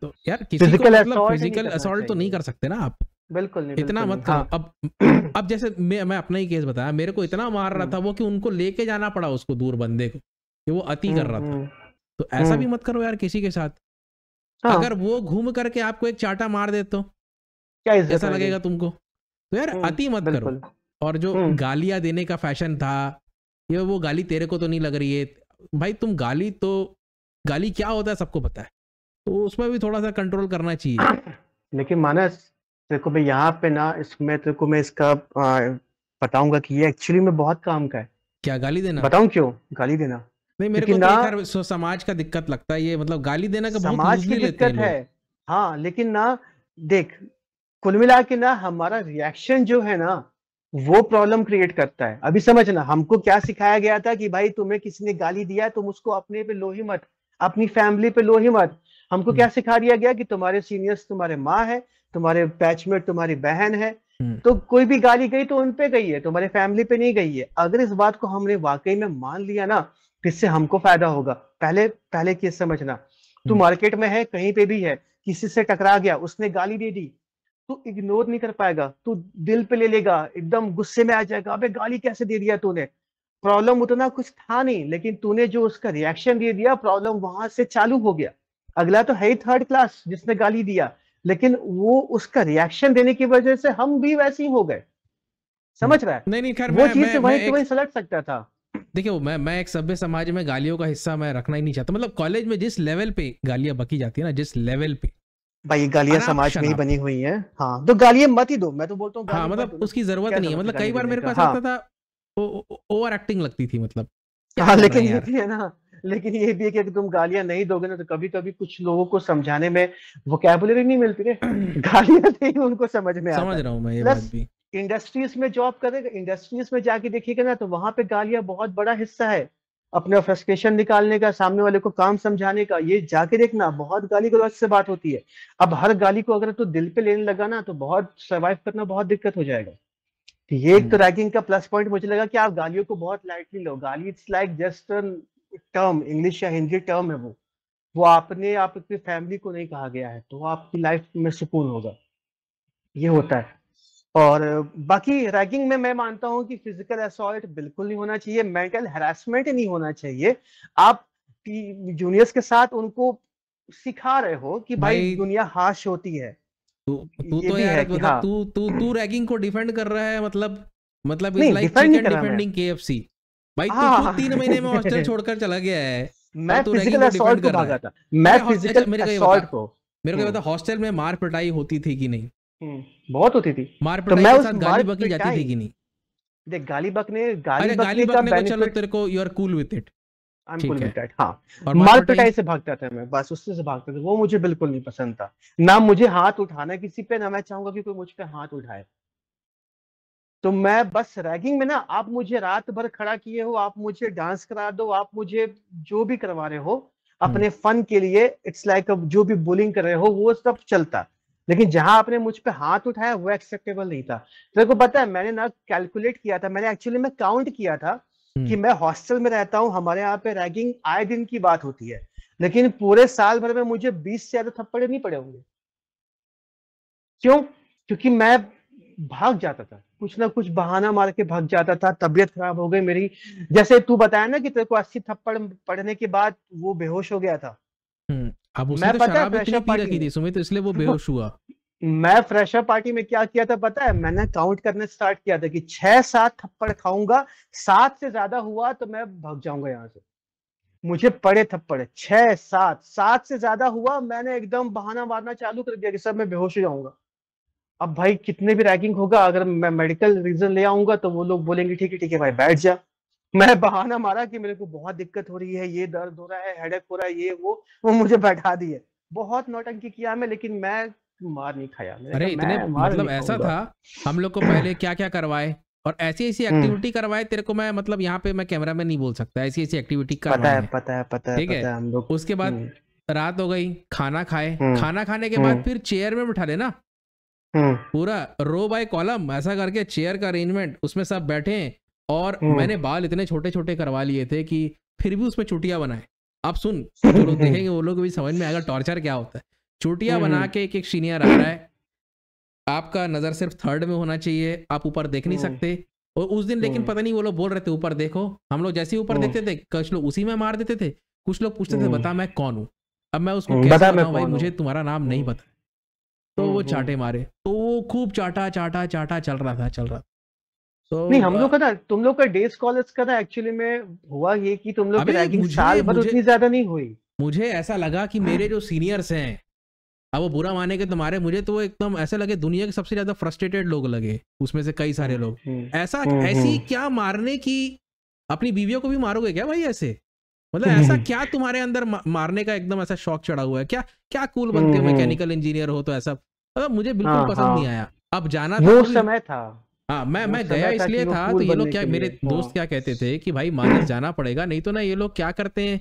तो यार किसी फिजिकल को मतलब फिजिकल असॉल्ट तो नहीं कर सकते ना आप बिल्कुल नहीं इतना मत करो हाँ। अब अब जैसे मैं मैं अपना ही केस बताया मेरे को इतना मार रहा था वो कि उनको लेके जाना पड़ा उसको दूर बंदे को कि वो अति कर रहा था तो ऐसा भी मत करो यार किसी के साथ हाँ. अगर वो घूम करके आपको एक चाटा मार दे तो क्या ऐसा लगेगा तुमको तो यार हम्म, अति मत करो और जो हम्म। गालियां देने का फैशन था ये वो गाली तेरे को तो नहीं लग रही है भाई तुम गाली तो गाली क्या होता है सबको पता है तो उसमें भी थोड़ा सा कंट्रोल करना चाहिए (coughs) लेकिन मानस देखो मैं यहाँ पे ना इसमें तेरे को मैं इसका बताऊंगा कि ये एक्चुअली में बहुत काम का है क्या गाली देना बताऊं क्यों गाली देना नहीं मेरे को तो ना तो समाज का दिक्कत लगता है ये मतलब गाली देना का समाज की दिक्कत है हाँ लेकिन ना देख कुल मिला के ना हमारा रिएक्शन जो है ना वो प्रॉब्लम क्रिएट करता है अभी समझना हमको क्या सिखाया गया था कि भाई तुम्हें किसी ने गाली दिया तुम उसको अपने पे लो ही मत अपनी फैमिली पे लो ही मत हमको क्या हम्म। सिखा दिया गया कि तुम्हारे सीनियर्स तुम्हारे माँ है तुम्हारे बैचमेट तुम्हारी बहन है हम्म। तो कोई भी गाली गई तो उनपे गई है तुम्हारे फैमिली पे नहीं गई है अगर इस बात को हमने वाकई में मान लिया ना किससे हमको फायदा होगा पहले पहले केस समझना तू मार्केट हम्म। में है कहीं पे भी है किसी से टकरा गया उसने गाली दे दी तू इग्नोर नहीं कर पाएगा तू दिल पे ले लेगा एकदम गुस्से में आ जाएगा अबे गाली कैसे दे दिया तूने प्रॉब्लम उतना कुछ था नहीं लेकिन तूने जो उसका रिएक्शन दे दिया प्रॉब्लम वहां से चालू हो गया अगला तो है ही थर्ड क्लास जिसने गाली दिया लेकिन वो उसका रिएक्शन देने की वजह से हम भी वैसे ही हो गए समझ हम्म। रहा है नहीं नहीं खैर वो चीज वही वही सलट सकता था देखिए मैं मैं एक सभ्य समाज में गालियों का हिस्सा मैं रखना ही नहीं चाहता मतलब कॉलेज में जिस लेवल पे गालियां बकी जाती है ना जिस लेवल पे भाई गालियां समाज में ही बनी हुई है हाँ तो गालियां मत ही दो मैं तो बोलता हूँ हाँ मतलब उसकी जरूरत नहीं है मतलब कई बार मेरे पास तो? आता हाँ। था ओवर एक्टिंग लगती थी मतलब हाँ लेकिन ये भी है ना लेकिन ये भी है कि तुम गालियां नहीं दोगे ना तो कभी कभी कुछ लोगों को समझाने में वोकेबुलरी नहीं मिलती है (clears throat) गालियां नहीं उनको समझ में समझ रहा हूँ मैं ये बात भी इंडस्ट्रीज में जॉब करेगा इंडस्ट्रीज में जाके देखिएगा ना तो वहां पे गालियां बहुत बड़ा हिस्सा है अपना फ्रस्ट्रेशन निकालने का सामने वाले को काम समझाने का ये जाके देखना बहुत गाली गलौज से बात होती है अब हर गाली को अगर तू तो दिल पे लेने लगा ना तो बहुत सर्वाइव करना बहुत दिक्कत हो जाएगा तो ये एक तो रैगिंग हम्म। का प्लस पॉइंट मुझे लगा कि आप गालियों को बहुत लाइटली लो गाली it's like just term English या हिंदी टर्म है वो वो आपने आप अपनी फैमिली को नहीं कहा गया है तो आपकी लाइफ में सुकून होगा ये होता है और बाकी रैगिंग में मैं मानता हूं कि फिजिकल असॉल्ट बिल्कुल नहीं होना चाहिए मेंटल हेरासमेंट नहीं होना चाहिए आप जूनियर्स के साथ उनको सिखा रहे हो कि भाई, भाई दुनिया हाश होती है तू तू तो यार मतलब हाँ। तू तू तू रैगिंग को डिफेंड कर रहा है मतलब मतलब it's like chicken defending KFC भाई तू 3 हाँ। महीने में हॉस्टल (laughs) छोड़कर चला गया है मैं फिजिकल असॉल्ट को भागा था मैं फिजिकल असॉल्ट को मेरे को हम्म। बता हॉस्टल में मार पिटाई होती थी कि नहीं हम्म, बहुत होती थी तो मैं उस गाली बकी जाती थी कि नहीं देख गाली बक ने गाली बक ने का ने चलो तेरे को you are cool with it I am cool with that हां मार पिटाई से भागता था मैं बस उससे से भागता था वो मुझे बिल्कुल नहीं पसंद था ना मुझे हाथ उठाना किसी पे ना मैं चाहूंगा कि कोई मुझ पे हाथ उठाए तो मैं बस रैगिंग में ना आप मुझे रात भर खड़ा किए हो आप मुझे डांस करा दो आप मुझे जो भी करवा रहे हो अपने हम्म। फन के लिए इट्स लाइक like जो भी बुलिंग कर रहे हो वो सब चलता लेकिन जहां आपने मुझ पे हाथ उठाया वो एक्सेप्टेबल नहीं था तेरे को पता है मैंने ना कैलकुलेट किया था मैंने एक्चुअली मैं काउंट किया था हम्म। कि मैं हॉस्टल में रहता हूँ हमारे यहाँ पे रैगिंग आए दिन की बात होती है लेकिन पूरे साल भर में मुझे बीस से ज्यादा थप्पड़े नहीं पड़े होंगे क्यों क्योंकि मैं भाग जाता था कुछ ना कुछ बहाना मार के भाग जाता था तबियत खराब हो गई मेरी जैसे तू बताया ना कि तेरे को अस्सी थप्पड़ पड़ने के बाद वो बेहोश हो गया था हम्म। अब उसने तो रखी थी सुमित इसलिए वो बेहोश हुआ (laughs) मैं फ्रेशर पार्टी में क्या किया था पता है मैंने काउंट करने स्टार्ट किया था कि छह सात थप्पड़ खाऊंगा सात से ज्यादा हुआ तो मैं भग जाऊंगा यहाँ से मुझे पड़े थप्पड़ छह सात सात से ज्यादा हुआ मैंने एकदम बहाना मारना चालू कर दिया कि सर मैं बेहोश हो जाऊंगा अब भाई कितने भी रैगिंग होगा अगर मैं मेडिकल रीजन ले आऊंगा तो वो लोग बोलेंगे ठीक है ठीक है भाई बैठ जा मैं बहाना मारा कि मेरे को बहुत दिक्कत हो रही है ये दर्द हो रहा है हेडेक हो रहा है ये वो वो मुझे बैठा दिए बहुत नौटंकी किया मैं लेकिन मैं मार नहीं खाया अरे इतने मतलब ऐसा था हम लोग को पहले क्या क्या करवाए और ऐसी ऐसी एक्टिविटी हम्म। करवाए तेरे को मैं मतलब यहाँ पे मैं कैमरा में नहीं बोल सकता ऐसी ऐसी एक्टिविटी पता है पता है पता है ठीक है हम लोग उसके बाद हम्म। रात हो गई खाना खाए हम्म। खाना खाने के बाद फिर चेयर में बैठा लेना पूरा रो बाय कॉलम ऐसा करके चेयर का अरेंजमेंट उसमें सब बैठे और हम्म। मैंने बाल इतने छोटे छोटे करवा लिए थे कि फिर भी उसमें चुटिया बनाए आप सुन जो (laughs) तो लोग देखेंगे वो लोग भी समझ में आएगा टॉर्चर क्या होता है चुटिया हम्म, हम्म। बना के एक एक सीनियर आ रहा है आपका नजर सिर्फ थर्ड में होना चाहिए आप ऊपर देख नहीं सकते और उस दिन लेकिन पता नहीं वो लोग बोल रहे थे ऊपर देखो हम लोग जैसे ऊपर देखते थे कुछ लोग उसी में मार देते थे कुछ लोग पूछते थे बता मैं कौन हूँ अब मैं उसको कैसे भाई मुझे तुम्हारा नाम नहीं पता तो वो चाटे मारे तो वो खूब चाटा चाटा चाटा चल रहा था चल रहा था तो नहीं हम लोग का ना तुम लोग का डे स्कॉलर्स का ना एक्चुअली में हुआ ये कि तुम लोग की रैगिंग साल भर उतनी ज्यादा नहीं हुई मुझे ऐसा लगा कि मेरे जो सीनियर्स हैं अब वो बुरा माने के तुम्हारे तो मुझे तो एकदम ऐसे लगे दुनिया के सबसे ज्यादा फ्रस्ट्रेटेड लोग लगे उसमें से कई सारे लोग हम्म, ऐसा हम्म, हम्म। ऐसी क्या मारने की अपनी बीवियों को भी मारोगे क्या भाई ऐसे मतलब ऐसा (laughs) क्या तुम्हारे अंदर मारने का एकदम ऐसा शौक चढ़ा हुआ है क्या क्या कूल बनते हो मैकेनिकल इंजीनियर हो तो ऐसा मतलब मुझे बिल्कुल हाँ, पसंद नहीं हाँ। आया अब जाना वो तो समय था हाँ मैं मैं गया इसलिए था तो ये लोग क्या मेरे हाँ। दोस्त क्या कहते थे कि भाई मानस जाना पड़ेगा नहीं तो ना ये लोग क्या करते हैं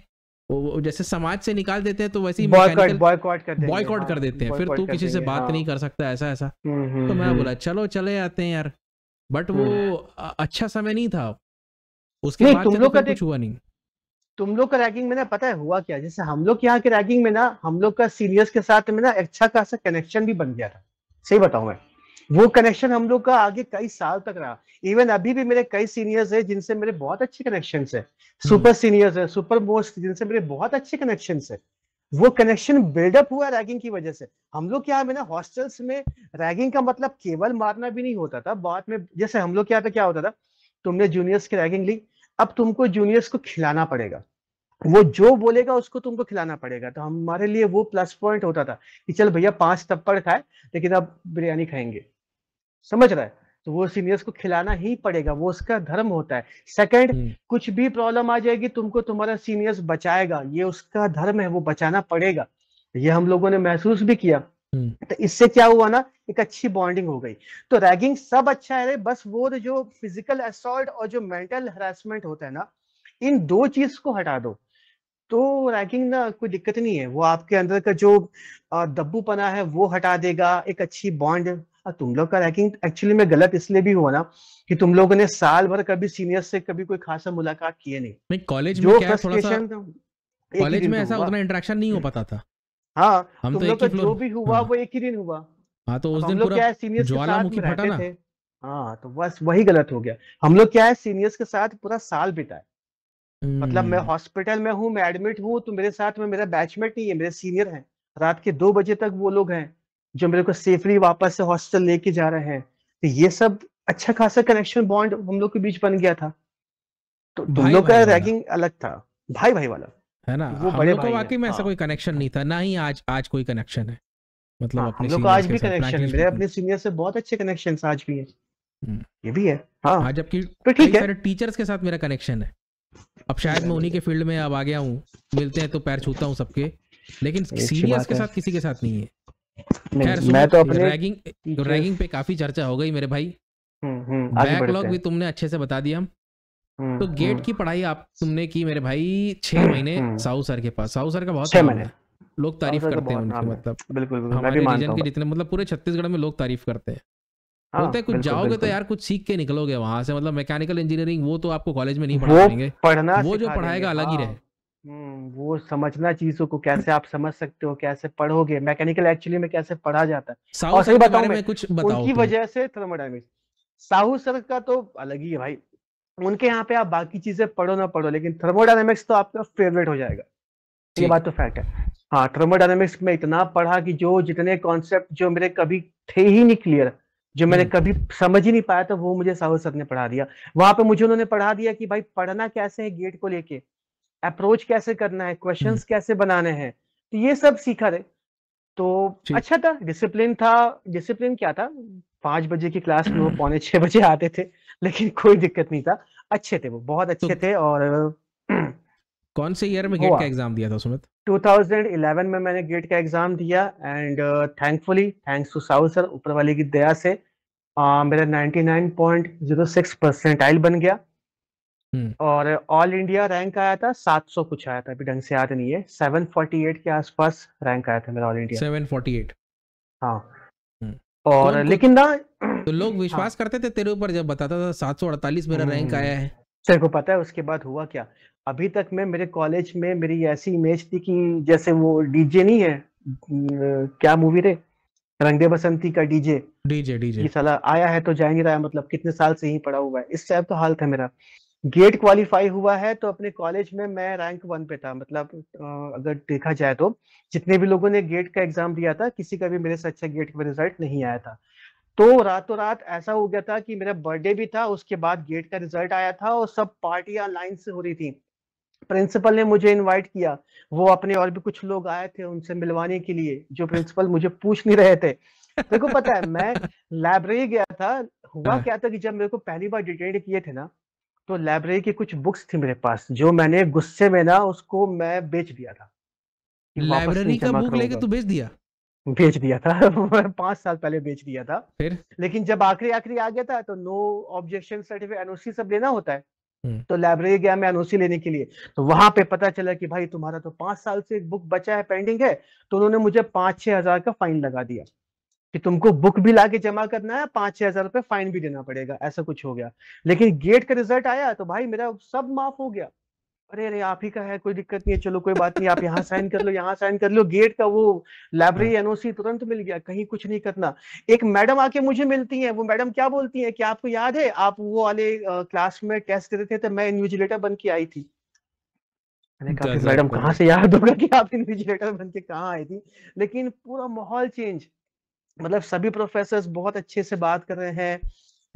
वो जैसे समाज से निकाल देते हैं तो वैसे ही बॉयकॉट कर हाँ, देते हैं फिर तू किसी से बात हाँ। नहीं कर सकता ऐसा ऐसा हम्म, हम्म, तो मैं बोला हम्म। चलो चले आते हैं यार बट वो अच्छा समय नहीं था उसके बाद तुम लोग तो का कुछ हुआ नहीं तुम लोग का रैगिंग में ना पता है हुआ क्या जैसे हम लोग यहाँ के रैगिंग में ना हम लोग का सीनियर्स के साथ में ना अच्छा खासा कनेक्शन भी बन गया था सही बताऊ मैं वो कनेक्शन हम लोग का आगे कई साल तक रहा इवन अभी भी मेरे कई सीनियर्स हैं जिनसे मेरे बहुत अच्छे कनेक्शन है सुपर सीनियर्स है सुपर मोस्ट जिनसे मेरे बहुत अच्छे कनेक्शन है वो कनेक्शन बिल्डअप हुआ रैगिंग की वजह से हम लोग क्या है ना हॉस्टल्स में रैगिंग का मतलब केवल मारना भी नहीं होता था बाद में जैसे हम लोग क्या था क्या होता था तुमने जूनियर्स की रैगिंग ली अब तुमको जूनियर्स को खिलाना पड़ेगा वो जो बोलेगा उसको तुमको खिलाना पड़ेगा तो हमारे लिए वो प्लस पॉइंट होता था कि चल भैया पांच थप्पड़ खाए लेकिन अब बिरयानी खाएंगे समझ रहा है तो वो सीनियर्स को खिलाना ही पड़ेगा वो उसका धर्म होता है सेकंड हम्म। कुछ भी प्रॉब्लम आ जाएगी तुमको तुम्हारा सीनियर्स बचाएगा ये उसका धर्म है वो बचाना पड़ेगा ये हम लोगों ने महसूस भी किया हम्म। तो इससे क्या हुआ ना एक अच्छी बॉन्डिंग हो गई तो रैगिंग सब अच्छा है बस वो जो फिजिकल असोल्ट और जो मेंटल हरासमेंट होता है ना इन दो चीज को हटा दो तो रैगिंग ना कोई दिक्कत नहीं है वो आपके अंदर का जो दब्बू पना है वो हटा देगा एक अच्छी बॉन्ड और हाँ, तुम लोग का रैंकिंग एक्चुअली में गलत इसलिए भी हुआ ना कि तुम लोगों ने साल भर कभी सीनियर से कभी कोई खासा मुलाकात किए नहीं नहीं कॉलेज में क्या थोड़ा सा कॉलेज में तो ऐसा उतना इंटरेक्शन नहीं हो पाता था हाँ हम तुम तो लोग का जो भी हुआ हाँ, वो एक ही दिन हुआ हाँ तो उस दिन पूरा क्या सीनियर्स ज्वालामुखी फटा ना हाँ तो बस वही गलत हो गया हम लोग क्या है सीनियर्स के साथ पूरा साल बिताए मतलब मैं हॉस्पिटल हम्म। में हूँ मैं एडमिट हूँ तो मेरे साथ में मेरा बैचमेट नहीं है मेरे सीनियर हैं रात के दो बजे तक वो लोग हैं जो मेरे को सेफली वापस से हॉस्टल लेके जा रहे हैं तो ये सब अच्छा खासा कनेक्शन बॉन्ड हम लोग के बीच बन गया था तो तुम लोग का रैगिंग अलग था भाई भाई वाला है ना वो बड़े को वाकई में ऐसा हाँ। कोई कनेक्शन नहीं था ना ही आज आज कोई कनेक्शन है मतलब हाँ, अपने हम लोग आज भी कनेक्शन मेरे अपने सीनियर से बहुत अच्छे कनेक्शन आज भी है हम्म। ये भी है हाँ आज हाँ, जबकि तो ठीक है टीचर्स के साथ मेरा कनेक्शन है अब शायद मैं उन्हीं के फील्ड में अब आ गया हूँ मिलते हैं तो पैर छूता हूँ सबके लेकिन सीनियर्स के साथ किसी के साथ नहीं है मैं तो अपने रैगिंग तो रैगिंग पे काफी चर्चा हो गई मेरे भाई बैकलॉग हम्म, हम्म, भी तुमने अच्छे से बता दिया हम्म, तो गेट की पढ़ाई आप तुमने की मेरे भाई छह महीने साहू सर के पास साहू सर का बहुत लोग तारीफ करते हैं उनके मतलब बिल्कुल हमारे रीजन के जितने मतलब पूरे छत्तीसगढ़ में लोग तारीफ करते हैं होते हाँ, हैं कुछ जाओगे तो यार कुछ सीख के निकलोगे वहां से मतलब मैकेनिकल इंजीनियरिंग वो तो आपको कॉलेज में नहीं पढ़ाएंगे वो जो पढ़ाएगा अलग ही हाँ। रहे हम्म, वो समझना चीजों को कैसे आप समझ सकते हो कैसे पढ़ोगे मैकेनिकल एक्चुअली में कैसे पढ़ा जाता है और सही बताओ मैं कुछ बताओ उनकी तो। वजह से थर्मोडायनेमिक्स साहू सर का तो अलग ही है भाई उनके यहाँ पे आप बाकी चीजें पढ़ो ना पढ़ो लेकिन थर्मोडायनेमिक्स तो आपका फेवरेट हो जाएगा ये बात तो फैक्ट है हाँ थर्मोडायनेमिक्स में इतना पढ़ा कि जो जितने कॉन्सेप्ट जो मेरे कभी थे ही नहीं क्लियर जो मैंने हम्म। कभी समझ ही नहीं पाया था तो वो मुझे साहू सर ने पढ़ा दिया वहां पे मुझे उन्होंने पढ़ा दिया कि भाई पढ़ना कैसे है गेट को लेके अप्रोच कैसे करना है हम्म। क्वेश्चन कैसे बनाने हैं तो ये सब सीखा रहे तो अच्छा था डिसिप्लिन था डिसिप्लिन क्या था पांच बजे की क्लास में वो (clears throat) पौने छह बजे आते थे लेकिन कोई दिक्कत नहीं था अच्छे थे वो बहुत तो अच्छे तो, थे और (clears throat) कौन से ईयर में गेट का एग्जाम दिया था सुमित 2011 में मैंने गेट का एग्जाम दिया and thankfully thanks to Sahul sir ऊपर वाले की दया से uh, मेरा 99.06 परसेंटाइल बन गया हम्म। और ऑल इंडिया रैंक आया था 700 कुछ आया था अभी ढंग से याद नहीं है 748 के आसपास रैंक आया था मेरा ऑल इंडिया 748 हाँ हम्म। और तो लेकिन ना तो लोग हाँ। विश्वास हाँ, करते थे तेरे ऊपर जब बताता था 748 मेरा रैंक हम्म। आया है तेरे को पता है उसके बाद हुआ क्या अभी तक मैं मेरे कॉलेज में मेरी ऐसी इमेज थी कि जैसे वो डीजे नहीं है क्या मूवी रे रंगदे बसंती का डीजे डीजे डीजे ये साला आया है तो जा नहीं रहा है मतलब कितने साल से ही पड़ा हुआ है इस टाइप तो हाल था मेरा गेट क्वालिफाई हुआ है तो अपने कॉलेज में मैं रैंक वन पे था मतलब अगर देखा जाए तो जितने भी लोगों ने गेट का एग्जाम दिया था किसी का भी मेरे से अच्छा गेट का रिजल्ट नहीं आया था तो रातों रात ऐसा हो गया था कि मेरा बर्थडे भी था उसके बाद गेट का रिजल्ट आया था और सब पार्टियां लाइन से हो रही थी प्रिंसिपल ने मुझे इनवाइट किया वो अपने और भी कुछ लोग आए थे उनसे मिलवाने के लिए जो प्रिंसिपल मुझे पूछ नहीं रहे थे देखो पता है मैं लाइब्रेरी (laughs) गया था हुआ हाँ। क्या था कि जब मेरे को पहली बार डिटेन किए थे ना तो लाइब्रेरी की कुछ बुक्स थी मेरे पास जो मैंने गुस्से में ना उसको मैं बेच दिया था लाइब्रेरी का बुक लेके तू बेच दिया बेच दिया था (laughs) पांच साल पहले बेच दिया था फिर लेकिन जब आखिरी आखिरी आ गया था तो नो ऑब्जेक्शन सर्टिफिकेट एनओसी सब लेना होता है हम्म। तो लाइब्रेरी गया मैं एनओसी लेने के लिए तो वहां पे पता चला कि भाई तुम्हारा तो पांच साल से बुक बचा है पेंडिंग है तो उन्होंने मुझे पांच छह हजार का फाइन लगा दिया कि तुमको बुक भी लाके जमा करना है पांच छह हजार रुपए फाइन भी देना पड़ेगा ऐसा कुछ हो गया लेकिन गेट का रिजल्ट आया तो भाई मेरा सब माफ हो गया अरे अरे आप ही का है कोई दिक्कत नहीं है चलो कोई बात नहीं आप यहाँ साइन कर लो यहाँ साइन कर लो गेट का वो लाइब्रेरी हाँ। एनओसी तुरंत मिल गया कहीं कुछ नहीं करना एक मैडम आके मुझे मिलती है वो मैडम क्या बोलती है कि आपको याद है आप वो वाले क्लास में टेस्ट देते थे तो मैं इन्विजिलेटर बन के आई थी कहा मैडम कहाँ से याद होगा कि आप इन्विजिलेटर बन के कहाँ आई थी लेकिन पूरा माहौल चेंज मतलब सभी प्रोफेसर बहुत अच्छे से बात कर रहे हैं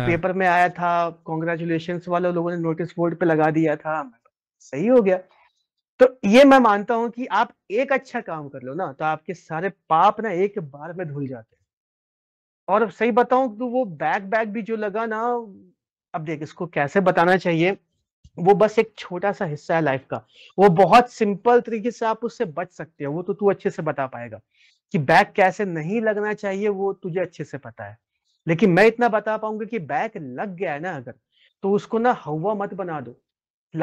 हाँ। पेपर में आया था कॉन्ग्रेचुलेशन वाले लोगों ने नोटिस बोर्ड पे लगा दिया था सही हो गया तो ये मैं मानता हूं कि आप एक अच्छा काम कर लो ना तो आपके सारे पाप ना एक बार में धुल जाते हैं और सही बताऊं तो वो बैक बैक भी जो लगा ना अब देख इसको कैसे बताना चाहिए वो बस एक छोटा सा हिस्सा है लाइफ का वो बहुत सिंपल तरीके से आप उससे बच सकते हो वो तो तू अच्छे से बता पाएगा कि बैक कैसे नहीं लगना चाहिए वो तुझे अच्छे से पता है लेकिन मैं इतना बता पाऊंगा कि बैक लग गया है ना अगर तो उसको ना हवा मत बना दो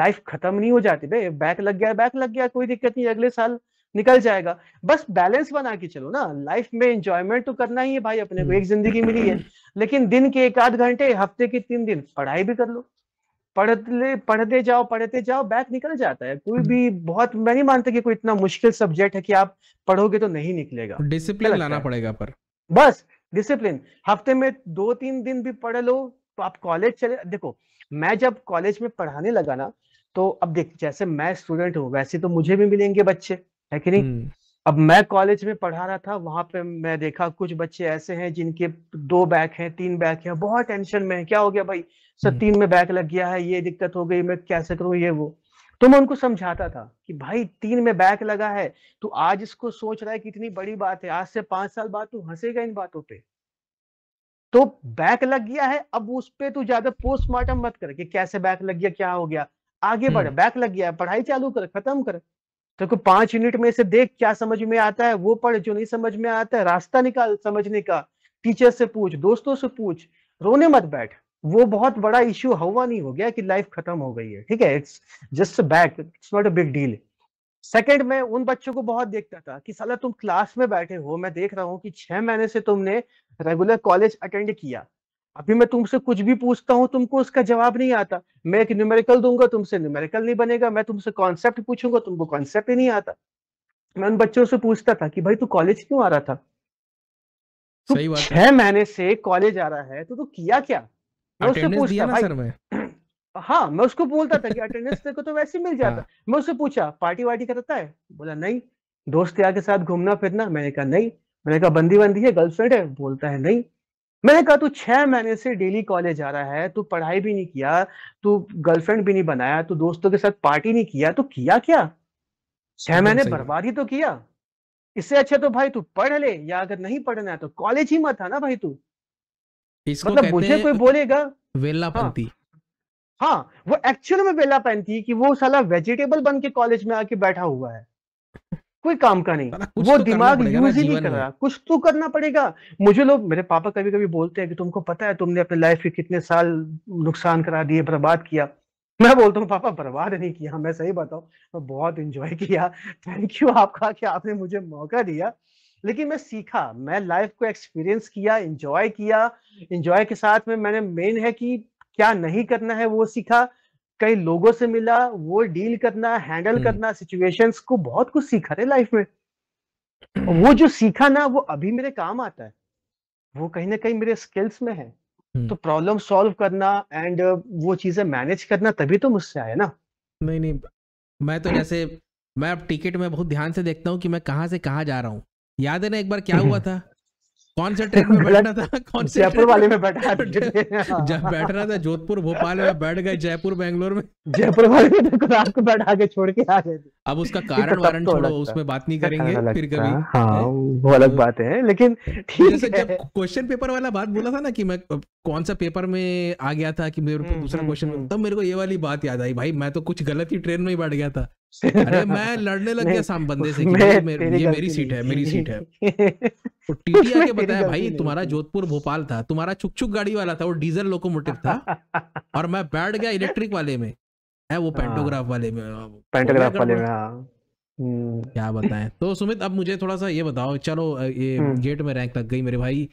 लाइफ खत्म नहीं हो जाती भाई बैक लग गया बैक लग गया कोई दिक्कत नहीं अगले साल निकल जाएगा बस बैलेंस बना के चलो ना लाइफ में एंजॉयमेंट तो करना ही है भाई अपने को एक जिंदगी मिली है लेकिन दिन के एक आध घंटे हफ्ते के तीन दिन पढ़ाई भी कर लो पढ़ते पढ़ते जाओ पढ़ते जाओ बैक निकल जाता है कोई भी हम्म। बहुत मैं नहीं मानता कि कोई इतना मुश्किल सब्जेक्ट है कि आप पढ़ोगे तो नहीं निकलेगा डिसिप्लिन तो लाना पड़ेगा पर बस डिसिप्लिन हफ्ते में दो तीन दिन भी पढ़ लो तो आप कॉलेज चले देखो मैं जब कॉलेज में पढ़ाने लगा ना तो अब देख जैसे मैं स्टूडेंट हूँ वैसे तो मुझे भी मिलेंगे बच्चे है कि नहीं हम्म। अब मैं कॉलेज में पढ़ा रहा था वहां पे मैं देखा कुछ बच्चे ऐसे हैं जिनके दो बैक हैं तीन बैक हैं बहुत टेंशन में है क्या हो गया भाई सर हम्म। तीन में बैक लग गया है ये दिक्कत हो गई मैं कैसे करूँ ये वो तो मैं उनको समझाता था कि भाई तीन में बैक लगा है तो आज इसको सोच रहा है कि इतनी बड़ी बात है आज से पांच साल बाद तू हंसेगा इन बातों पे तो बैक लग गया है अब उस पर तू ज्यादा पोस्टमार्टम मत कर कि कैसे बैक लग गया क्या हो गया आगे बढ़ हम्म। बैक लग गया है पढ़ाई चालू कर खत्म कर तो को पांच यूनिट में से देख क्या समझ में आता है वो पढ़ जो नहीं समझ में आता है रास्ता निकाल समझने का टीचर से पूछ दोस्तों से पूछ रोने मत बैठ वो बहुत बड़ा इश्यू हवा नहीं हो गया कि लाइफ खत्म हो गई है ठीक है it's just back it's not a big deal second मैं उन बच्चों को बहुत देखता था कि साला तुम क्लास में बैठे हो मैं देख रहा हूँ कि छह महीने से तुमने रेगुलर कॉलेज अटेंड किया अभी मैं तुमसे कुछ भी पूछता हूँ तुमको उसका जवाब नहीं आता मैं एक न्यूमेरिकल दूंगा तुमसे न्यूमेरिकल नहीं बनेगा मैं तुमसे कॉन्सेप्ट पूछूंगा तुमको कॉन्सेप्ट ही नहीं आता मैं उन बच्चों से पूछता था कि भाई तू कॉलेज क्यों आ रहा था छह महीने से कॉलेज आ रहा है तो तू किया क्या मैं (clears throat) हाँ मैं उसको बोलता था कि अटेंडेंस को तो वैसे मिल हाँ। जाता मैं उससे पूछा पार्टी वार्टी करता है बोला नहीं दोस्त यार के साथ घूमना फिरना मैंने कहा नहीं मैंने कहा बंदी बंदी है गर्लफ्रेंड है बोलता है नहीं मैंने कहा तू छह महीने से डेली कॉलेज आ रहा है तू पढ़ाई भी नहीं किया तू गर्लफ्रेंड भी नहीं बनाया तू दोस्तों के साथ पार्टी नहीं किया तो किया क्या छह महीने बर्बाद ही तो किया इससे अच्छा तो भाई तू पढ़ ले या अगर नहीं पढ़ना है तो कॉलेज ही मत था ना भाई तू इसको मतलब कहते मुझे कोई बोलेगा वेलापंथी हाँ, हाँ वो एक्चुअल में वेला पंती कि वो साला वेजिटेबल बन के कॉलेज में आके बैठा हुआ है कोई काम का नहीं वो तो दिमाग यूज ही नहीं कर रहा कुछ तो करना पड़ेगा मुझे लोग मेरे पापा कभी कभी बोलते हैं कि तुमको पता है तुमने अपने लाइफ के कितने साल नुकसान करा दिए बर्बाद किया मैं बोलता हूँ पापा बर्बाद नहीं किया मैं सही बताऊ मैं बहुत इंजॉय किया थैंक यू आपका कि आपने मुझे मौका दिया लेकिन मैं सीखा मैं लाइफ को एक्सपीरियंस किया इंजॉय किया इंजॉय के साथ में मैंने मेन है कि क्या नहीं करना है वो सीखा कई लोगों से मिला वो डील करना हैंडल हम्म। करना सिचुएशंस को बहुत कुछ सीखा रहे लाइफ में वो जो सीखा ना वो अभी मेरे काम आता है वो कहीं ना कहीं मेरे स्किल्स में है हम्म। तो प्रॉब्लम सॉल्व करना एंड uh, वो चीजें मैनेज करना तभी तो मुझसे आया ना नहीं नहीं मैं तो जैसे मैं अब टिकट में बहुत ध्यान से देखता हूँ कि मैं कहाँ से कहाँ जा रहा हूँ याद है ना एक बार क्या हुआ था कौन से ट्रेन (laughs) में बैठना था (laughs) कौन से जयपुर वाले में बैठा जब बैठना था जोधपुर भोपाल में बैठ गए जयपुर बैंगलोर में जयपुर वाले में रात तो को बैठा के छोड़ के आ गए अब उसका तो कारण वारण तो छोड़ो उसमें बात नहीं करेंगे हाँ, फिर कभी हाँ वो अलग बात है लेकिन जब क्वेश्चन पेपर वाला बात बोला था ना कि मैं कौन सा पेपर में आ गया था कि मेरे को हम्म, दूसरा क्वेश्चन हम्म, हम्म। तब मेरे को ये वाली बात याद आई भाई मैं तो कुछ गलत ही ट्रेन में ही बैठ गया था अरे (laughs) मैं लड़ने लग गया साम बंदे से कि मेरे, ये मेरी सीट है मेरी सीट है और टीटी आके बताया भाई तुम्हारा जोधपुर भोपाल था तुम्हारा छुक छुक गाड़ी वाला था वो डीजल लोकोमोटिव था (laughs) और मैं बैठ गया इलेक्ट्रिक वाले में है वो हाँ। पेंटोग्राफ वाले में हाँ, पेंटोग्राफ वाले में हाँ। हम्म। क्या बताएं तो सुमित अब मुझे थोड़ा सा ये बताओ चलो ये हम्म। गेट में रैंक लग गई मेरे भाई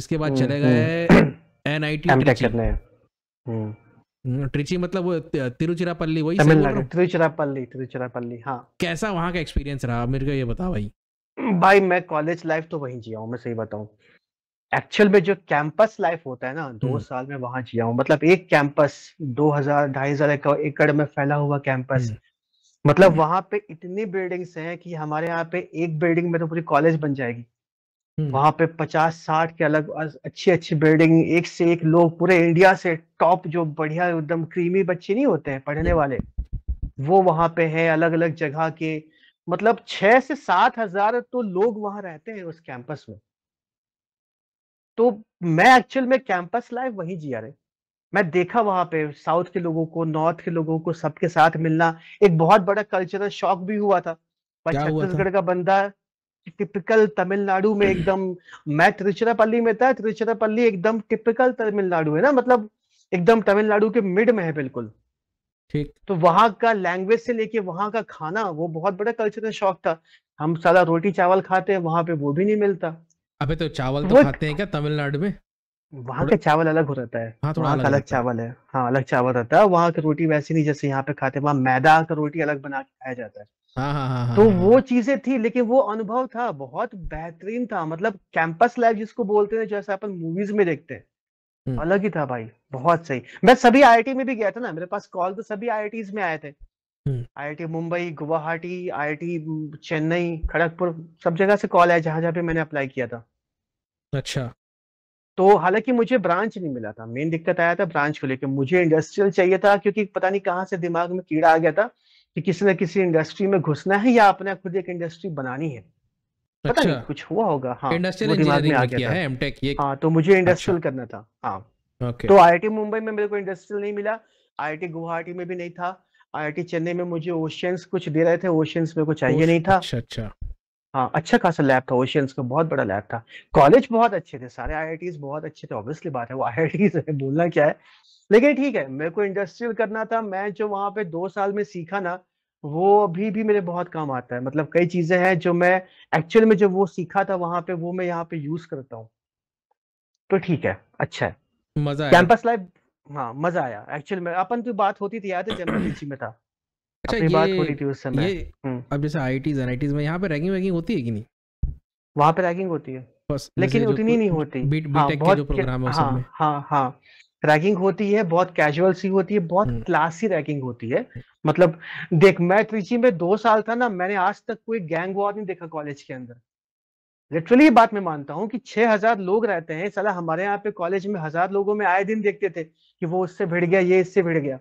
इसके बाद हम्म, चले गए एनआईटी (coughs) करने हम्म, ट्रिची मतलब वो तिरुचिरापल्ली वही तिरुचिरापल्ली तिरुचिरापल्ली हाँ कैसा वहाँ का एक्सपीरियंस रहा मेरे को ये बता भाई भाई मैं कॉलेज लाइफ तो वहीं जिया हूँ मैं सही बताऊँ एक्चुअल में जो कैंपस लाइफ होता है ना दो हम्म। साल में वहां जिया हूँ मतलब एक कैंपस दो हजार ढाई हजार एकड़ में फैला हुआ कैंपस हम्म। मतलब वहां पे इतनी बिल्डिंग्स हैं कि हमारे यहाँ पे एक बिल्डिंग में तो पूरी कॉलेज बन जाएगी हम्म। वहां पे पचास साठ के अलग अच्छी अच्छी बिल्डिंग एक से एक लोग पूरे इंडिया से टॉप जो बढ़िया एकदम क्रीमी बच्चे नहीं होते हैं पढ़ने हम्म। वाले वो वहां पे हैं अलग अलग जगह के मतलब छह से सात हजार तो लोग वहां रहते हैं उस कैंपस में तो मैं एक्चुअल में कैंपस लाइफ वही जिया रहे मैं देखा वहां पे साउथ के लोगों को नॉर्थ के लोगों को सबके साथ मिलना एक बहुत बड़ा कल्चरल शॉक भी हुआ था छत्तीसगढ़ का बंदा टिपिकल तमिलनाडु में एकदम मैं त्रिचरापल्ली में था त्रिचरापल्ली एकदम टिपिकल तमिलनाडु है ना मतलब एकदम तमिलनाडु के मिड में है बिल्कुल ठीक तो वहां का लैंग्वेज से लेके वहां का खाना वो बहुत बड़ा कल्चर शौक था हम सारा रोटी चावल खाते हैं वहां पे वो भी नहीं मिलता अबे तो चावल तो खाते हैं क्या तमिलनाडु में वहाँ का चावल अलग हो रहता है हाँ, वहाँ का अलग चावल है हाँ अलग चावल रहता है वहाँ की रोटी वैसी नहीं जैसे यहाँ पे खाते वहाँ मैदा का रोटी अलग बना के खाया जाता है हाँ, हाँ, हाँ, तो वो चीजें थी लेकिन वो अनुभव था बहुत बेहतरीन था मतलब कैंपस लाइफ जिसको बोलते हैं जैसे अपन मूवीज में देखते हैं हम्म। अलग ही था भाई बहुत सही मैं सभी आई में भी गया था ना मेरे पास कॉल तो सभी आई में आए थे आई हम्म। मुंबई गुवाहाटी आई चेन्नई खड़गपुर सब जगह से कॉल आया जहां जहां पे मैंने अप्लाई किया था अच्छा तो हालांकि मुझे ब्रांच नहीं मिला था मेन दिक्कत आया था ब्रांच को लेकर मुझे इंडस्ट्रियल चाहिए था क्योंकि पता नहीं कहाँ से दिमाग में कीड़ा आ गया था कि किसी ना किसी इंडस्ट्री में घुसना है या अपने खुद एक इंडस्ट्री बनानी है अच्छा। पता नहीं अच्छा। कुछ हुआ होगा हाँ इंडस्ट्रियल इंजीनियरिंग में किया है एमटेक ये हाँ तो मुझे इंडस्ट्रियल अच्छा। करना था हाँ तो आईआईटी मुंबई में मेरे को इंडस्ट्रियल नहीं मिला आईआईटी गुवाहाटी में भी नहीं था आईआईटी चेन्नई में मुझे ओशियंस कुछ दे रहे थे ओशियंस मेरे को चाहिए नहीं था अच्छा अच्छा हाँ अच्छा खासा लैब था ओशियंस का बहुत बड़ा लैब था कॉलेज बहुत अच्छे थे सारे आई बहुत अच्छे थे ऑब्वियसली बात है वो आई है बोलना क्या है लेकिन ठीक है मेरे को इंडस्ट्रियल करना था मैं जो वहां पे दो साल में सीखा ना वो अभी भी मेरे बहुत काम आता है मतलब कई चीजें हैं जो मैं एक्चुअल में जो वो सीखा था वहां पे वो मैं यहाँ पे यूज करता हूँ तो ठीक है अच्छा है मजा आया कैंपस लाइफ हाँ मजा आया एक्चुअल में अपन तो बात होती थी याद है जब (coughs) में था अच्छा ये बात हो रही थी उस समय ये हम्म। अब जैसे आईटीज एनआईटीज में यहाँ पे रैगिंग वैगिंग होती है कि नहीं वहाँ पे रैगिंग होती है बस लेकिन उतनी नहीं होती बीट हाँ, बीटेक हाँ, के जो प्रोग्राम है हाँ, हाँ, हाँ हाँ रैगिंग होती है बहुत कैजुअल सी होती है बहुत क्लासी हम्म। रैगिंग होती है मतलब देख मैं ट्रिची में दो साल था ना मैंने आज तक कोई गैंग वॉर नहीं देखा कॉलेज के अंदर लिटरली ये बात मैं मानता हूँ कि छह हजार लोग रहते हैं सला हमारे यहाँ पे कॉलेज में हजार लोगों में आए दिन देखते थे कि वो उससे भिड़ गया ये इससे भिड़ गया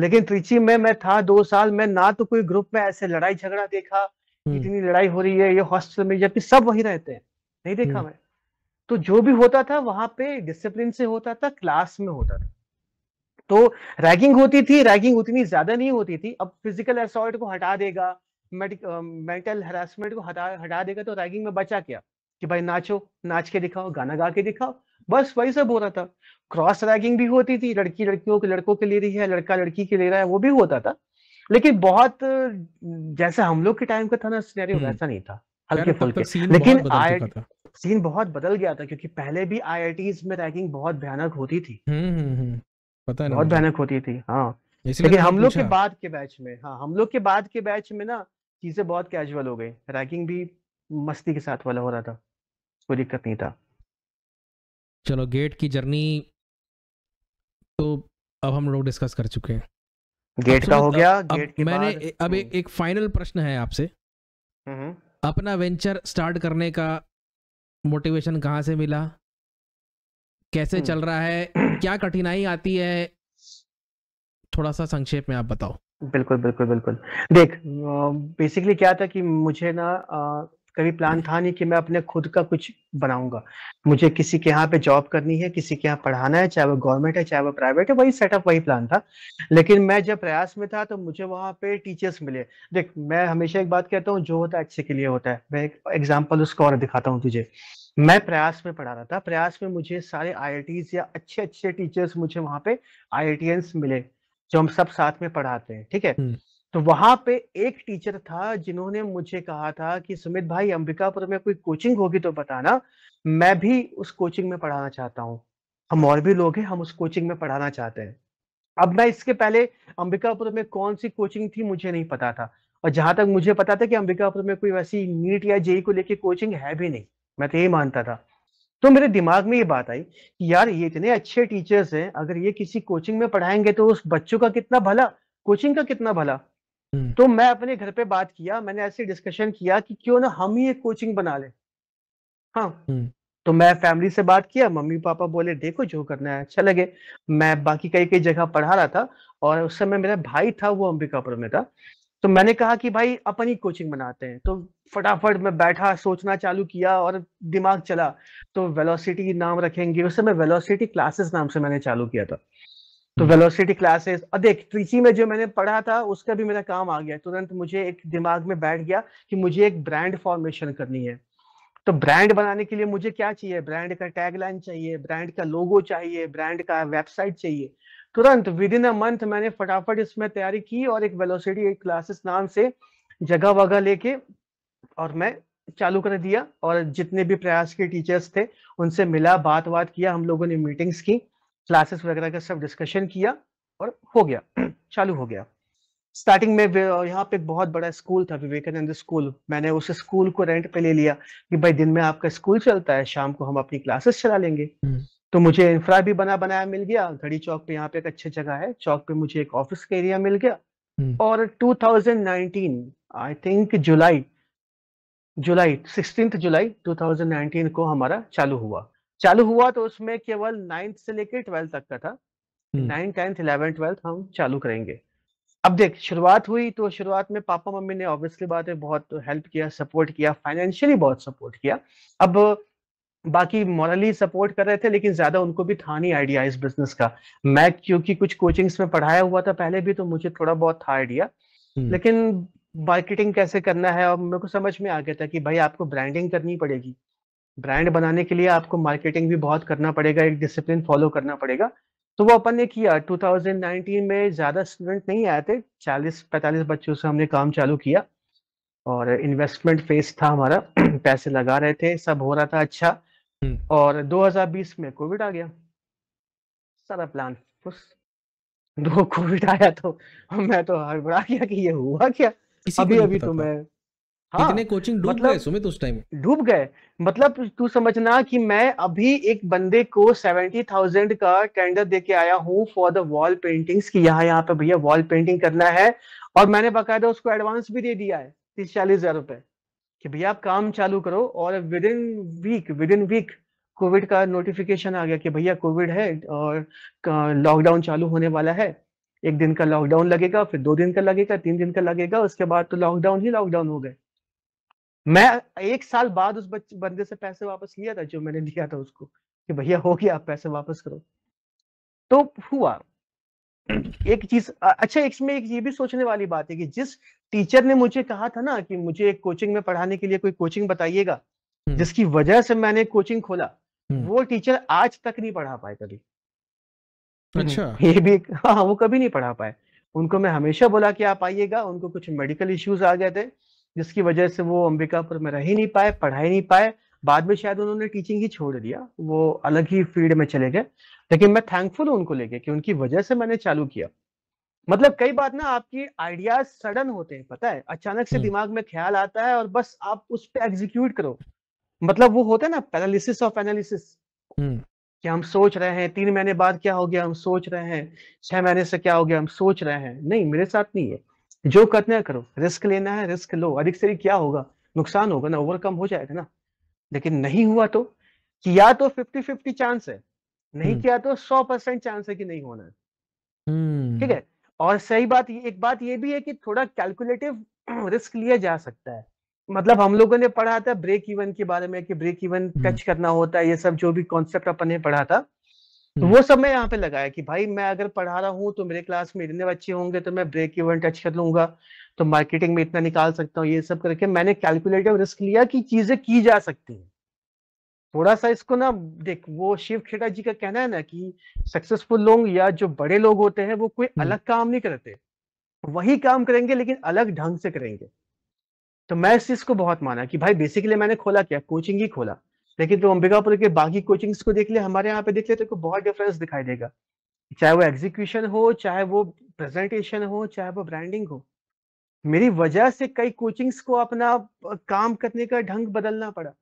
लेकिन त्रिची में मैं था दो साल में ना तो कोई ग्रुप में ऐसे लड़ाई झगड़ा देखा हम्म। इतनी लड़ाई हो रही है ये हॉस्टल में जबकि सब वही रहते हैं नहीं देखा हम्म। मैं तो जो भी होता था वहां पे डिसिप्लिन से होता था क्लास में होता था तो रैगिंग होती थी रैगिंग उतनी ज्यादा नहीं होती थी अब फिजिकल असॉल्ट को हटा देगा मेंटल हरासमेंट को हटा हटा देगा तो रैगिंग में बचा क्या कि भाई नाचो नाच के दिखाओ गाना गा के दिखाओ बस वही सब हो रहा था क्रॉस रैगिंग भी होती थी लड़की लड़कियों के लड़कों के ले रही है लड़का लड़की के ले रहा है वो भी होता था लेकिन बहुत जैसा हम लोग के टाइम का था ना हम्म। वैसा नहीं था हल्के फुल्के लेकिन आई सीन बहुत बदल गया था क्योंकि पहले भी आई में रैंकिंग बहुत भयानक होती थी हम्म, हम्म, हम्म, पता नहीं बहुत भयानक होती थी हाँ लेकिन हम लोग के बाद के बैच में हाँ हम लोग के बाद के बैच में ना चीजें बहुत कैजुअल हो गई रैंकिंग भी मस्ती के साथ वाला हो रहा था कोई दिक्कत नहीं था चलो गेट की जर्नी तो अब हम लोग डिस्कस कर चुके हैं गेट का हो गया अब, गेट के मैंने बाद... अब एक, एक फाइनल प्रश्न है आपसे अपना वेंचर स्टार्ट करने का मोटिवेशन कहाँ से मिला कैसे हम्म। चल रहा है क्या कठिनाई आती है थोड़ा सा संक्षेप में आप बताओ बिल्कुल बिल्कुल बिल्कुल देख बेसिकली क्या था कि मुझे ना कभी प्लान था नहीं कि मैं अपने खुद का कुछ बनाऊंगा मुझे किसी के यहाँ पे जॉब करनी है किसी के यहाँ पढ़ाना है चाहे वो गवर्नमेंट है चाहे वो प्राइवेट है वही सेटअप वही प्लान था लेकिन मैं जब प्रयास में था तो मुझे वहां पे टीचर्स मिले देख मैं हमेशा एक बात कहता हूँ जो होता है अच्छे के लिए होता है मैं एक एग्जाम्पल उसको और दिखाता हूँ तुझे मैं प्रयास में पढ़ा रहा था प्रयास में मुझे सारे आई या अच्छे अच्छे टीचर्स मुझे वहां पे आई मिले जो हम सब साथ में पढ़ाते हैं ठीक है हम्म। तो वहां पे एक टीचर था जिन्होंने मुझे कहा था कि सुमित भाई अंबिकापुर में कोई कोचिंग होगी तो बताना मैं भी उस कोचिंग में पढ़ाना चाहता हूँ हम और भी लोग हैं हम उस कोचिंग में पढ़ाना चाहते हैं अब मैं इसके पहले अंबिकापुर में कौन सी कोचिंग थी मुझे नहीं पता था और जहां तक मुझे पता था कि अंबिकापुर में कोई वैसी नीट या जेई को लेके कोचिंग है भी नहीं मैं तो यही मानता था तो मेरे दिमाग में ये बात आई कि यार ये इतने अच्छे टीचर्स हैं अगर ये किसी कोचिंग में पढ़ाएंगे तो उस बच्चों का कितना भला कोचिंग का कितना भला हम्म। तो मैं अपने घर पे बात किया मैंने ऐसे डिस्कशन किया कि क्यों ना हम ही एक कोचिंग बना ले हाँ हम्म। तो मैं फैमिली से बात किया मम्मी पापा बोले देखो जो करना है अच्छा लगे मैं बाकी कई कई जगह पढ़ा रहा था और उस समय मेरा भाई था वो अंबिकापुर में था तो मैंने कहा कि भाई अपन ही कोचिंग बनाते हैं तो फटाफट मैं बैठा सोचना चालू किया और दिमाग चला तो वेलोसिटी नाम रखेंगे उस समय वेलोसिटी क्लासेस नाम से मैंने चालू किया था तो वेलोसिटी क्लासेस और देख ट्रीची में जो मैंने पढ़ा था उसका भी मेरा काम आ गया तुरंत मुझे एक दिमाग में बैठ गया कि मुझे एक ब्रांड फॉर्मेशन करनी है तो ब्रांड बनाने के लिए मुझे क्या चाहिए ब्रांड का टैगलाइन चाहिए ब्रांड का लोगो चाहिए ब्रांड का वेबसाइट चाहिए तुरंत विद इन अ मंथ मैंने फटाफट इसमें तैयारी की और एक वेलोसिटी क्लासेस नाम से जगह वगह लेके और मैं चालू कर दिया और जितने भी प्रयास के टीचर्स थे उनसे मिला बात बात किया हम लोगों ने मीटिंग्स की क्लासेस वगैरह का सब डिस्कशन किया और हो गया (clears throat) चालू हो गया स्टार्टिंग में यहाँ पे एक बहुत बड़ा स्कूल था विवेकानंद स्कूल मैंने उस स्कूल को रेंट पे ले लिया कि भाई दिन में आपका स्कूल चलता है शाम को हम अपनी क्लासेस चला लेंगे हम्म। तो मुझे इंफ्रा भी बना बनाया मिल गया घड़ी चौक पे यहाँ पे एक अच्छी जगह है चौक पे मुझे एक ऑफिस का एरिया मिल गया हम्म। और 2019 I think July July sixteen जुलाई 2019 को हमारा चालू हुआ चालू हुआ तो उसमें केवल नाइन्थ से लेकर ट्वेल्थ तक का था नाइन्थ टेंथ इलेवेंथ ट्वेल्थ हम चालू करेंगे अब देख शुरुआत हुई तो शुरुआत में पापा मम्मी ने ऑब्वियसली बात है बहुत हेल्प किया सपोर्ट किया फाइनेंशियली बहुत सपोर्ट किया अब बाकी मॉरली सपोर्ट कर रहे थे लेकिन ज्यादा उनको भी था नहीं आइडिया इस बिजनेस का मैं क्योंकि कुछ कोचिंग्स में पढ़ाया हुआ था पहले भी तो मुझे थोड़ा बहुत था आइडिया हम्म। लेकिन मार्केटिंग कैसे करना है और मेरे को समझ में आ गया था कि भाई आपको ब्रांडिंग करनी पड़ेगी ब्रांड बनाने के लिए आपको मार्केटिंग भी बहुत करना पड़ेगा एक डिसिप्लिन फॉलो करना पड़ेगा तो वो अपन ने किया 2019 में ज़्यादा स्टूडेंट नहीं आए थे 40-45 बच्चों से हमने काम चालू किया और इन्वेस्टमेंट फेस था हमारा (clears throat) पैसे लगा रहे थे सब हो रहा था अच्छा हम्म। और 2020 में कोविड आ गया सारा प्लान उस दो कोविड (laughs) आया तो मैं तो हड़बड़ा गया कि ये हुआ क्या अभी अभी तो मैं हाँ, कोचिंग डूब मतलब, गए सुमित उस टाइम डूब गए मतलब तू समझना कि मैं अभी एक बंदे को सेवेंटी थाउजेंड का टेंडर देके आया हूँ फॉर द वॉल पेंटिंग्स की यहाँ यहाँ पे भैया वॉल पेंटिंग करना है और मैंने बाकायदा उसको एडवांस भी दे दिया है तीस चालीस हजार रुपए कि भैया आप काम चालू करो और within week within week COVID का नोटिफिकेशन आ गया कि भैया कोविड है और लॉकडाउन चालू होने वाला है एक दिन का लॉकडाउन लगेगा फिर दो दिन का लगेगा तीन दिन का लगेगा उसके बाद तो लॉकडाउन ही लॉकडाउन हो गए मैं एक साल बाद उस बंदे से पैसे वापस लिया था जो मैंने दिया था उसको कि भैया हो गया आप पैसे वापस करो तो हुआ एक चीज अच्छा इसमें एक ये भी सोचने वाली बात है कि जिस टीचर ने मुझे कहा था ना कि मुझे एक कोचिंग में पढ़ाने के लिए कोई कोचिंग बताइएगा हम्म। जिसकी वजह से मैंने कोचिंग खोला हम्म। वो टीचर आज तक नहीं पढ़ा पाए कभी अच्छा हम्म, ये भी हाँ, हाँ वो कभी नहीं पढ़ा पाए उनको मैं हमेशा बोला कि आप आइएगा उनको कुछ मेडिकल इश्यूज आ गए थे जिसकी वजह से वो अंबिकापुर में रह ही नहीं पाए पढ़ा ही नहीं पाए बाद में शायद उन्होंने टीचिंग ही छोड़ दिया वो अलग ही फील्ड में चले गए लेकिन मैं थैंकफुल हूँ उनको लेके कि उनकी वजह से मैंने चालू किया मतलब कई बार ना आपकी आइडियाज सडन होते हैं पता है अचानक से हम्म। दिमाग में ख्याल आता है और बस आप उस पर एग्जीक्यूट करो मतलब वो होता है ना पैरालिसिस ऑफ एनालिसिस कि हम सोच रहे हैं तीन महीने बाद क्या हो गया हम सोच रहे हैं छह महीने से क्या हो गया हम सोच रहे हैं नहीं मेरे साथ नहीं है जो करना करो रिस्क लेना है रिस्क लो अधिक से अधिक क्या होगा नुकसान होगा ना ओवरकम हो जाएगा ना लेकिन नहीं हुआ तो किया तो फिफ्टी फिफ्टी चांस है नहीं हम्म। किया तो सौ परसेंट चांस है कि नहीं होना है हम्म। ठीक है और सही बात एक बात ये भी है कि थोड़ा कैलकुलेटिव रिस्क (clears throat) लिया जा सकता है मतलब हम लोगों ने पढ़ा था ब्रेक इवन के बारे में कि ब्रेक इवन टच करना होता है ये सब जो भी कॉन्सेप्ट अपन ने पढ़ा था तो हम्म। वो सब मैं यहाँ पे लगाया कि भाई मैं अगर पढ़ा रहा हूँ तो मेरे क्लास में इतने बच्चे होंगे तो मैं ब्रेक इवन टच कर लूंगा तो मार्केटिंग में इतना निकाल सकता हूँ ये सब करके मैंने कैलकुलेटिव रिस्क लिया कि चीजें की जा सकती हैं थोड़ा सा इसको ना देख वो शिव खेड़ा जी का कहना है ना कि सक्सेसफुल लोग या जो बड़े लोग होते हैं वो कोई हम्म। अलग काम नहीं करते वही काम करेंगे लेकिन अलग ढंग से करेंगे तो मैं इस चीज को बहुत माना कि भाई बेसिकली मैंने खोला क्या कोचिंग ही खोला लेकिन तुम तो अंबिकापुर के बाकी कोचिंग्स को देख ले हमारे यहाँ पे देख ले तो बहुत डिफरेंस दिखाई देगा चाहे वो एग्जीक्यूशन हो चाहे वो प्रेजेंटेशन हो चाहे वो ब्रांडिंग हो मेरी वजह से कई कोचिंग्स को अपना काम करने का ढंग बदलना पड़ा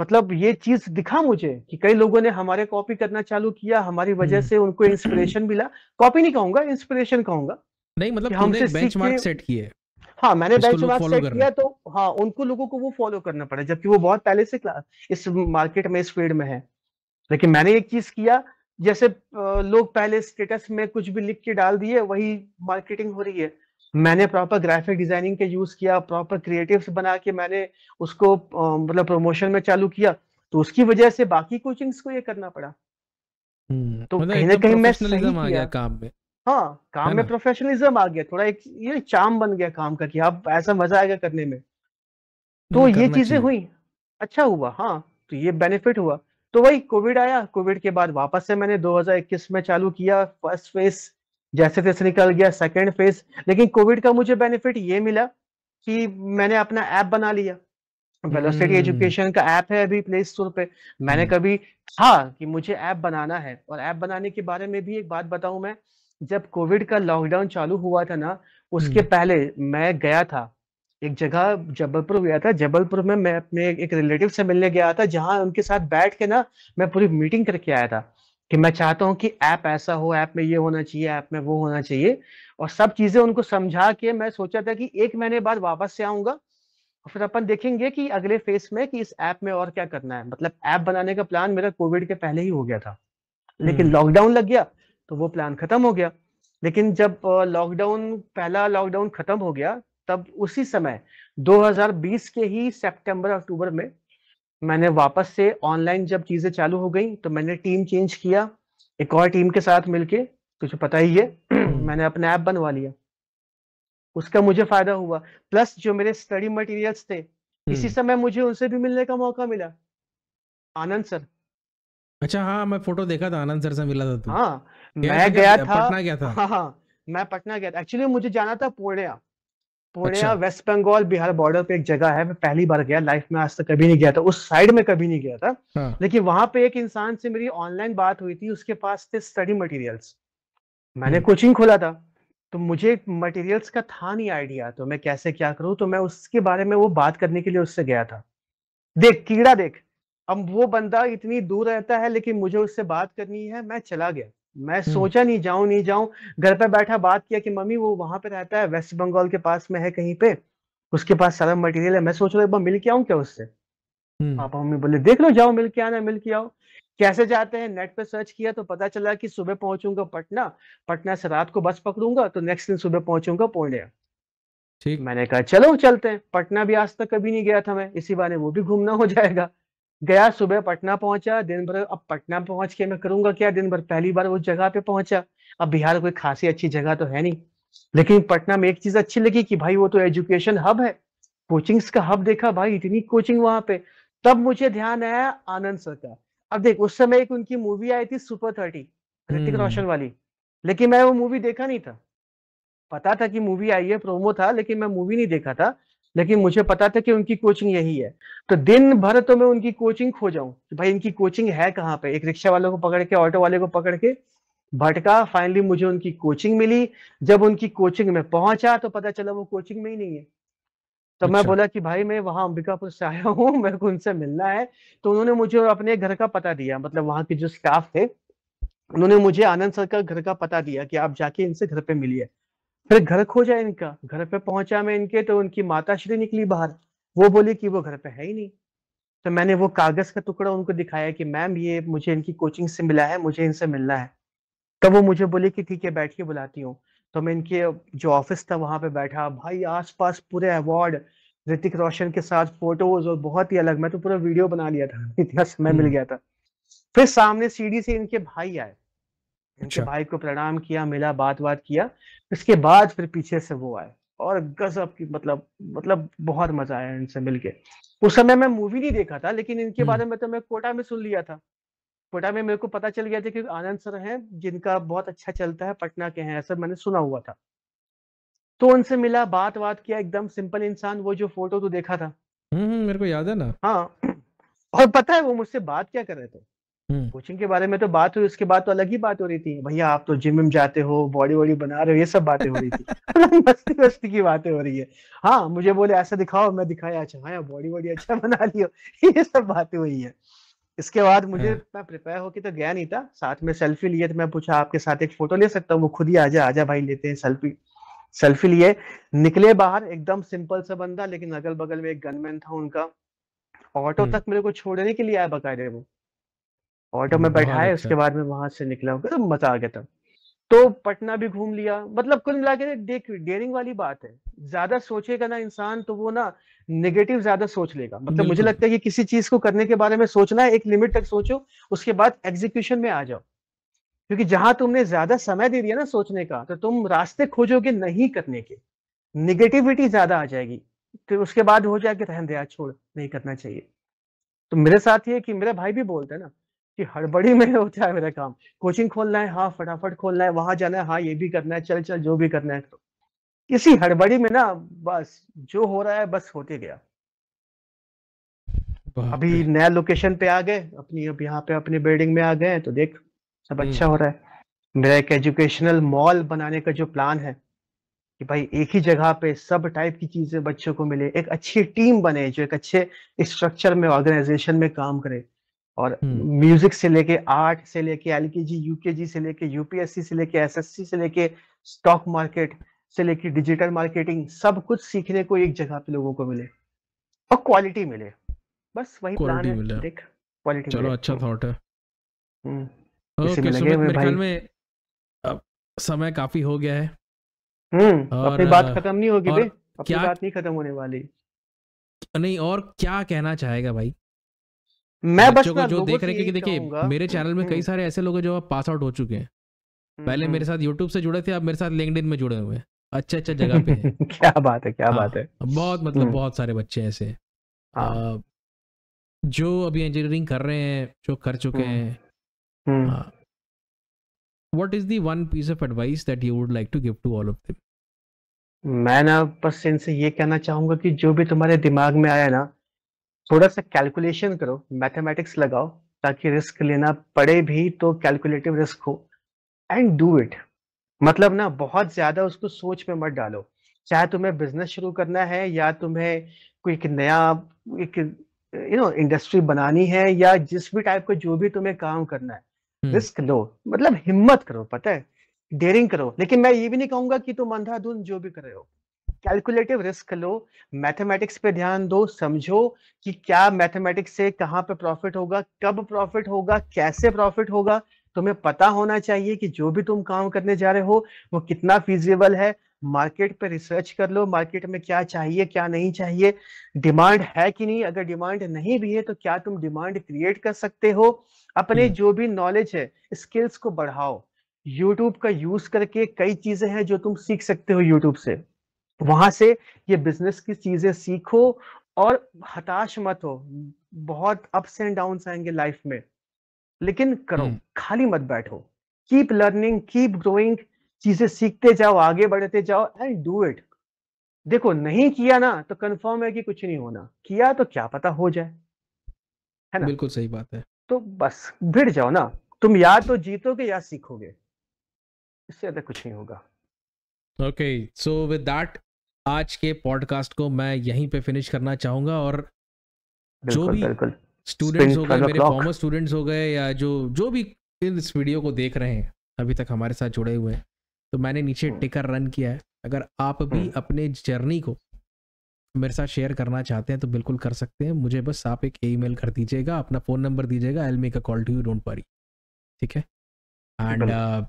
मतलब ये चीज दिखा मुझे कि कई लोगों ने हमारे कॉपी करना चालू किया हमारी वजह हम्म। से उनको इंस्पिरेशन मिला कॉपी नहीं कहूंगा इंस्पिरेशन कहूंगा नहीं मतलब हमसे बेंचमार्क सेट किए हाँ मैंने बेंचमार्क सेट किया तो हाँ उनको लोगों को वो फॉलो करना पड़ा जबकि वो बहुत पहले से क्लास इस मार्केट में इस फील्ड में है लेकिन मैंने एक चीज किया जैसे लोग पहले स्टेटस में कुछ भी लिख के डाल दिए वही मार्केटिंग हो रही है मैंने प्रॉपर ग्राफिक डिजाइनिंग के यूज किया प्रॉपर क्रिएटिव्स बना के मैंने उसको मतलब प्रमोशन में चालू किया तो उसकी वजह से बाकी कोचिंग्स को ये करना पड़ा हम्म, तो मतलब कहीं ना कहीं मैं सही आ गया काम में हाँ काम में प्रोफेशनलिज्म आ गया थोड़ा एक ये चाम बन गया काम का कि आप ऐसा मजा आएगा करने में तो हम्म, ये चीजें हुई अच्छा हुआ हाँ तो ये बेनिफिट हुआ तो वही कोविड आया कोविड के बाद वापस से मैंने 2021 में चालू किया फर्स्ट फेज जैसे तैसे निकल गया सेकेंड फेज लेकिन कोविड का मुझे बेनिफिट ये मिला कि मैंने अपना ऐप बना लिया वेलोसिटी एजुकेशन हम्म। का ऐप है अभी प्ले स्टोर पे मैंने हम्म। कभी था हाँ, कि मुझे ऐप बनाना है और ऐप बनाने के बारे में भी एक बात बताऊं मैं जब कोविड का लॉकडाउन चालू हुआ था ना उसके हम्म। पहले मैं गया था एक जगह जबलपुर गया था जबलपुर में मैं अपने एक रिलेटिव से मिलने गया था जहां उनके साथ बैठ के ना मैं पूरी मीटिंग करके आया था कि मैं चाहता हूं कि ऐप ऐसा हो ऐप में ये होना चाहिए ऐप में वो होना चाहिए और सब चीजें उनको समझा के मैं सोचा था कि एक महीने बाद वापस से आऊंगा और फिर अपन देखेंगे कि अगले फेस में कि इस ऐप में और क्या करना है मतलब ऐप बनाने का प्लान मेरा कोविड के पहले ही हो गया था लेकिन हम्म। लॉकडाउन लग गया तो वो प्लान खत्म हो गया लेकिन जब लॉकडाउन पहला लॉकडाउन खत्म हो गया तब उसी समय 2020 के ही सितंबर अक्टूबर में मैंने वापस से ऑनलाइन जब चीजें चालू हो गई तो मैंने टीम चेंज किया एक और टीम के साथ मिलके तुझे पता ही है (clears throat) मैंने अपना ऐप बनवा लिया उसका मुझे फायदा हुआ प्लस जो मेरे स्टडी मटेरियल्स थे इसी हम्म। समय मुझे उनसे भी मिलने का मौका मिला आनंद सर अच्छा हाँ मैं फोटो देखा था आनंद सर से मिला था तू हाँ मैं गया था पटना गया था हाँ हाँ मैं पटना गया था एक्चुअली मुझे जाना था पूर्णिया पूर्णिया वेस्ट बंगाल बिहार बॉर्डर पे एक जगह है मैं पहली बार गया लाइफ में आज तक कभी नहीं गया था उस साइड में कभी नहीं गया था हाँ। लेकिन वहां पे एक इंसान से मेरी ऑनलाइन बात हुई थी उसके पास थे स्टडी मटेरियल्स मैंने कोचिंग हम्म। खोला था तो मुझे मटेरियल्स का था नहीं आइडिया तो मैं कैसे क्या करूँ तो मैं उसके बारे में वो बात करने के लिए उससे गया था देख कीड़ा देख अब वो बंदा इतनी दूर रहता है लेकिन मुझे उससे बात करनी है मैं चला गया मैं हम्म। सोचा नहीं जाऊं नहीं जाऊं घर पे बैठा बात किया कि मम्मी वो वहां पे रहता है वेस्ट बंगाल के पास में है कहीं पे उसके पास सारा मटेरियल है मैं सोच रहा हूँ मिल के आऊं क्या उससे हम्म। पापा मम्मी बोले देख लो जाओ मिल के आना मिल के आओ कैसे जाते हैं नेट पे सर्च किया तो पता चला कि सुबह पहुंचूंगा पटना पटना से रात को बस पकड़ूंगा तो नेक्स्ट दिन सुबह पहुंचूंगा पूर्णिया ठीक मैंने कहा चलो चलते हैं पटना भी आज तक कभी नहीं गया था मैं इसी बारे वो भी घूमना हो जाएगा गया सुबह पटना पहुंचा दिन भर अब पटना पहुंच के मैं करूंगा क्या दिन भर पहली बार उस जगह पे पहुंचा अब बिहार कोई खासी अच्छी जगह तो है नहीं लेकिन पटना में एक चीज अच्छी लगी कि भाई वो तो एजुकेशन हब है कोचिंग्स का हब देखा भाई इतनी कोचिंग वहां पे तब मुझे ध्यान आया आनंद सर का अब देख उस समय एक उनकी मूवी आई थी सुपर थर्टी ऋतिक हम्म। रोशन वाली लेकिन मैं वो मूवी देखा नहीं था पता था कि मूवी आई है प्रोमो था लेकिन मैं मूवी नहीं देखा था लेकिन मुझे पता था कि उनकी कोचिंग यही है तो दिन भर तो मैं उनकी कोचिंग खो जाऊं तो भाई इनकी कोचिंग है कहाँ पे एक रिक्शा वाले को पकड़ के ऑटो वाले को पकड़ के भटका फाइनली मुझे उनकी कोचिंग मिली जब उनकी कोचिंग में पहुंचा तो पता चला वो कोचिंग में ही नहीं है तो मैं अच्छा। बोला कि भाई मैं वहां अंबिकापुर से आया हूँ मेरे को उनसे मिलना है तो उन्होंने मुझे अपने घर का पता दिया मतलब वहां के जो स्टाफ थे उन्होंने मुझे आनंद सर का घर का पता दिया कि आप जाके इनसे घर पे मिलिए फिर घर खोजा इनका घर पे पहुंचा मैं इनके तो उनकी माता श्री निकली बाहर वो बोली कि वो घर पे है ही नहीं तो मैंने वो कागज का टुकड़ा उनको दिखाया कि मैम ये मुझे इनकी कोचिंग से मिला है मुझे इनसे मिलना है तो वो मुझे बोले कि ठीक है बैठिए बुलाती हूँ तो मैं इनके जो ऑफिस था वहां पे बैठा भाई आसपास पूरे अवार्ड ऋतिक रोशन के साथ फोटोज और बहुत ही अलग मैं तो पूरा वीडियो बना लिया था इतना समय मिल हम्म। गया था फिर सामने सीढ़ी से इनके भाई आए उनके अच्छा। भाई को प्रणाम किया मिला बात बात किया इसके बाद फिर पीछे से वो आए और गजब की मतलब मतलब बहुत मजा आया इनसे मिलके उस समय मैं मूवी नहीं देखा था लेकिन इनके हम्म। बारे में तो मैं कोटा में सुन लिया था कोटा में मेरे को पता चल गया था कि आनंद सर हैं जिनका बहुत अच्छा चलता है पटना के हैं ऐसा मैंने सुना हुआ था तो उनसे मिला बात बात किया एकदम सिंपल इंसान वो जो फोटो तो देखा था हम्म मेरे को याद है ना हाँ और पता है वो मुझसे बात क्या कर रहे थे हम्म। कोचिंग के बारे में तो बात हुई उसके बाद तो अलग ही बात हो रही थी भैया आप तो जिम में जाते हो बॉडी वॉडी बना रहे हो ये सब बातें हो रही थी (laughs) मतलब मस्ती मस्ती की बातें हो रही है हाँ मुझे बोले ऐसा दिखाओ मैं दिखाया अच्छा हाँ बॉडी वॉडी अच्छा बना लियो (laughs) ये सब बातें हुई है इसके बाद मुझे हाँ। मैं प्रिपेयर होके तो गया नहीं था साथ में सेल्फी लिए तो मैं पूछा आपके साथ एक फोटो ले सकता हूँ वो खुद ही आजा आजा भाई लेते हैं सेल्फी सेल्फी लिए निकले बाहर एकदम सिंपल सा बंदा लेकिन अगल बगल में एक गनमैन था उनका ऑटो हम्म। तक मेरे को छोड़ने के लिए आया बकायदे वो ऑटो में बैठाए उसके बाद में वहां से निकला होगा तो मजा आ गया था तो पटना भी घूम लिया मतलब कुल मिला के देख डेयरिंग वाली बात है ज्यादा सोचेगा ना इंसान तो वो ना नेगेटिव ज्यादा सोच लेगा मतलब मुझे लगता है कि किसी चीज को करने के बारे में सोचना है एक लिमिट तक सोचो उसके बाद एग्जीक्यूशन में आ जाओ क्योंकि जहां तुमने ज्यादा समय दे दिया ना सोचने का तो तुम रास्ते खोजोगे नहीं करने के निगेटिविटी ज्यादा आ जाएगी तो उसके बाद हो जाएगा रहन दया छोड़ नहीं करना चाहिए तो मेरे साथ ये कि मेरा भाई भी बोलता है ना कि हड़बड़ी में होता है मेरा काम कोचिंग खोलना है हाँ फटाफट खोलना है वहां जाना है हाँ ये भी करना है चल चल जो भी करना है करो इसी हड़बड़ी में ना बस जो हो रहा है बस होते गया अभी नया लोकेशन पे आ गए अपनी अब यहाँ पे अपनी बिल्डिंग में आ गए तो देख सब हम्म। अच्छा हो रहा है मेरा एक एजुकेशनल मॉल बनाने का जो प्लान है कि भाई एक ही जगह पे सब टाइप की चीजें बच्चों को मिले एक अच्छी टीम बने जो एक अच्छे स्ट्रक्चर में ऑर्गेनाइजेशन में काम करे और हम्म। म्यूजिक से लेके आर्ट से लेके एल के जी यूकेजी से लेके यूपीएससी से लेके एसएससी से लेके स्टॉक मार्केट से लेके डिजिटल मार्केटिंग सब कुछ सीखने को एक जगह पे लोगों को मिले और क्वालिटी मिले बस वही प्लान है देख क्वालिटी चलो अच्छा थॉट है हम्म। ओके सुमित मेरे ख्याल में अब समय काफी हो गया है हम्म अपनी बात खत्म नहीं होगी बे अपनी बात नहीं खत्म होने वाली नहीं और क्या कहना चाहेगा भाई मैं बस को जो देख रहे हैं देखिए मेरे चैनल में कई हम्म। सारे ऐसे लोग हैं जो अब पास आउट हो चुके हैं पहले मेरे हम्म। साथ यूट्यूब से जुड़े थे अब मेरे साथ लिंक्डइन में जुड़े हुए हैं अच्छे अच्छे जगह पे (laughs) क्या बात है क्या बात हाँ, है बहुत मतलब हम्म। बहुत सारे बच्चे ऐसे हाँ। जो अभी इंजीनियरिंग कर रहे हैं जो कर चुके हैं what is the one piece of advice that you would like to give to all of them मैं ना बस इनसे ये कहना चाहूंगा कि जो भी तुम्हारे दिमाग में आया ना थोड़ा सा कैलकुलेशन करो मैथमेटिक्स लगाओ ताकि रिस्क लेना पड़े भी तो कैलकुलेटिव रिस्क हो एंड डू इट मतलब ना बहुत ज्यादा उसको सोच में मत डालो चाहे तुम्हें बिजनेस शुरू करना है या तुम्हें कोई एक नया एक यू नो इंडस्ट्री बनानी है या जिस भी टाइप का जो भी तुम्हें काम करना है रिस्क हम्म। लो मतलब हिम्मत करो पता है डेयरिंग करो लेकिन मैं ये भी नहीं कहूंगा कि तुम अंधाधुन जो भी कर रहे हो कैलकुलेटिव रिस्क लो मैथमेटिक्स पे ध्यान दो समझो कि क्या मैथमेटिक्स से कहाँ पे प्रॉफिट होगा कब प्रॉफिट होगा कैसे प्रॉफिट होगा तुम्हें पता होना चाहिए कि जो भी तुम काम करने जा रहे हो वो कितना फिजिबल है मार्केट पे रिसर्च कर लो मार्केट में क्या चाहिए क्या नहीं चाहिए डिमांड है कि नहीं अगर डिमांड नहीं भी है तो क्या तुम डिमांड क्रिएट कर सकते हो अपने हम्म। जो भी नॉलेज है स्किल्स को बढ़ाओ यूट्यूब का यूज करके कई चीजें हैं जो तुम सीख सकते हो यूट्यूब से वहां से ये बिजनेस की चीजें सीखो और हताश मत हो बहुत अप्स एंड डाउन आएंगे लाइफ में लेकिन करो हम्म। खाली मत बैठो कीप लर्निंग कीप ग्रोइंग चीजें सीखते जाओ आगे बढ़ते जाओ एंड डू इट देखो नहीं किया ना तो कंफर्म है कि कुछ नहीं होना किया तो क्या पता हो जाए है ना बिल्कुल सही बात है तो बस भिड़ जाओ ना तुम या तो जीतोगे या सीखोगे इससे ज्यादा कुछ नहीं होगा ओके सो विद दैट आज के पॉडकास्ट को मैं यहीं पे फिनिश करना चाहूंगा और जो भी स्टूडेंट्स हो गए मेरे फॉर्मर स्टूडेंट्स हो गए या जो जो भी इस वीडियो को देख रहे हैं अभी तक हमारे साथ जुड़े हुए हैं तो मैंने नीचे टिकर हम्म। रन किया है अगर आप भी हम्म। अपने जर्नी को मेरे साथ शेयर करना चाहते हैं तो बिल्कुल कर सकते हैं मुझे बस आप एक ई कर दीजिएगा अपना फ़ोन नंबर दीजिएगा I'll make a call to you don't worry ठीक है एंड uh,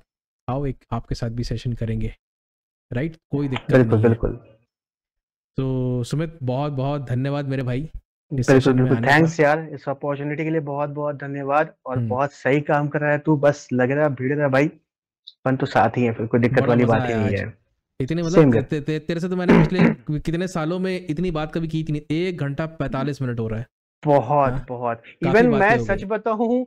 आओ एक आपके साथ भी सेशन करेंगे राइट right? कोई दिक्कत बिल्कुल बिल्कुल तो सुमित बहुत बहुत धन्यवाद मेरे भाई थैंक्स यार इस अपॉर्चुनिटी के लिए बहुत बहुत धन्यवाद और हम्म। बहुत सही काम कर रहा है तू बस लग रहा है भीड़ रहा भाई अपन तो साथ ही है फिर कोई दिक्कत वाली बात ही नहीं है इतने मतलब ते, ते, तेरे से तो मैंने पिछले (coughs) कितने सालों में इतनी बात कभी की थी एक घंटा पैंतालीस मिनट हो रहा है बहुत हाँ? बहुत इवन मैं सच बताऊ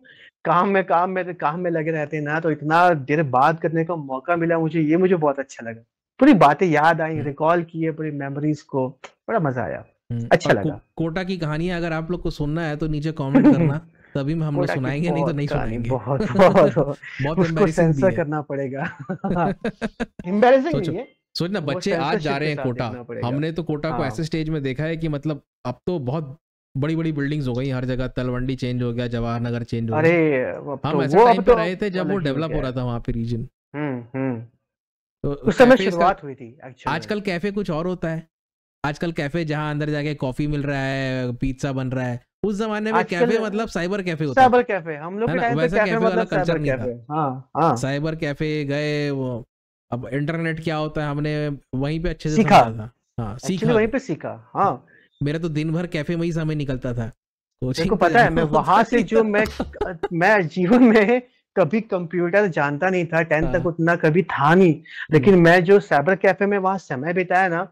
काम में काम में काम में लगे रहते हैं ना तो इतना देर बात करने का मौका मिला मुझे ये मुझे बहुत अच्छा लगा पूरी बातें याद आई रिकॉल हम्म। किए पूरी मेमोरीज को बड़ा मजा आया हम्म, अच्छा लगा को, कोटा की कहानी अगर आप लोग को सुनना है तो नीचे कमेंट करना (laughs) तभी हम लोग सुनाएंगे नहीं तो नहीं सुनाएंगे (laughs) बहुत बहुत बहुत उसको सेंसर करना पड़ेगा एम्बेसिंग (laughs) नहीं है बच्चे आज जा रहे हैं कोटा हमने तो कोटा को हाँ। ऐसे स्टेज में देखा है कि मतलब अब तो बहुत बड़ी बड़ी बिल्डिंग्स हो गई हर जगह तलवंडी चेंज हो गया जवाहर नगर चेंज हो गया अरे हम तो ऐसे टाइम पे तो रहे थे जब वो डेवलप हो रहा था वहाँ पे रीजन तो उस समय शुरुआत हुई थी एक्चुअली आजकल कैफे कुछ और होता है आजकल कैफे जहां अंदर जाके कॉफी मिल रहा है पिज्जा बन रहा है उस जमाने में कैफे मतलब साइबर कैफे होता साइबर कैफे हम लोग के टाइम पे कैफे, कैफे वाला कल्चर मतलब नहीं था हां हां साइबर कैफे गए वो अब इंटरनेट क्या होता है हमने वहीं पे अच्छे से सीखा था हाँ सीखा वहीं पे सीखा हां मेरा तो दिन भर कैफे में ही समय निकलता था कोचिंग पता है मैं (laughs) वहां से जो मैं मैं जीवन में कभी कंप्यूटर जानता नहीं था टेंथ तक हाँ। उतना कभी था नहीं लेकिन हम्म। मैं जो साइबर कैफे में वहां समय बिताया ना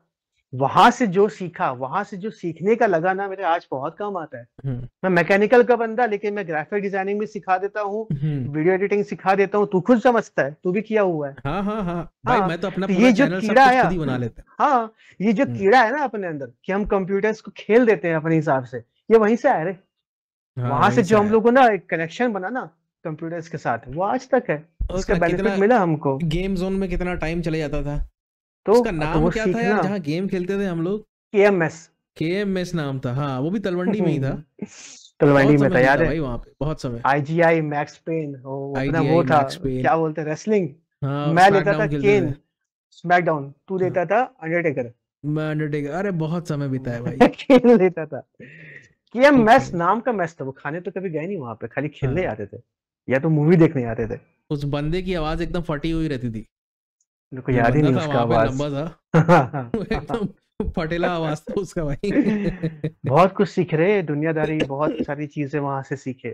वहां से जो सीखा वहां से जो सीखने का लगा ना मेरे आज बहुत काम आता है हम्म। मैं मैकेनिकल का बंदा लेकिन मैं ग्राफिक डिजाइनिंग भी सिखा देता हूँ हम्म। वीडियो एडिटिंग सिखा देता हूँ तू खुद समझता है तू भी किया हुआ है हाँ, हाँ, तो तो ये जो कीड़ा है हाँ ये जो कीड़ा है ना अपने अंदर कि हम कंप्यूटर्स को खेल देते हैं अपने हिसाब से ये वहीं से आया रहे वहां से जो हम लोगों ना एक कनेक्शन बना ना कंप्यूटर्स के साथ वो आज तक है उसका बेनिफिट मिला हमको गेम जोन में कितना टाइम चले जाता था तो उसका नाम तो क्या था यार जहाँ गेम खेलते थे हम लोग केएमएस केएमएस नाम था हाँ वो भी तलवंडी में ही था (laughs) तलवंडी में था यार भाई वहाँ पे बहुत समय आईजीआई मैक्स पेन अपना वो था क्या बोलते रेसलिंग हाँ, मैं लेता था केन स्मैकडाउन तू हाँ। लेता था अंडरटेकर मैं अंडरटेकर अरे बहुत समय बिताया भाई खेल (laughs) लेता था केएमएस नाम का मैच था वो खाने तो कभी गए नहीं वहां पे खाली खेलने हाँ। जाते थे या तो मूवी देखने आते थे उस बंदे की आवाज एकदम फटी हुई रहती थी को याद ही नहीं उसका आवाज (laughs) एकदम फटेला आवाज था उसका भाई (laughs) बहुत कुछ सीख रहे दुनियादारी बहुत सारी चीजें वहां से सीखे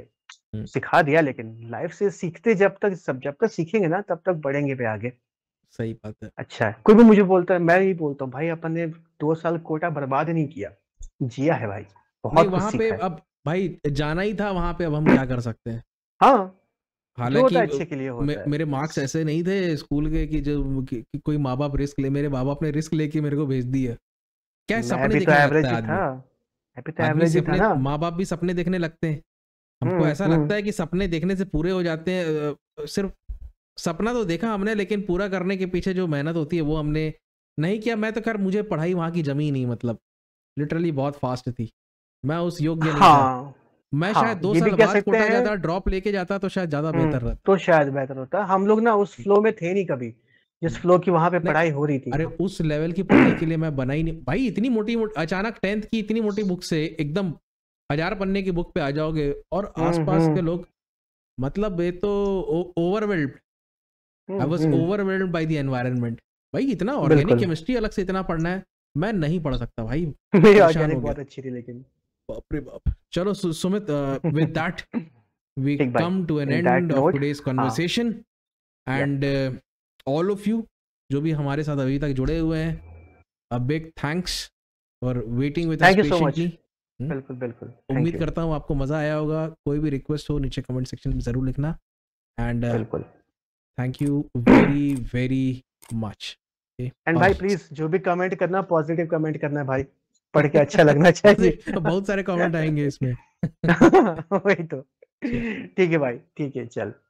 हम्म। सिखा दिया लेकिन लाइफ से सीखते जब तक सब जब तक सीखेंगे ना तब तक बढ़ेंगे पे आगे सही बात है अच्छा है कोई भी मुझे बोलता है मैं ही बोलता हूँ भाई अपन ने दो साल कोटा बर्बाद नहीं किया जिया है भाई बहुत कुछ वहां पे अब भाई जाना ही था वहां पे अब हम क्या कर सकते हैं हाँ हालांकि अच्छे के लिए होता मेरे मार्क्स ऐसे नहीं थे स्कूल के कि जो कि, कि कोई माँ बाप रिस्क ले मेरे माँ बाप ने रिस्क लेके मेरे को भेज दिया क्या सपने देखने लगता है माँ बाप भी सपने देखने लगते हैं हमको हम्म, ऐसा हम्म। लगता है कि सपने देखने से पूरे हो जाते हैं सिर्फ सपना तो देखा हमने लेकिन पूरा करने के पीछे जो मेहनत होती है वो हमने नहीं किया मैं तो खैर मुझे पढ़ाई वहाँ की जमी नहीं मतलब लिटरली बहुत फास्ट थी मैं उस योग्य नहीं हाँ। था मैं हाँ, शायद दो साल बाद कोटा ज्यादा ड्रॉप लेके जाता तो शायद ज्यादा बेहतर हम्म, रहता तो शायद बेहतर होता हम लोग ना उस फ्लो में थे नहीं कभी जिस फ्लो हम्म। की वहां पे पढ़ाई हो रही थी अरे उस लेवल की पढ़ाई के लिए मैं बना ही नहीं भाई इतनी मोटी मोटी अचानक टेंथ की इतनी मोटी बुक से एकदम हजार पन्ने की बुक पे आ जाओगे और हम्म, आसपास के लोग मतलब ये तो overwhelmed I was overwhelmed by the environment भाई इतना ऑर्गेनिक केमिस्ट्री अलग से इतना पढ़ना है मैं नहीं पढ़ सकता भाई मेरी (laughs) ऑर्गेनिक बहुत अच्छी थी लेकिन बाप रे बाप चलो सु, Sumit with that we come to an end of today's conversation and all of you जो भी हमारे साथ अभी तक जुड़े हुए हैं a big thanks for waiting with us patiently बिल्कुल बिल्कुल उम्मीद करता हूं आपको मजा आया होगा कोई भी रिक्वेस्ट हो नीचे कमेंट सेक्शन में जरूर लिखना एंड uh, बिल्कुल thank you very very much and भाई प्लीज जो भी कमेंट करना पॉजिटिव कमेंट करना है भाई पढ़ के अच्छा लगना (laughs) चाहिए तो बहुत सारे कमेंट आएंगे इसमें (laughs) वही तो ठीक है भाई ठीक है चल